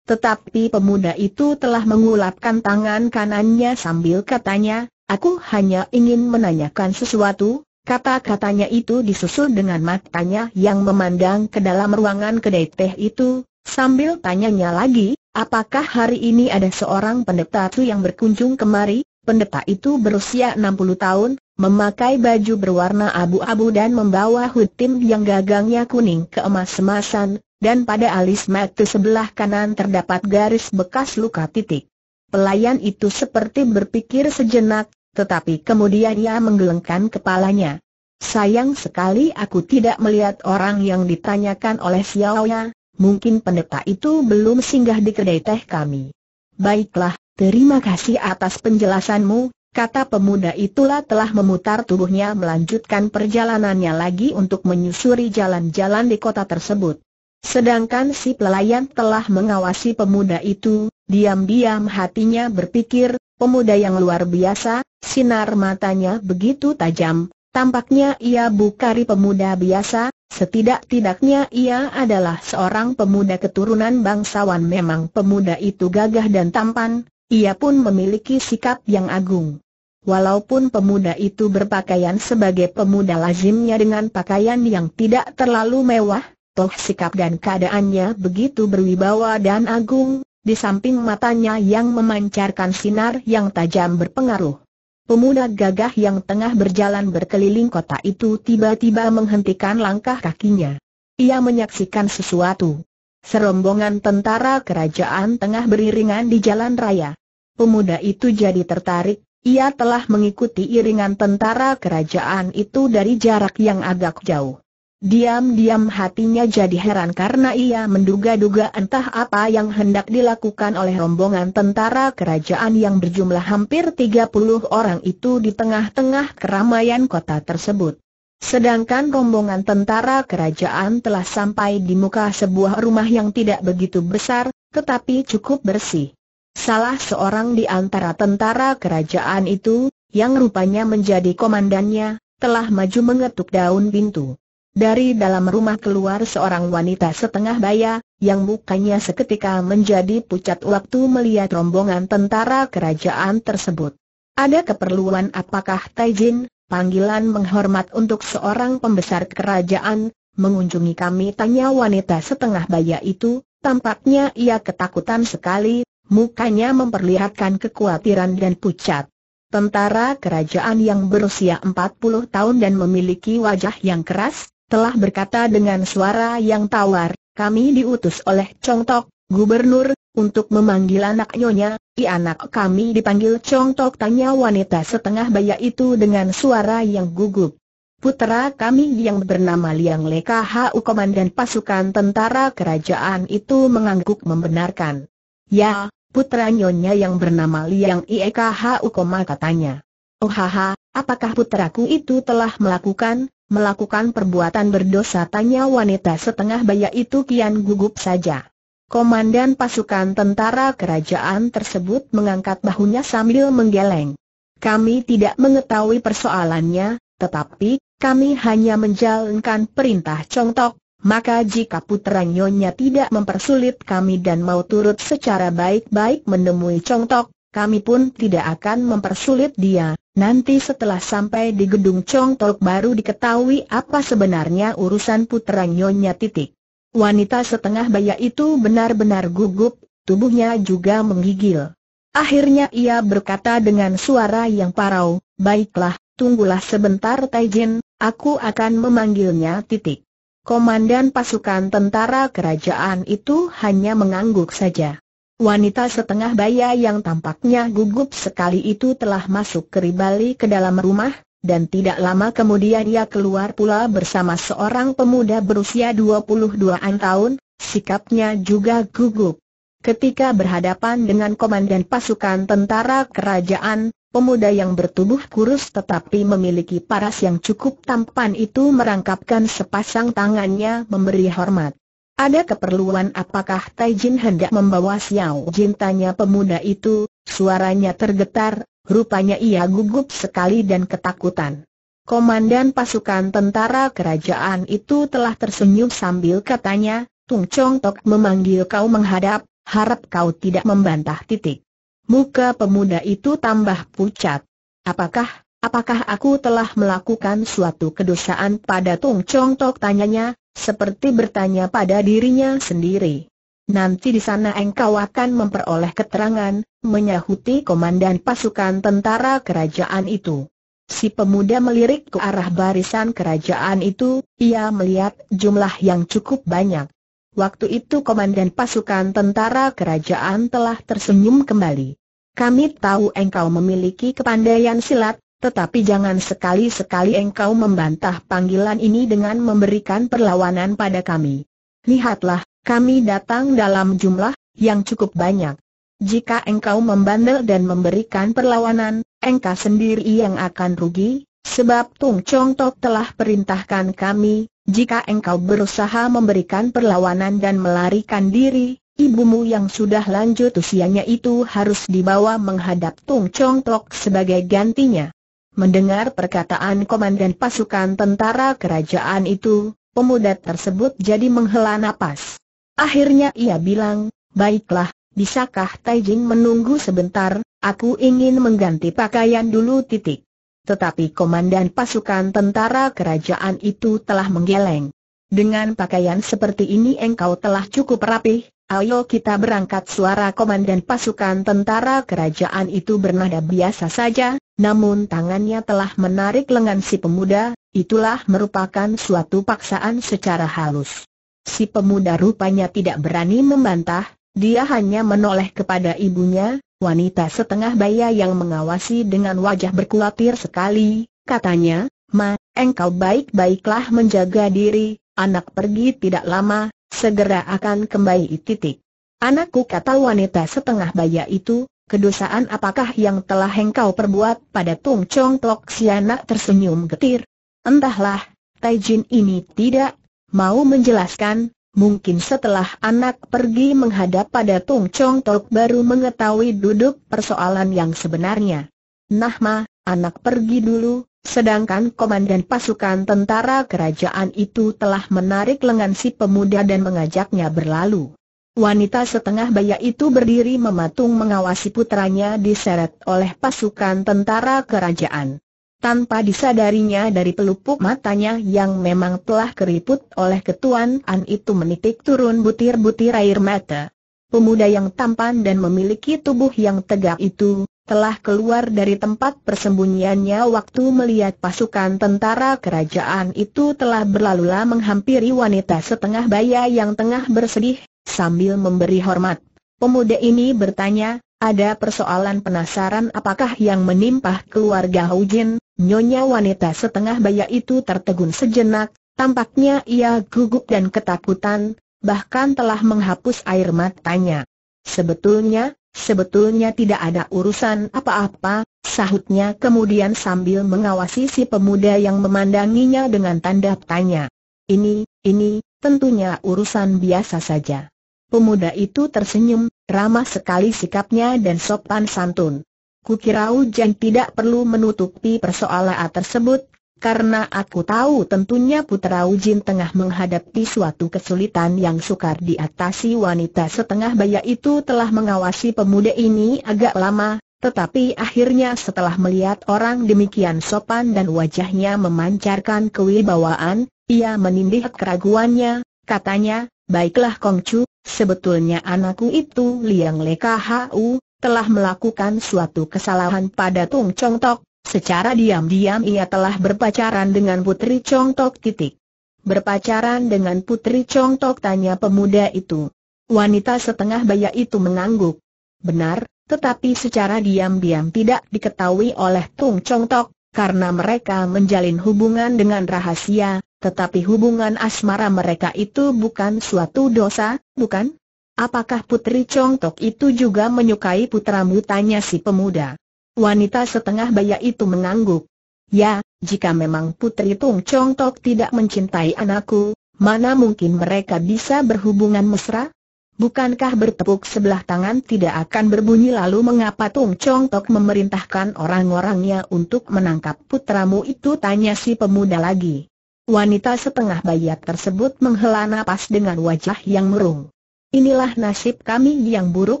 Tetapi pemuda itu telah mengulapkan tangan kanannya sambil katanya, aku hanya ingin menanyakan sesuatu, kata-katanya itu disusul dengan matanya yang memandang ke dalam ruangan kedai teh itu, sambil tanyanya lagi, apakah hari ini ada seorang pendeta itu yang berkunjung kemari, pendeta itu berusia 60 tahun, memakai baju berwarna abu-abu dan membawa hutim yang gagangnya kuning keemas-emasan, dan pada alis mata sebelah kanan terdapat garis bekas luka titik. Pelayan itu seperti berpikir sejenak, tetapi kemudian ia menggelengkan kepalanya. Sayang sekali aku tidak melihat orang yang ditanyakan oleh Xiaoya, mungkin pendeta itu belum singgah di kedai teh kami. Baiklah, terima kasih atas penjelasanmu, kata pemuda itulah telah memutar tubuhnya melanjutkan perjalanannya lagi untuk menyusuri jalan-jalan di kota tersebut. Sedangkan si pelayan telah mengawasi pemuda itu, diam-diam hatinya berpikir, pemuda yang luar biasa, sinar matanya begitu tajam, tampaknya ia bukari pemuda biasa, setidak-tidaknya ia adalah seorang pemuda keturunan bangsawan memang pemuda itu gagah dan tampan, ia pun memiliki sikap yang agung. Walaupun pemuda itu berpakaian sebagai pemuda lazimnya dengan pakaian yang tidak terlalu mewah, Toh sikap dan keadaannya begitu berwibawa dan agung, di samping matanya yang memancarkan sinar yang tajam berpengaruh. Pemuda gagah yang tengah berjalan berkeliling kota itu tiba-tiba menghentikan langkah kakinya. Ia menyaksikan sesuatu. Serombongan tentara kerajaan tengah beriringan di jalan raya. Pemuda itu jadi tertarik, ia telah mengikuti iringan tentara kerajaan itu dari jarak yang agak jauh. Diam-diam hatinya jadi heran karena ia menduga-duga entah apa yang hendak dilakukan oleh rombongan tentara kerajaan yang berjumlah hampir 30 orang itu di tengah-tengah keramaian kota tersebut. Sedangkan rombongan tentara kerajaan telah sampai di muka sebuah rumah yang tidak begitu besar, tetapi cukup bersih. Salah seorang di antara tentara kerajaan itu, yang rupanya menjadi komandannya, telah maju mengetuk daun pintu. Dari dalam rumah keluar seorang wanita setengah baya, yang mukanya seketika menjadi pucat waktu melihat rombongan tentara kerajaan tersebut. Ada keperluan apakah Taijin, panggilan menghormat untuk seorang pembesar kerajaan, mengunjungi kami tanya wanita setengah baya itu, tampaknya ia ketakutan sekali, mukanya memperlihatkan kekhawatiran dan pucat. Tentara kerajaan yang berusia 40 tahun dan memiliki wajah yang keras, telah berkata dengan suara yang tawar, kami diutus oleh Chong Tok, Gubernur, untuk memanggil anak nyonya, i anak kami dipanggil Chong Tok tanya wanita setengah baya itu dengan suara yang gugup. Putera kami yang bernama Liang Le KHU Komandan Pasukan Tentara Kerajaan itu mengangguk membenarkan. Ya, putra nyonya yang bernama Liang IEKHU Koma katanya. Oh haha, apakah puteraku itu telah melakukan, melakukan perbuatan berdosa tanya wanita setengah baya itu kian gugup saja. Komandan pasukan tentara kerajaan tersebut mengangkat bahunya sambil menggeleng. Kami tidak mengetahui persoalannya, tetapi kami hanya menjalankan perintah congtok, maka jika putra nyonya tidak mempersulit kami dan mau turut secara baik-baik menemui congtok, kami pun tidak akan mempersulit dia, Nanti setelah sampai di gedung Chong Tok baru diketahui apa sebenarnya urusan putra Nyonya titik. Wanita setengah baya itu benar-benar gugup, tubuhnya juga menggigil. Akhirnya ia berkata dengan suara yang parau, baiklah, tunggulah sebentar Taijin, aku akan memanggilnya titik. Komandan pasukan tentara kerajaan itu hanya mengangguk saja. Wanita setengah baya yang tampaknya gugup sekali itu telah masuk keribali ke dalam rumah, dan tidak lama kemudian ia keluar pula bersama seorang pemuda berusia 22-an tahun, sikapnya juga gugup. Ketika berhadapan dengan komandan pasukan tentara kerajaan, pemuda yang bertubuh kurus tetapi memiliki paras yang cukup tampan itu merangkapkan sepasang tangannya memberi hormat. Ada keperluan apakah Tai hendak membawa Xiao Jin tanya pemuda itu, suaranya tergetar, rupanya ia gugup sekali dan ketakutan. Komandan pasukan tentara kerajaan itu telah tersenyum sambil katanya, Tung Chong Tok memanggil kau menghadap, harap kau tidak membantah titik. Muka pemuda itu tambah pucat. Apakah, apakah aku telah melakukan suatu kedosaan pada Tung Chong Tok tanyanya, seperti bertanya pada dirinya sendiri. Nanti di sana engkau akan memperoleh keterangan, menyahuti komandan pasukan tentara kerajaan itu. Si pemuda melirik ke arah barisan kerajaan itu, ia melihat jumlah yang cukup banyak. Waktu itu komandan pasukan tentara kerajaan telah tersenyum kembali. Kami tahu engkau memiliki kepandaian silat, tetapi jangan sekali-sekali engkau membantah panggilan ini dengan memberikan perlawanan pada kami. Lihatlah, kami datang dalam jumlah yang cukup banyak. Jika engkau membandel dan memberikan perlawanan, engkau sendiri yang akan rugi, sebab Tung Chong Tok telah perintahkan kami, jika engkau berusaha memberikan perlawanan dan melarikan diri, ibumu yang sudah lanjut usianya itu harus dibawa menghadap Tung Chong Tok sebagai gantinya. Mendengar perkataan komandan pasukan tentara kerajaan itu, pemuda tersebut jadi menghela nafas. Akhirnya ia bilang, baiklah, bisakah Taijing menunggu sebentar, aku ingin mengganti pakaian dulu titik. Tetapi komandan pasukan tentara kerajaan itu telah menggeleng. Dengan pakaian seperti ini engkau telah cukup rapih, ayo kita berangkat suara komandan pasukan tentara kerajaan itu bernada biasa saja, namun tangannya telah menarik lengan si pemuda, itulah merupakan suatu paksaan secara halus. Si pemuda rupanya tidak berani membantah, dia hanya menoleh kepada ibunya, wanita setengah baya yang mengawasi dengan wajah berkulatir sekali, katanya, Ma, engkau baik-baiklah menjaga diri, anak pergi tidak lama, segera akan kembali titik. Anakku kata wanita setengah baya itu, Kedosaan apakah yang telah engkau perbuat pada Tung Chong Tok anak tersenyum getir? Entahlah, Taijin ini tidak mau menjelaskan, Mungkin setelah anak pergi menghadap pada Tung Chong Tok baru mengetahui duduk persoalan yang sebenarnya. Nah ma, anak pergi dulu, sedangkan komandan pasukan tentara kerajaan itu telah menarik lengan si pemuda dan mengajaknya berlalu. Wanita setengah baya itu berdiri mematung mengawasi putranya diseret oleh pasukan tentara kerajaan. Tanpa disadarinya dari pelupuk matanya yang memang telah keriput oleh ketuan An itu menitik turun butir-butir air mata. Pemuda yang tampan dan memiliki tubuh yang tegak itu, telah keluar dari tempat persembunyiannya waktu melihat pasukan tentara kerajaan itu telah berlalu menghampiri wanita setengah baya yang tengah bersedih, Sambil memberi hormat, pemuda ini bertanya, ada persoalan penasaran apakah yang menimpa keluarga Hujin, nyonya wanita setengah baya itu tertegun sejenak, tampaknya ia gugup dan ketakutan, bahkan telah menghapus air matanya. Sebetulnya, sebetulnya tidak ada urusan apa-apa, sahutnya kemudian sambil mengawasi si pemuda yang memandanginya dengan tanda tanya. Ini, ini, tentunya urusan biasa saja. Pemuda itu tersenyum, ramah sekali sikapnya dan sopan santun. Kukirau Ujian tidak perlu menutupi persoalan tersebut, karena aku tahu tentunya Putra Ujin tengah menghadapi suatu kesulitan yang sukar diatasi wanita setengah baya itu telah mengawasi pemuda ini agak lama, tetapi akhirnya setelah melihat orang demikian sopan dan wajahnya memancarkan kewibawaan, ia menindih keraguannya, katanya, baiklah Kongcu, Sebetulnya anakku itu Liang Le Khau telah melakukan suatu kesalahan pada Tung Chong Tok, secara diam-diam ia telah berpacaran dengan Putri Chong Tok titik. Berpacaran dengan Putri Chong Tok tanya pemuda itu. Wanita setengah baya itu mengangguk. Benar, tetapi secara diam-diam tidak diketahui oleh Tung Chong Tok, karena mereka menjalin hubungan dengan rahasia, tetapi hubungan asmara mereka itu bukan suatu dosa, bukan? Apakah putri Tok itu juga menyukai putramu? Tanya si pemuda. Wanita setengah baya itu mengangguk. Ya, jika memang putri Tung Tok tidak mencintai anakku, mana mungkin mereka bisa berhubungan mesra? Bukankah bertepuk sebelah tangan tidak akan berbunyi lalu mengapa Tung Chong Tok memerintahkan orang-orangnya untuk menangkap putramu itu tanya si pemuda lagi. Wanita setengah bayat tersebut menghela napas dengan wajah yang murung. Inilah nasib kami yang buruk,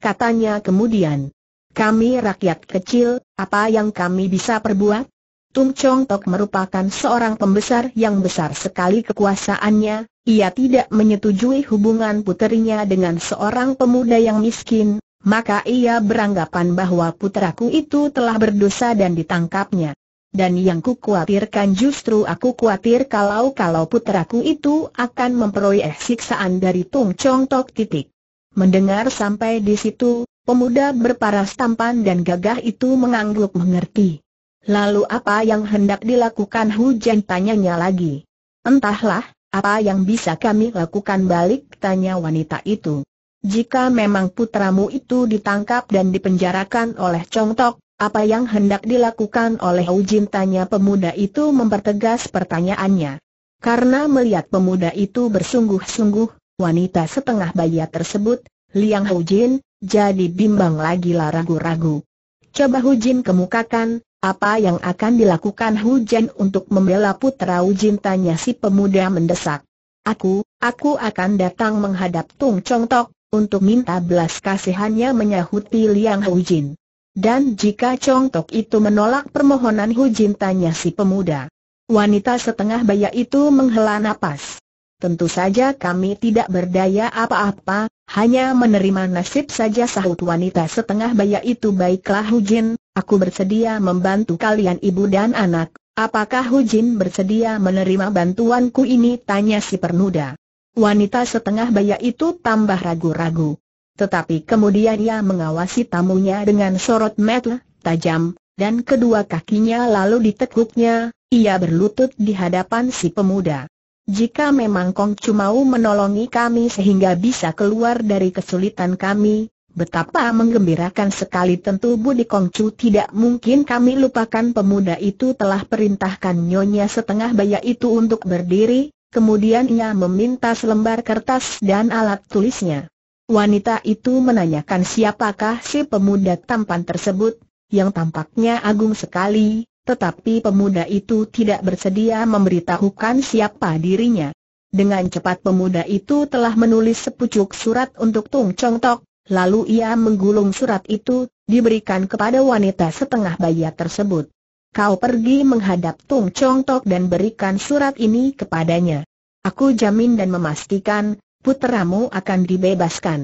katanya kemudian. Kami rakyat kecil, apa yang kami bisa perbuat? Tung Chong Tok merupakan seorang pembesar yang besar sekali kekuasaannya, ia tidak menyetujui hubungan puterinya dengan seorang pemuda yang miskin, maka ia beranggapan bahwa puteraku itu telah berdosa dan ditangkapnya dan yang ku kukuatirkan justru aku kuatir kalau-kalau putraku itu akan memperoleh siksaan dari Tung Chong Tok titik. Mendengar sampai di situ, pemuda berparas tampan dan gagah itu mengangguk mengerti. Lalu apa yang hendak dilakukan hujan tanyanya lagi. Entahlah, apa yang bisa kami lakukan balik tanya wanita itu. Jika memang putramu itu ditangkap dan dipenjarakan oleh Chong Tok, apa yang hendak dilakukan oleh Ujin tanya pemuda itu mempertegas pertanyaannya. Karena melihat pemuda itu bersungguh-sungguh, wanita setengah baya tersebut, Liang Hujin, jadi bimbang lagi lah ragu-ragu. Coba Hujin kemukakan, apa yang akan dilakukan Hujan untuk membela putra Ujin tanya si pemuda mendesak. Aku, aku akan datang menghadap Tung Chong Tok, untuk minta belas kasihannya menyahuti Liang Hujin. Dan jika congtok itu menolak permohonan Hujin tanya si pemuda. Wanita setengah baya itu menghela nafas. Tentu saja kami tidak berdaya apa-apa, hanya menerima nasib saja sahut wanita setengah baya itu baiklah Hujin, aku bersedia membantu kalian ibu dan anak. Apakah Hujin bersedia menerima bantuanku ini tanya si pernuda. Wanita setengah baya itu tambah ragu-ragu. Tetapi kemudian ia mengawasi tamunya dengan sorot mata tajam, dan kedua kakinya lalu ditekuknya, ia berlutut di hadapan si pemuda. Jika memang Kong Chu mau menolongi kami sehingga bisa keluar dari kesulitan kami, betapa menggembirakan sekali tentu Budi Kong Chu tidak mungkin kami lupakan pemuda itu telah perintahkan nyonya setengah baya itu untuk berdiri, kemudian ia meminta selembar kertas dan alat tulisnya. Wanita itu menanyakan siapakah si pemuda tampan tersebut, yang tampaknya agung sekali, tetapi pemuda itu tidak bersedia memberitahukan siapa dirinya. Dengan cepat pemuda itu telah menulis sepucuk surat untuk Tung Chong Tok, lalu ia menggulung surat itu, diberikan kepada wanita setengah bayi tersebut. Kau pergi menghadap Tung Chong Tok dan berikan surat ini kepadanya. Aku jamin dan memastikan, puteramu akan dibebaskan.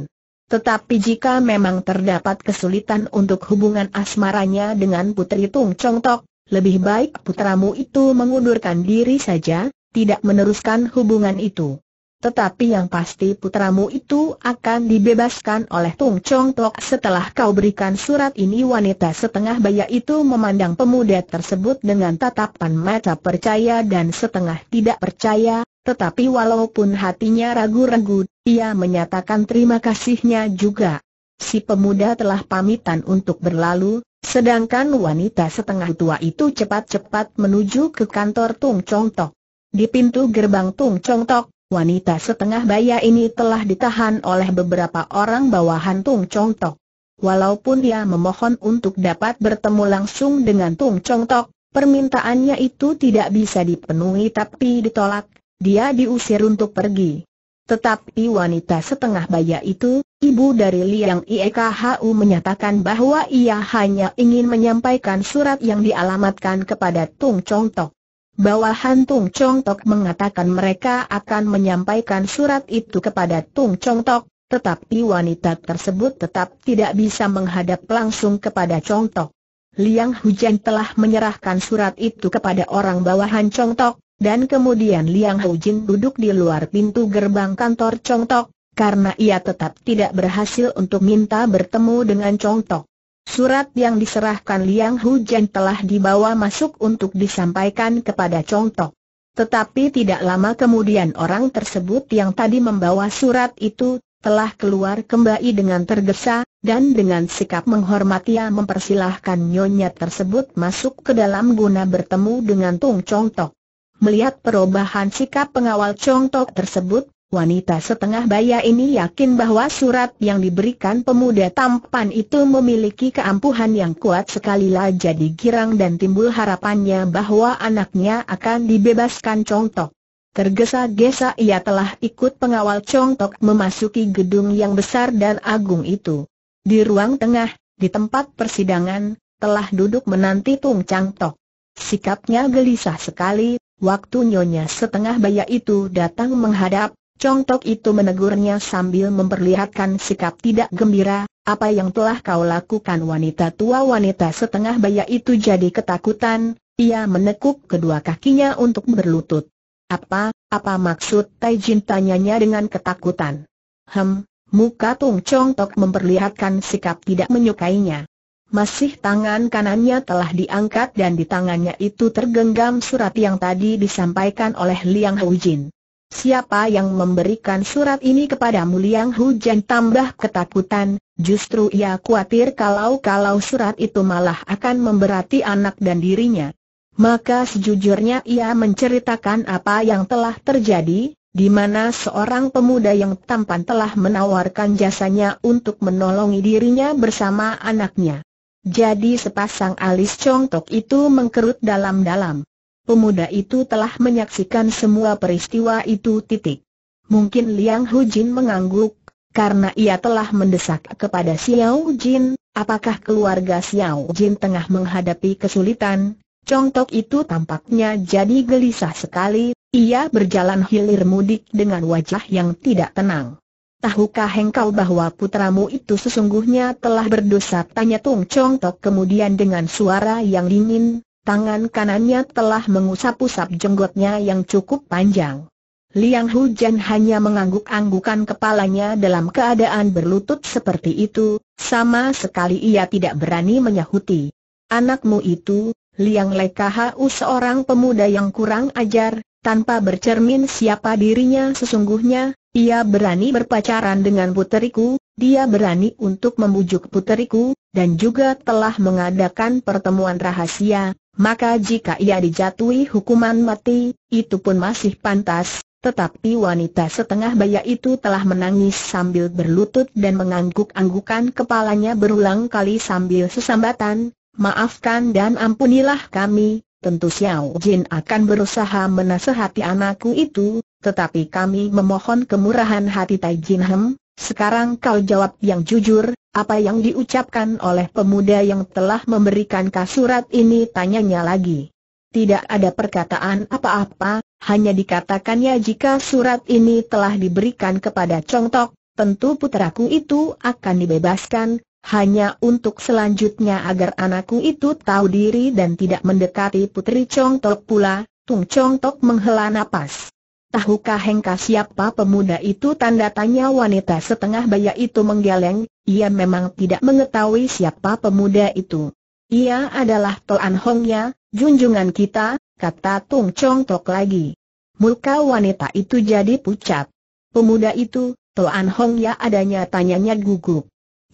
Tetapi jika memang terdapat kesulitan untuk hubungan asmaranya dengan putri Tung Chong Tok, lebih baik puteramu itu mengundurkan diri saja, tidak meneruskan hubungan itu. Tetapi yang pasti puteramu itu akan dibebaskan oleh Tung Chong Tok setelah kau berikan surat ini wanita setengah baya itu memandang pemuda tersebut dengan tatapan mata percaya dan setengah tidak percaya, tetapi walaupun hatinya ragu-ragu, ia menyatakan terima kasihnya juga. Si pemuda telah pamitan untuk berlalu, sedangkan wanita setengah tua itu cepat-cepat menuju ke kantor Tung Chong Tok. Di pintu gerbang Tung Chong Tok, wanita setengah baya ini telah ditahan oleh beberapa orang bawahan Tung Chong Tok. Walaupun dia memohon untuk dapat bertemu langsung dengan Tung Chong Tok, permintaannya itu tidak bisa dipenuhi tapi ditolak, dia diusir untuk pergi. Tetapi wanita setengah baya itu, ibu dari Liang Iekahu menyatakan bahwa ia hanya ingin menyampaikan surat yang dialamatkan kepada Tung Chong Tok. Bawahan Tung Chong Tok mengatakan mereka akan menyampaikan surat itu kepada Tung Chong Tok, tetapi wanita tersebut tetap tidak bisa menghadap langsung kepada Chong Tok. Liang Hujan telah menyerahkan surat itu kepada orang bawahan Chong Tok, dan kemudian Liang Jin duduk di luar pintu gerbang kantor Chong Tok, karena ia tetap tidak berhasil untuk minta bertemu dengan Chong Tok. Surat yang diserahkan Liang Jin telah dibawa masuk untuk disampaikan kepada Chong Tok. Tetapi tidak lama kemudian orang tersebut yang tadi membawa surat itu telah keluar kembali dengan tergesa, dan dengan sikap menghormati ia mempersilahkan nyonya tersebut masuk ke dalam guna bertemu dengan Tung Chong Tok. Melihat perubahan sikap pengawal Chong Tok tersebut, wanita setengah baya ini yakin bahwa surat yang diberikan pemuda tampan itu memiliki keampuhan yang kuat sekali lah jadi girang dan timbul harapannya bahwa anaknya akan dibebaskan Chong Tok. Tergesa-gesa ia telah ikut pengawal Chong Tok memasuki gedung yang besar dan agung itu. Di ruang tengah, di tempat persidangan, telah duduk menanti Tung Chang Sikapnya gelisah sekali, Waktu nyonya setengah baya itu datang menghadap, Chong Tok itu menegurnya sambil memperlihatkan sikap tidak gembira, apa yang telah kau lakukan wanita tua wanita setengah baya itu jadi ketakutan, ia menekuk kedua kakinya untuk berlutut. Apa, apa maksud Tai Jin tanyanya dengan ketakutan? Hem, muka Tung Chong Tok memperlihatkan sikap tidak menyukainya. Masih tangan kanannya telah diangkat dan di tangannya itu tergenggam surat yang tadi disampaikan oleh Liang Hujin. Siapa yang memberikan surat ini kepadamu Liang Hujan tambah ketakutan, justru ia khawatir kalau-kalau surat itu malah akan memberati anak dan dirinya. Maka sejujurnya ia menceritakan apa yang telah terjadi, di mana seorang pemuda yang tampan telah menawarkan jasanya untuk menolongi dirinya bersama anaknya. Jadi sepasang alis congtok itu mengkerut dalam-dalam. Pemuda itu telah menyaksikan semua peristiwa itu titik. Mungkin Liang Hu Jin mengangguk, karena ia telah mendesak kepada Xiao Jin, apakah keluarga Xiao Jin tengah menghadapi kesulitan? Congtok itu tampaknya jadi gelisah sekali, ia berjalan hilir mudik dengan wajah yang tidak tenang. Tahukah engkau bahwa putramu itu sesungguhnya telah berdosa? Tanya Tung Chong Tok kemudian dengan suara yang dingin, tangan kanannya telah mengusap-usap jenggotnya yang cukup panjang. Liang Hujan hanya mengangguk-anggukan kepalanya dalam keadaan berlutut seperti itu, sama sekali ia tidak berani menyahuti. Anakmu itu, Liang Lekahau seorang pemuda yang kurang ajar, tanpa bercermin siapa dirinya sesungguhnya, ia berani berpacaran dengan puteriku, dia berani untuk membujuk puteriku, dan juga telah mengadakan pertemuan rahasia, maka jika ia dijatuhi hukuman mati, itu pun masih pantas, tetapi wanita setengah baya itu telah menangis sambil berlutut dan mengangguk-anggukan kepalanya berulang kali sambil sesambatan, Maafkan dan ampunilah kami, tentu Xiao Jin akan berusaha menasehati anakku itu, tetapi kami memohon kemurahan hati Tai Jin Hem, sekarang kau jawab yang jujur, apa yang diucapkan oleh pemuda yang telah memberikan kasurat ini tanyanya lagi. Tidak ada perkataan apa-apa, hanya dikatakannya jika surat ini telah diberikan kepada Chong Tok, tentu puteraku itu akan dibebaskan, hanya untuk selanjutnya agar anakku itu tahu diri dan tidak mendekati Putri Chong Tok pula, Tung Chong Tok menghela nafas. Tahukah Hengka siapa pemuda itu tanda tanya wanita setengah baya itu menggeleng, ia memang tidak mengetahui siapa pemuda itu. Ia adalah Toan Hongnya, junjungan kita, kata Tung Chong Tok lagi. Muka wanita itu jadi pucat. Pemuda itu, Toan Hongnya adanya tanyanya gugup.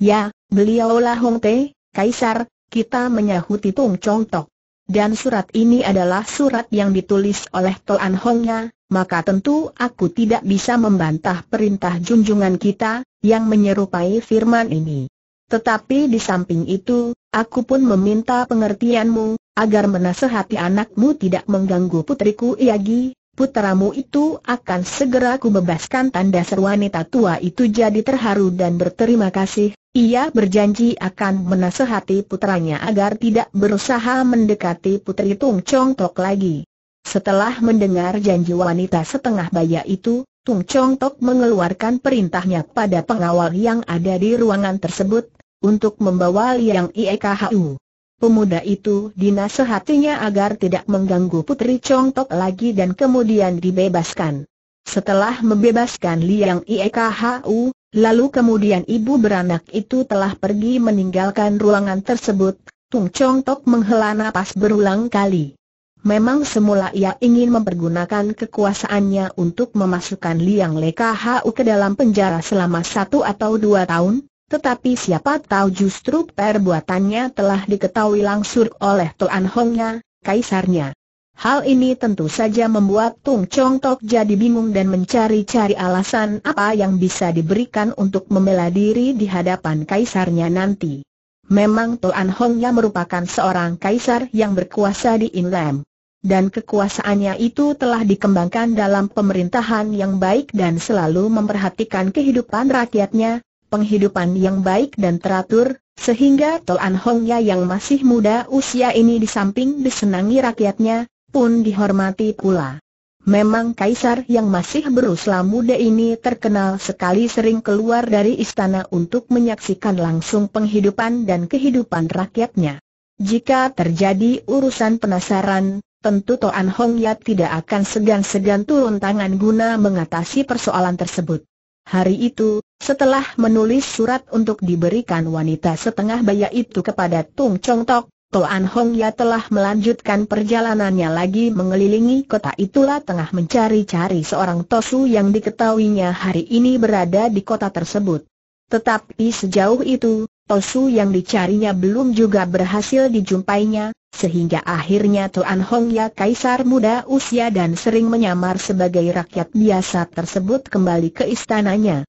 Ya, beliau lah Hong Te, Kaisar, kita menyahuti Tung Chong Tok. Dan surat ini adalah surat yang ditulis oleh Toan Hongnya, maka tentu aku tidak bisa membantah perintah junjungan kita, yang menyerupai firman ini. Tetapi di samping itu, aku pun meminta pengertianmu, agar menasehati anakmu tidak mengganggu putriku Iagi, putramu itu akan segera kubebaskan tanda seru wanita tua itu jadi terharu dan berterima kasih, ia berjanji akan menasehati putranya agar tidak berusaha mendekati putri Tung Chong Tok lagi. Setelah mendengar janji wanita setengah baya itu, Tung Chong Tok mengeluarkan perintahnya pada pengawal yang ada di ruangan tersebut, untuk membawa Liang Iekahu. Pemuda itu dinasehatinya agar tidak mengganggu putri Chong Tok lagi dan kemudian dibebaskan. Setelah membebaskan Liang Iekahu, Lalu kemudian ibu beranak itu telah pergi meninggalkan ruangan tersebut, Tung Chong Tok menghela napas berulang kali. Memang semula ia ingin mempergunakan kekuasaannya untuk memasukkan Liang Le Lekhu ke dalam penjara selama satu atau dua tahun, tetapi siapa tahu justru perbuatannya telah diketahui langsung oleh Tuan Hongnya, kaisarnya. Hal ini tentu saja membuat Tung Chong Tok jadi bingung dan mencari-cari alasan apa yang bisa diberikan untuk membela diri di hadapan kaisarnya nanti. Memang Hong Hongnya merupakan seorang kaisar yang berkuasa di Inlam. Dan kekuasaannya itu telah dikembangkan dalam pemerintahan yang baik dan selalu memperhatikan kehidupan rakyatnya, penghidupan yang baik dan teratur, sehingga Tuan Hongnya yang masih muda usia ini di samping disenangi rakyatnya, pun dihormati pula. Memang kaisar yang masih berusia muda ini terkenal sekali sering keluar dari istana untuk menyaksikan langsung penghidupan dan kehidupan rakyatnya. Jika terjadi urusan penasaran, tentu Toan Hong Yat tidak akan segan-segan turun tangan guna mengatasi persoalan tersebut. Hari itu, setelah menulis surat untuk diberikan wanita setengah baya itu kepada Tung Chong Tok, Toan Hong Ya telah melanjutkan perjalanannya lagi mengelilingi kota itulah tengah mencari-cari seorang Tosu yang diketahuinya hari ini berada di kota tersebut. Tetapi sejauh itu, Tosu yang dicarinya belum juga berhasil dijumpainya, sehingga akhirnya Toan Hong Ya Kaisar muda usia dan sering menyamar sebagai rakyat biasa tersebut kembali ke istananya.